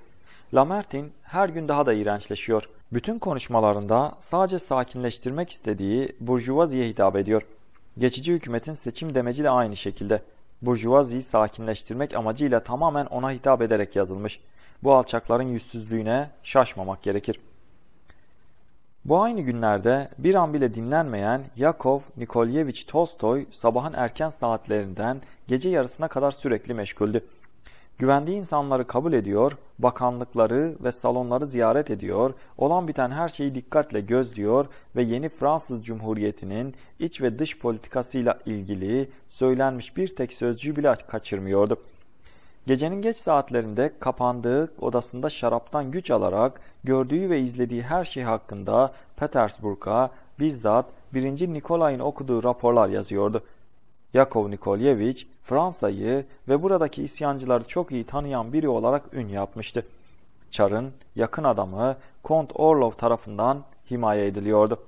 Lamertin her gün daha da iğrençleşiyor. Bütün konuşmalarında sadece sakinleştirmek istediği Burjuvazi'ye hitap ediyor. Geçici hükümetin seçim demeci de aynı şekilde. Burjuvazi'yi sakinleştirmek amacıyla tamamen ona hitap ederek yazılmış. Bu alçakların yüzsüzlüğüne şaşmamak gerekir. Bu aynı günlerde bir an bile dinlenmeyen Yakov Nikolyevich Tolstoy sabahın erken saatlerinden gece yarısına kadar sürekli meşguldü. Güvendiği insanları kabul ediyor, bakanlıkları ve salonları ziyaret ediyor, olan biten her şeyi dikkatle gözlüyor ve yeni Fransız Cumhuriyeti'nin iç ve dış politikasıyla ilgili söylenmiş bir tek sözcüğü bile kaçırmıyordu. Gecenin geç saatlerinde kapandığı odasında şaraptan güç alarak gördüğü ve izlediği her şey hakkında Petersburg'a bizzat 1. Nikolay'ın okuduğu raporlar yazıyordu. Yakov Nikolyeviç, Fransa'yı ve buradaki isyancıları çok iyi tanıyan biri olarak ün yapmıştı. Çar'ın yakın adamı Kont Orlov tarafından himaye ediliyordu.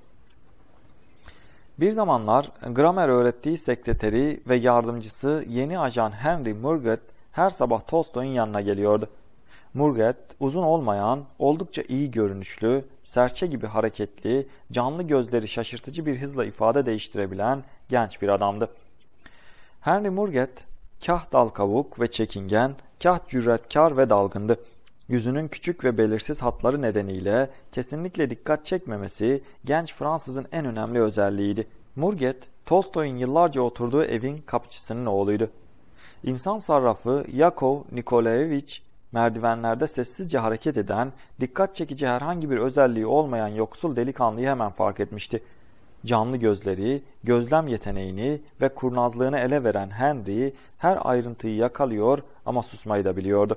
Bir zamanlar gramer öğrettiği sekreteri ve yardımcısı yeni ajan Henry Murgat her sabah Tolstoy'un yanına geliyordu. Murgat uzun olmayan, oldukça iyi görünüşlü, serçe gibi hareketli, canlı gözleri şaşırtıcı bir hızla ifade değiştirebilen genç bir adamdı. Henry Murget kah dal kavuk ve çekingen, kah cüretkar ve dalgındı. Yüzünün küçük ve belirsiz hatları nedeniyle kesinlikle dikkat çekmemesi genç Fransızın en önemli özelliğiydi. Murget, Tolstoy'un yıllarca oturduğu evin kapıcısının oğluydu. İnsan sarrafı Yakov Nikolaevich merdivenlerde sessizce hareket eden, dikkat çekici herhangi bir özelliği olmayan yoksul delikanlıyı hemen fark etmişti. Canlı gözleri, gözlem yeteneğini ve kurnazlığını ele veren Henry her ayrıntıyı yakalıyor ama susmayı da biliyordu.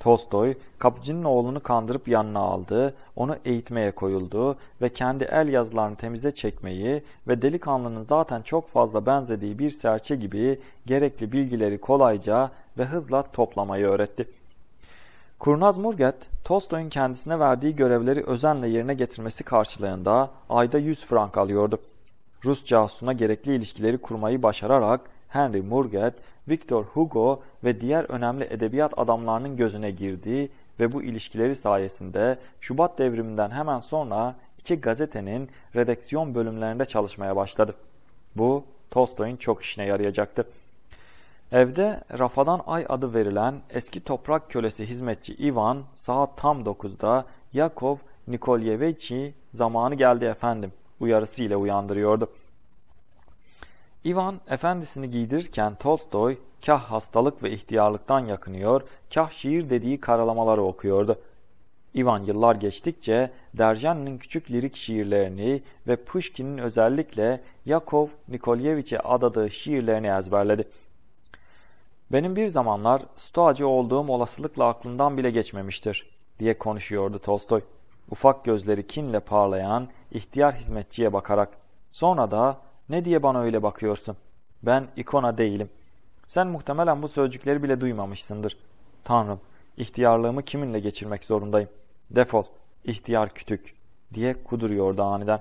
Tolstoy, kapıcının oğlunu kandırıp yanına aldı, onu eğitmeye koyuldu ve kendi el yazılarını temize çekmeyi ve delikanlının zaten çok fazla benzediği bir serçe gibi gerekli bilgileri kolayca ve hızla toplamayı öğretti. Kurnaz Murget, Tolstoy'un kendisine verdiği görevleri özenle yerine getirmesi karşılığında ayda 100 frank alıyordu. Rus casusuna gerekli ilişkileri kurmayı başararak Henry Murget, Victor Hugo ve diğer önemli edebiyat adamlarının gözüne girdiği ve bu ilişkileri sayesinde Şubat devriminden hemen sonra iki gazetenin redaksiyon bölümlerinde çalışmaya başladı. Bu Tolstoy'un çok işine yarayacaktı. Evde Rafadan Ay adı verilen eski toprak kölesi hizmetçi Ivan saat tam 9'da Yakov Nikolyeviç'i zamanı geldi efendim uyarısı ile uyandırıyordu. Ivan efendisini giydirirken Tolstoy kah hastalık ve ihtiyarlıktan yakınıyor, kah şiir dediği karalamaları okuyordu. Ivan yıllar geçtikçe Derjan'ın küçük lirik şiirlerini ve Pushkin'in özellikle Yakov Nikolyeviç'e adadığı şiirlerini ezberledi. Benim bir zamanlar stoacı olduğum olasılıkla aklından bile geçmemiştir diye konuşuyordu Tolstoy. Ufak gözleri kinle parlayan ihtiyar hizmetçiye bakarak. Sonra da ne diye bana öyle bakıyorsun? Ben ikona değilim. Sen muhtemelen bu sözcükleri bile duymamışsındır. Tanrım, ihtiyarlığımı kiminle geçirmek zorundayım? Defol, ihtiyar kütük diye kuduruyordu aniden.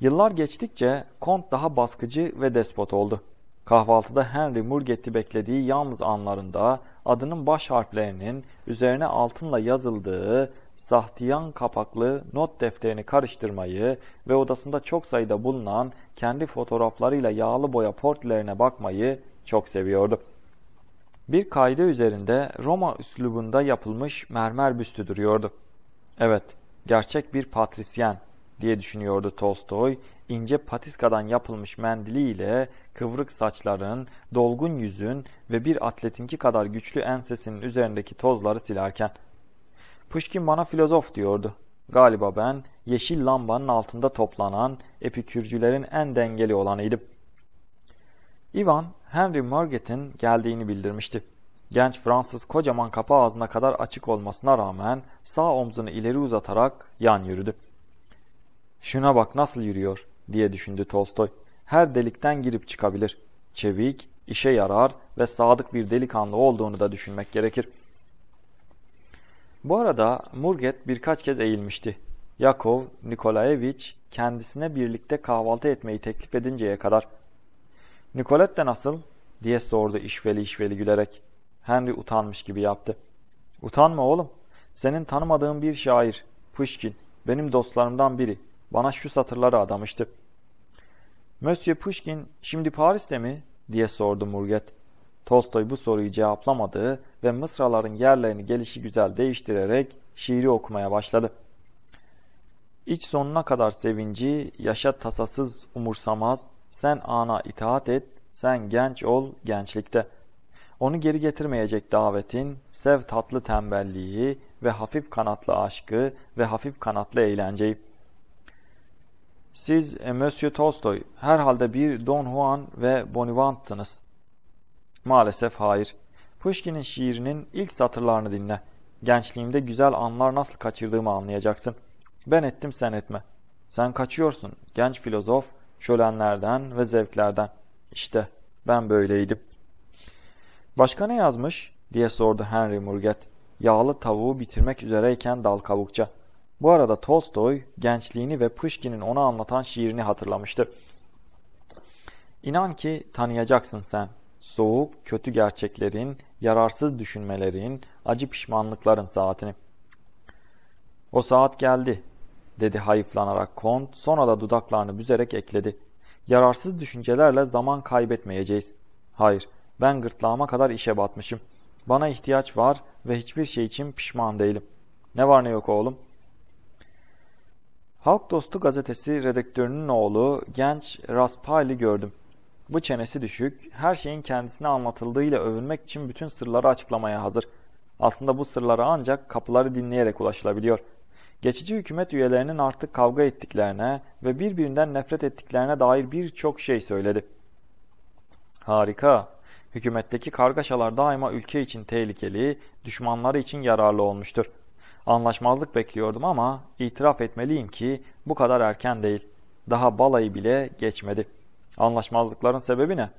Yıllar geçtikçe Kont daha baskıcı ve despot oldu. Kahvaltıda Henry Murgett'i beklediği yalnız anlarında adının baş harflerinin üzerine altınla yazıldığı sahtiyan kapaklı not defterini karıştırmayı ve odasında çok sayıda bulunan kendi fotoğraflarıyla yağlı boya portrelerine bakmayı çok seviyordu. Bir kayda üzerinde Roma üslubunda yapılmış mermer büstü duruyordu. Evet, gerçek bir patrisyen diye düşünüyordu Tolstoy ince patiskadan yapılmış mendiliyle kıvrık saçların, dolgun yüzün ve bir atletinki kadar güçlü ensesinin üzerindeki tozları silerken. Pushkin bana filozof diyordu. Galiba ben yeşil lambanın altında toplanan epikürcülerin en dengeli olanıydım. Ivan, Henry Murgett'in geldiğini bildirmişti. Genç Fransız kocaman kapı ağzına kadar açık olmasına rağmen sağ omzunu ileri uzatarak yan yürüdü. Şuna bak nasıl yürüyor diye düşündü Tolstoy. Her delikten girip çıkabilir. Çevik, işe yarar ve sadık bir delikanlı olduğunu da düşünmek gerekir. Bu arada Murget birkaç kez eğilmişti. Yakov Nikolaevich kendisine birlikte kahvaltı etmeyi teklif edinceye kadar. Nikolet de nasıl? diye sordu işveli işveli gülerek. Henry utanmış gibi yaptı. Utanma oğlum. Senin tanımadığın bir şair. Pushkin. Benim dostlarımdan biri. Bana şu satırları adamıştı. Monsieur Pushkin şimdi Paris'te mi? diye sordu Murget. Tolstoy bu soruyu cevaplamadığı ve mısraların yerlerini gelişi güzel değiştirerek şiiri okumaya başladı. İç sonuna kadar sevinci, yaşa tasasız umursamaz, sen ana itaat et, sen genç ol gençlikte. Onu geri getirmeyecek davetin, sev tatlı tembelliği ve hafif kanatlı aşkı ve hafif kanatlı eğlenceyi. Siz e, Monsieur Tolstoy herhalde bir Don Juan ve Bonivant'tınız. Maalesef hayır. Pushkin'in şiirinin ilk satırlarını dinle. Gençliğimde güzel anlar nasıl kaçırdığımı anlayacaksın. Ben ettim sen etme. Sen kaçıyorsun genç filozof, şölenlerden ve zevklerden. İşte ben böyleydim. Başka ne yazmış diye sordu Henry Murget. Yağlı tavuğu bitirmek üzereyken dal kavukça. Bu arada Tolstoy gençliğini ve Pushkin'in ona anlatan şiirini hatırlamıştı. İnan ki tanıyacaksın sen. Soğuk, kötü gerçeklerin, yararsız düşünmelerin, acı pişmanlıkların saatini. O saat geldi, dedi hayıflanarak Kont, sonra da dudaklarını büzerek ekledi. Yararsız düşüncelerle zaman kaybetmeyeceğiz. Hayır, ben gırtlağıma kadar işe batmışım. Bana ihtiyaç var ve hiçbir şey için pişman değilim. Ne var ne yok oğlum, Halk Dostu gazetesi redaktörünün oğlu genç Raspali gördüm. Bu çenesi düşük, her şeyin kendisine anlatıldığıyla övünmek için bütün sırları açıklamaya hazır. Aslında bu sırlara ancak kapıları dinleyerek ulaşılabiliyor. Geçici hükümet üyelerinin artık kavga ettiklerine ve birbirinden nefret ettiklerine dair birçok şey söyledi. Harika. Hükümetteki kargaşalar daima ülke için tehlikeli, düşmanları için yararlı olmuştur. Anlaşmazlık bekliyordum ama itiraf etmeliyim ki bu kadar erken değil. Daha balayı bile geçmedi. Anlaşmazlıkların sebebi ne?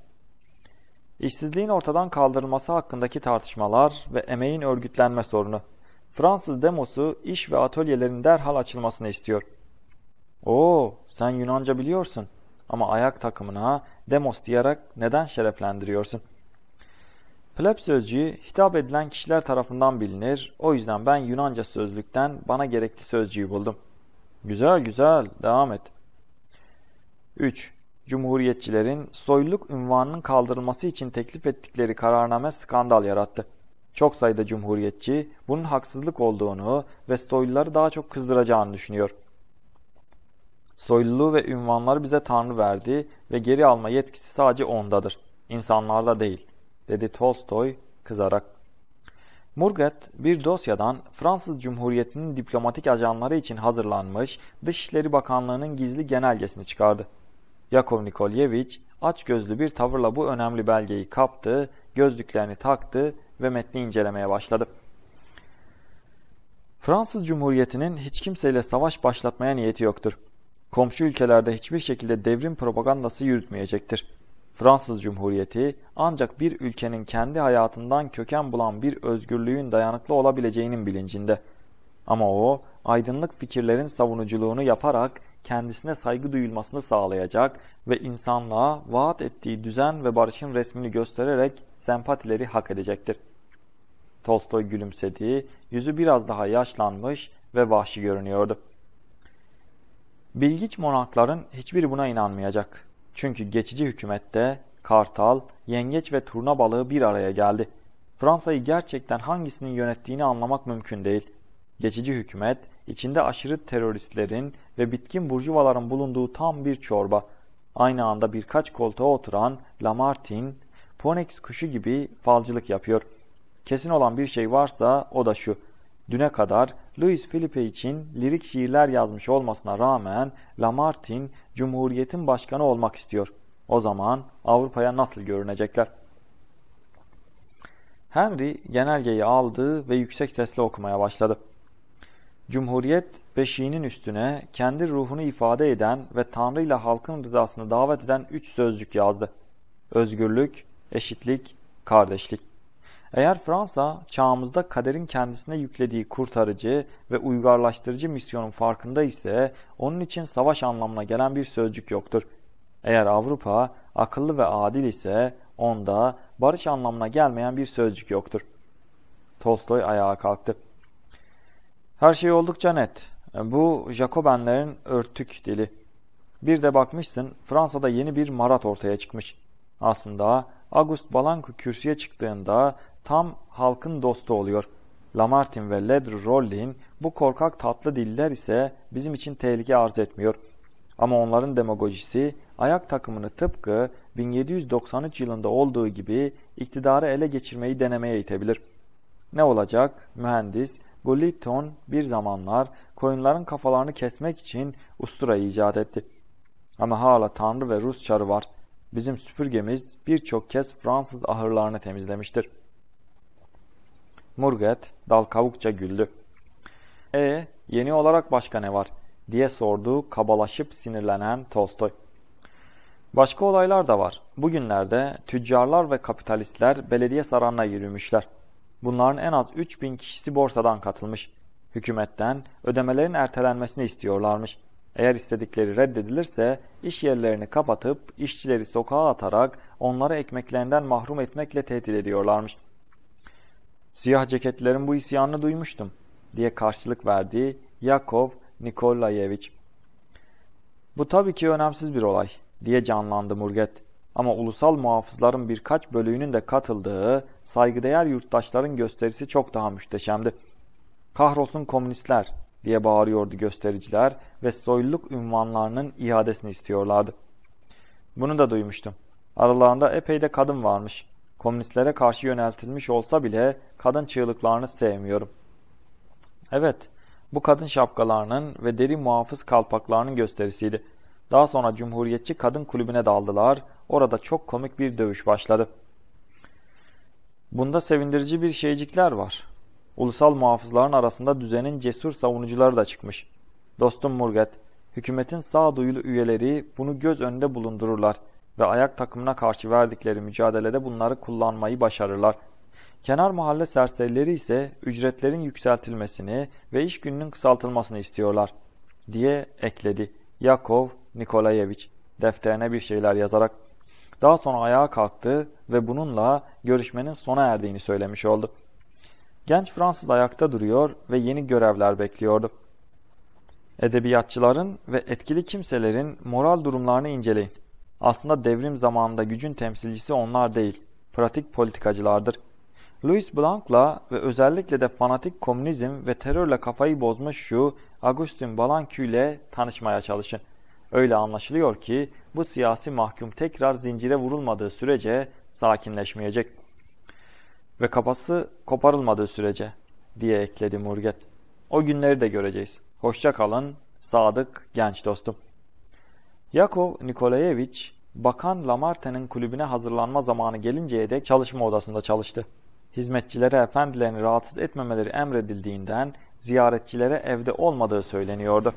İşsizliğin ortadan kaldırılması hakkındaki tartışmalar ve emeğin örgütlenme sorunu. Fransız demosu iş ve atölyelerin derhal açılmasını istiyor. Oo, sen Yunanca biliyorsun ama ayak takımına demos diyerek neden şereflendiriyorsun? Pleb sözcüğü hitap edilen kişiler tarafından bilinir. O yüzden ben Yunanca sözlükten bana gerekli sözcüğü buldum. Güzel güzel devam et. 3. Cumhuriyetçilerin soyluluk ünvanının kaldırılması için teklif ettikleri kararname skandal yarattı. Çok sayıda cumhuriyetçi bunun haksızlık olduğunu ve soyluları daha çok kızdıracağını düşünüyor. Soyluluğu ve ünvanları bize Tanrı verdi ve geri alma yetkisi sadece ondadır, insanlarda değil dedi Tolstoy kızarak. Murgat bir dosyadan Fransız Cumhuriyeti'nin diplomatik ajanları için hazırlanmış Dışişleri Bakanlığı'nın gizli genelgesini çıkardı. Yakov Nikolyevich açgözlü bir tavırla bu önemli belgeyi kaptı, gözlüklerini taktı ve metni incelemeye başladı. Fransız Cumhuriyeti'nin hiç kimseyle savaş başlatmaya niyeti yoktur. Komşu ülkelerde hiçbir şekilde devrim propagandası yürütmeyecektir. Fransız Cumhuriyeti ancak bir ülkenin kendi hayatından köken bulan bir özgürlüğün dayanıklı olabileceğinin bilincinde. Ama o aydınlık fikirlerin savunuculuğunu yaparak kendisine saygı duyulmasını sağlayacak ve insanlığa vaat ettiği düzen ve barışın resmini göstererek sempatileri hak edecektir. Tolstoy gülümsediği, yüzü biraz daha yaşlanmış ve vahşi görünüyordu. Bilgiç monarkların hiçbiri buna inanmayacak. Çünkü geçici hükümette kartal, yengeç ve turna balığı bir araya geldi. Fransa'yı gerçekten hangisinin yönettiğini anlamak mümkün değil. Geçici hükümet, içinde aşırı teröristlerin ve bitkin burjuvaların bulunduğu tam bir çorba. Aynı anda birkaç koltuğa oturan Lamartine, Ponex kuşu gibi falcılık yapıyor. Kesin olan bir şey varsa o da şu. Düne kadar Louis Philippe için lirik şiirler yazmış olmasına rağmen Lamartine Cumhuriyetin başkanı olmak istiyor. O zaman Avrupa'ya nasıl görünecekler? Henry genelgeyi aldı ve yüksek sesle okumaya başladı. Cumhuriyet beşiğinin üstüne kendi ruhunu ifade eden ve Tanrı ile halkın rızasını davet eden üç sözcük yazdı. Özgürlük, eşitlik, kardeşlik. Eğer Fransa çağımızda kaderin kendisine yüklediği kurtarıcı ve uygarlaştırıcı misyonun farkında ise onun için savaş anlamına gelen bir sözcük yoktur. Eğer Avrupa akıllı ve adil ise onda barış anlamına gelmeyen bir sözcük yoktur. Tolstoy ayağa kalktı. Her şey oldukça net. Bu Jacobenlerin örtük dili. Bir de bakmışsın Fransa'da yeni bir marat ortaya çıkmış. Aslında August Balanco kürsüye çıktığında tam halkın dostu oluyor. Lamartin ve Ledru Rollin bu korkak tatlı diller ise bizim için tehlike arz etmiyor. Ama onların demagojisi ayak takımını tıpkı 1793 yılında olduğu gibi iktidarı ele geçirmeyi denemeye itebilir. Ne olacak? Mühendis Gullipton bir zamanlar koyunların kafalarını kesmek için ustura icat etti. Ama hala Tanrı ve Rus çarı var. Bizim süpürgemiz birçok kez Fransız ahırlarını temizlemiştir.'' Murget dal kavukça güldü. E yeni olarak başka ne var diye sordu kabalaşıp sinirlenen Tolstoy. Başka olaylar da var. Bugünlerde tüccarlar ve kapitalistler belediye saranına yürümüşler. Bunların en az 3000 kişisi borsadan katılmış. Hükümetten ödemelerin ertelenmesini istiyorlarmış. Eğer istedikleri reddedilirse iş yerlerini kapatıp işçileri sokağa atarak onları ekmeklerinden mahrum etmekle tehdit ediyorlarmış.'' Siyah ceketlerin bu isyanını duymuştum diye karşılık verdiği Yakov Nikolayevich. Bu tabii ki önemsiz bir olay diye canlandı Murget. Ama ulusal muhafızların birkaç bölüğünün de katıldığı saygıdeğer yurttaşların gösterisi çok daha mühteşemdi. Kahrolsun komünistler diye bağırıyordu göstericiler ve soyluluk ünvanlarının iadesini istiyorlardı. Bunu da duymuştum. Aralarında epey de kadın varmış komünistlere karşı yöneltilmiş olsa bile kadın çığlıklarını sevmiyorum. Evet, bu kadın şapkalarının ve deri muhafız kalpaklarının gösterisiydi. Daha sonra Cumhuriyetçi Kadın Kulübü'ne daldılar. Orada çok komik bir dövüş başladı. Bunda sevindirici bir şeycikler var. Ulusal muhafızların arasında düzenin cesur savunucuları da çıkmış. Dostum Murgat, hükümetin sağduyulu üyeleri bunu göz önünde bulundururlar ve ayak takımına karşı verdikleri mücadelede bunları kullanmayı başarırlar. Kenar mahalle serserileri ise ücretlerin yükseltilmesini ve iş gününün kısaltılmasını istiyorlar diye ekledi Yakov Nikolayevich. defterine bir şeyler yazarak. Daha sonra ayağa kalktı ve bununla görüşmenin sona erdiğini söylemiş oldu. Genç Fransız ayakta duruyor ve yeni görevler bekliyordu. Edebiyatçıların ve etkili kimselerin moral durumlarını inceleyin. Aslında devrim zamanında gücün temsilcisi onlar değil, pratik politikacılardır. Louis Blanc'la ve özellikle de fanatik komünizm ve terörle kafayı bozmuş şu Agustin Balancu ile tanışmaya çalışın. Öyle anlaşılıyor ki bu siyasi mahkum tekrar zincire vurulmadığı sürece sakinleşmeyecek. Ve kapası koparılmadığı sürece diye ekledi Murget. O günleri de göreceğiz. Hoşça kalın, sadık genç dostum. Yakov Nikolayevich Bakan Lamarte'nin kulübüne hazırlanma zamanı gelinceye dek çalışma odasında çalıştı. Hizmetçilere efendilerini rahatsız etmemeleri emredildiğinden ziyaretçilere evde olmadığı söyleniyordu.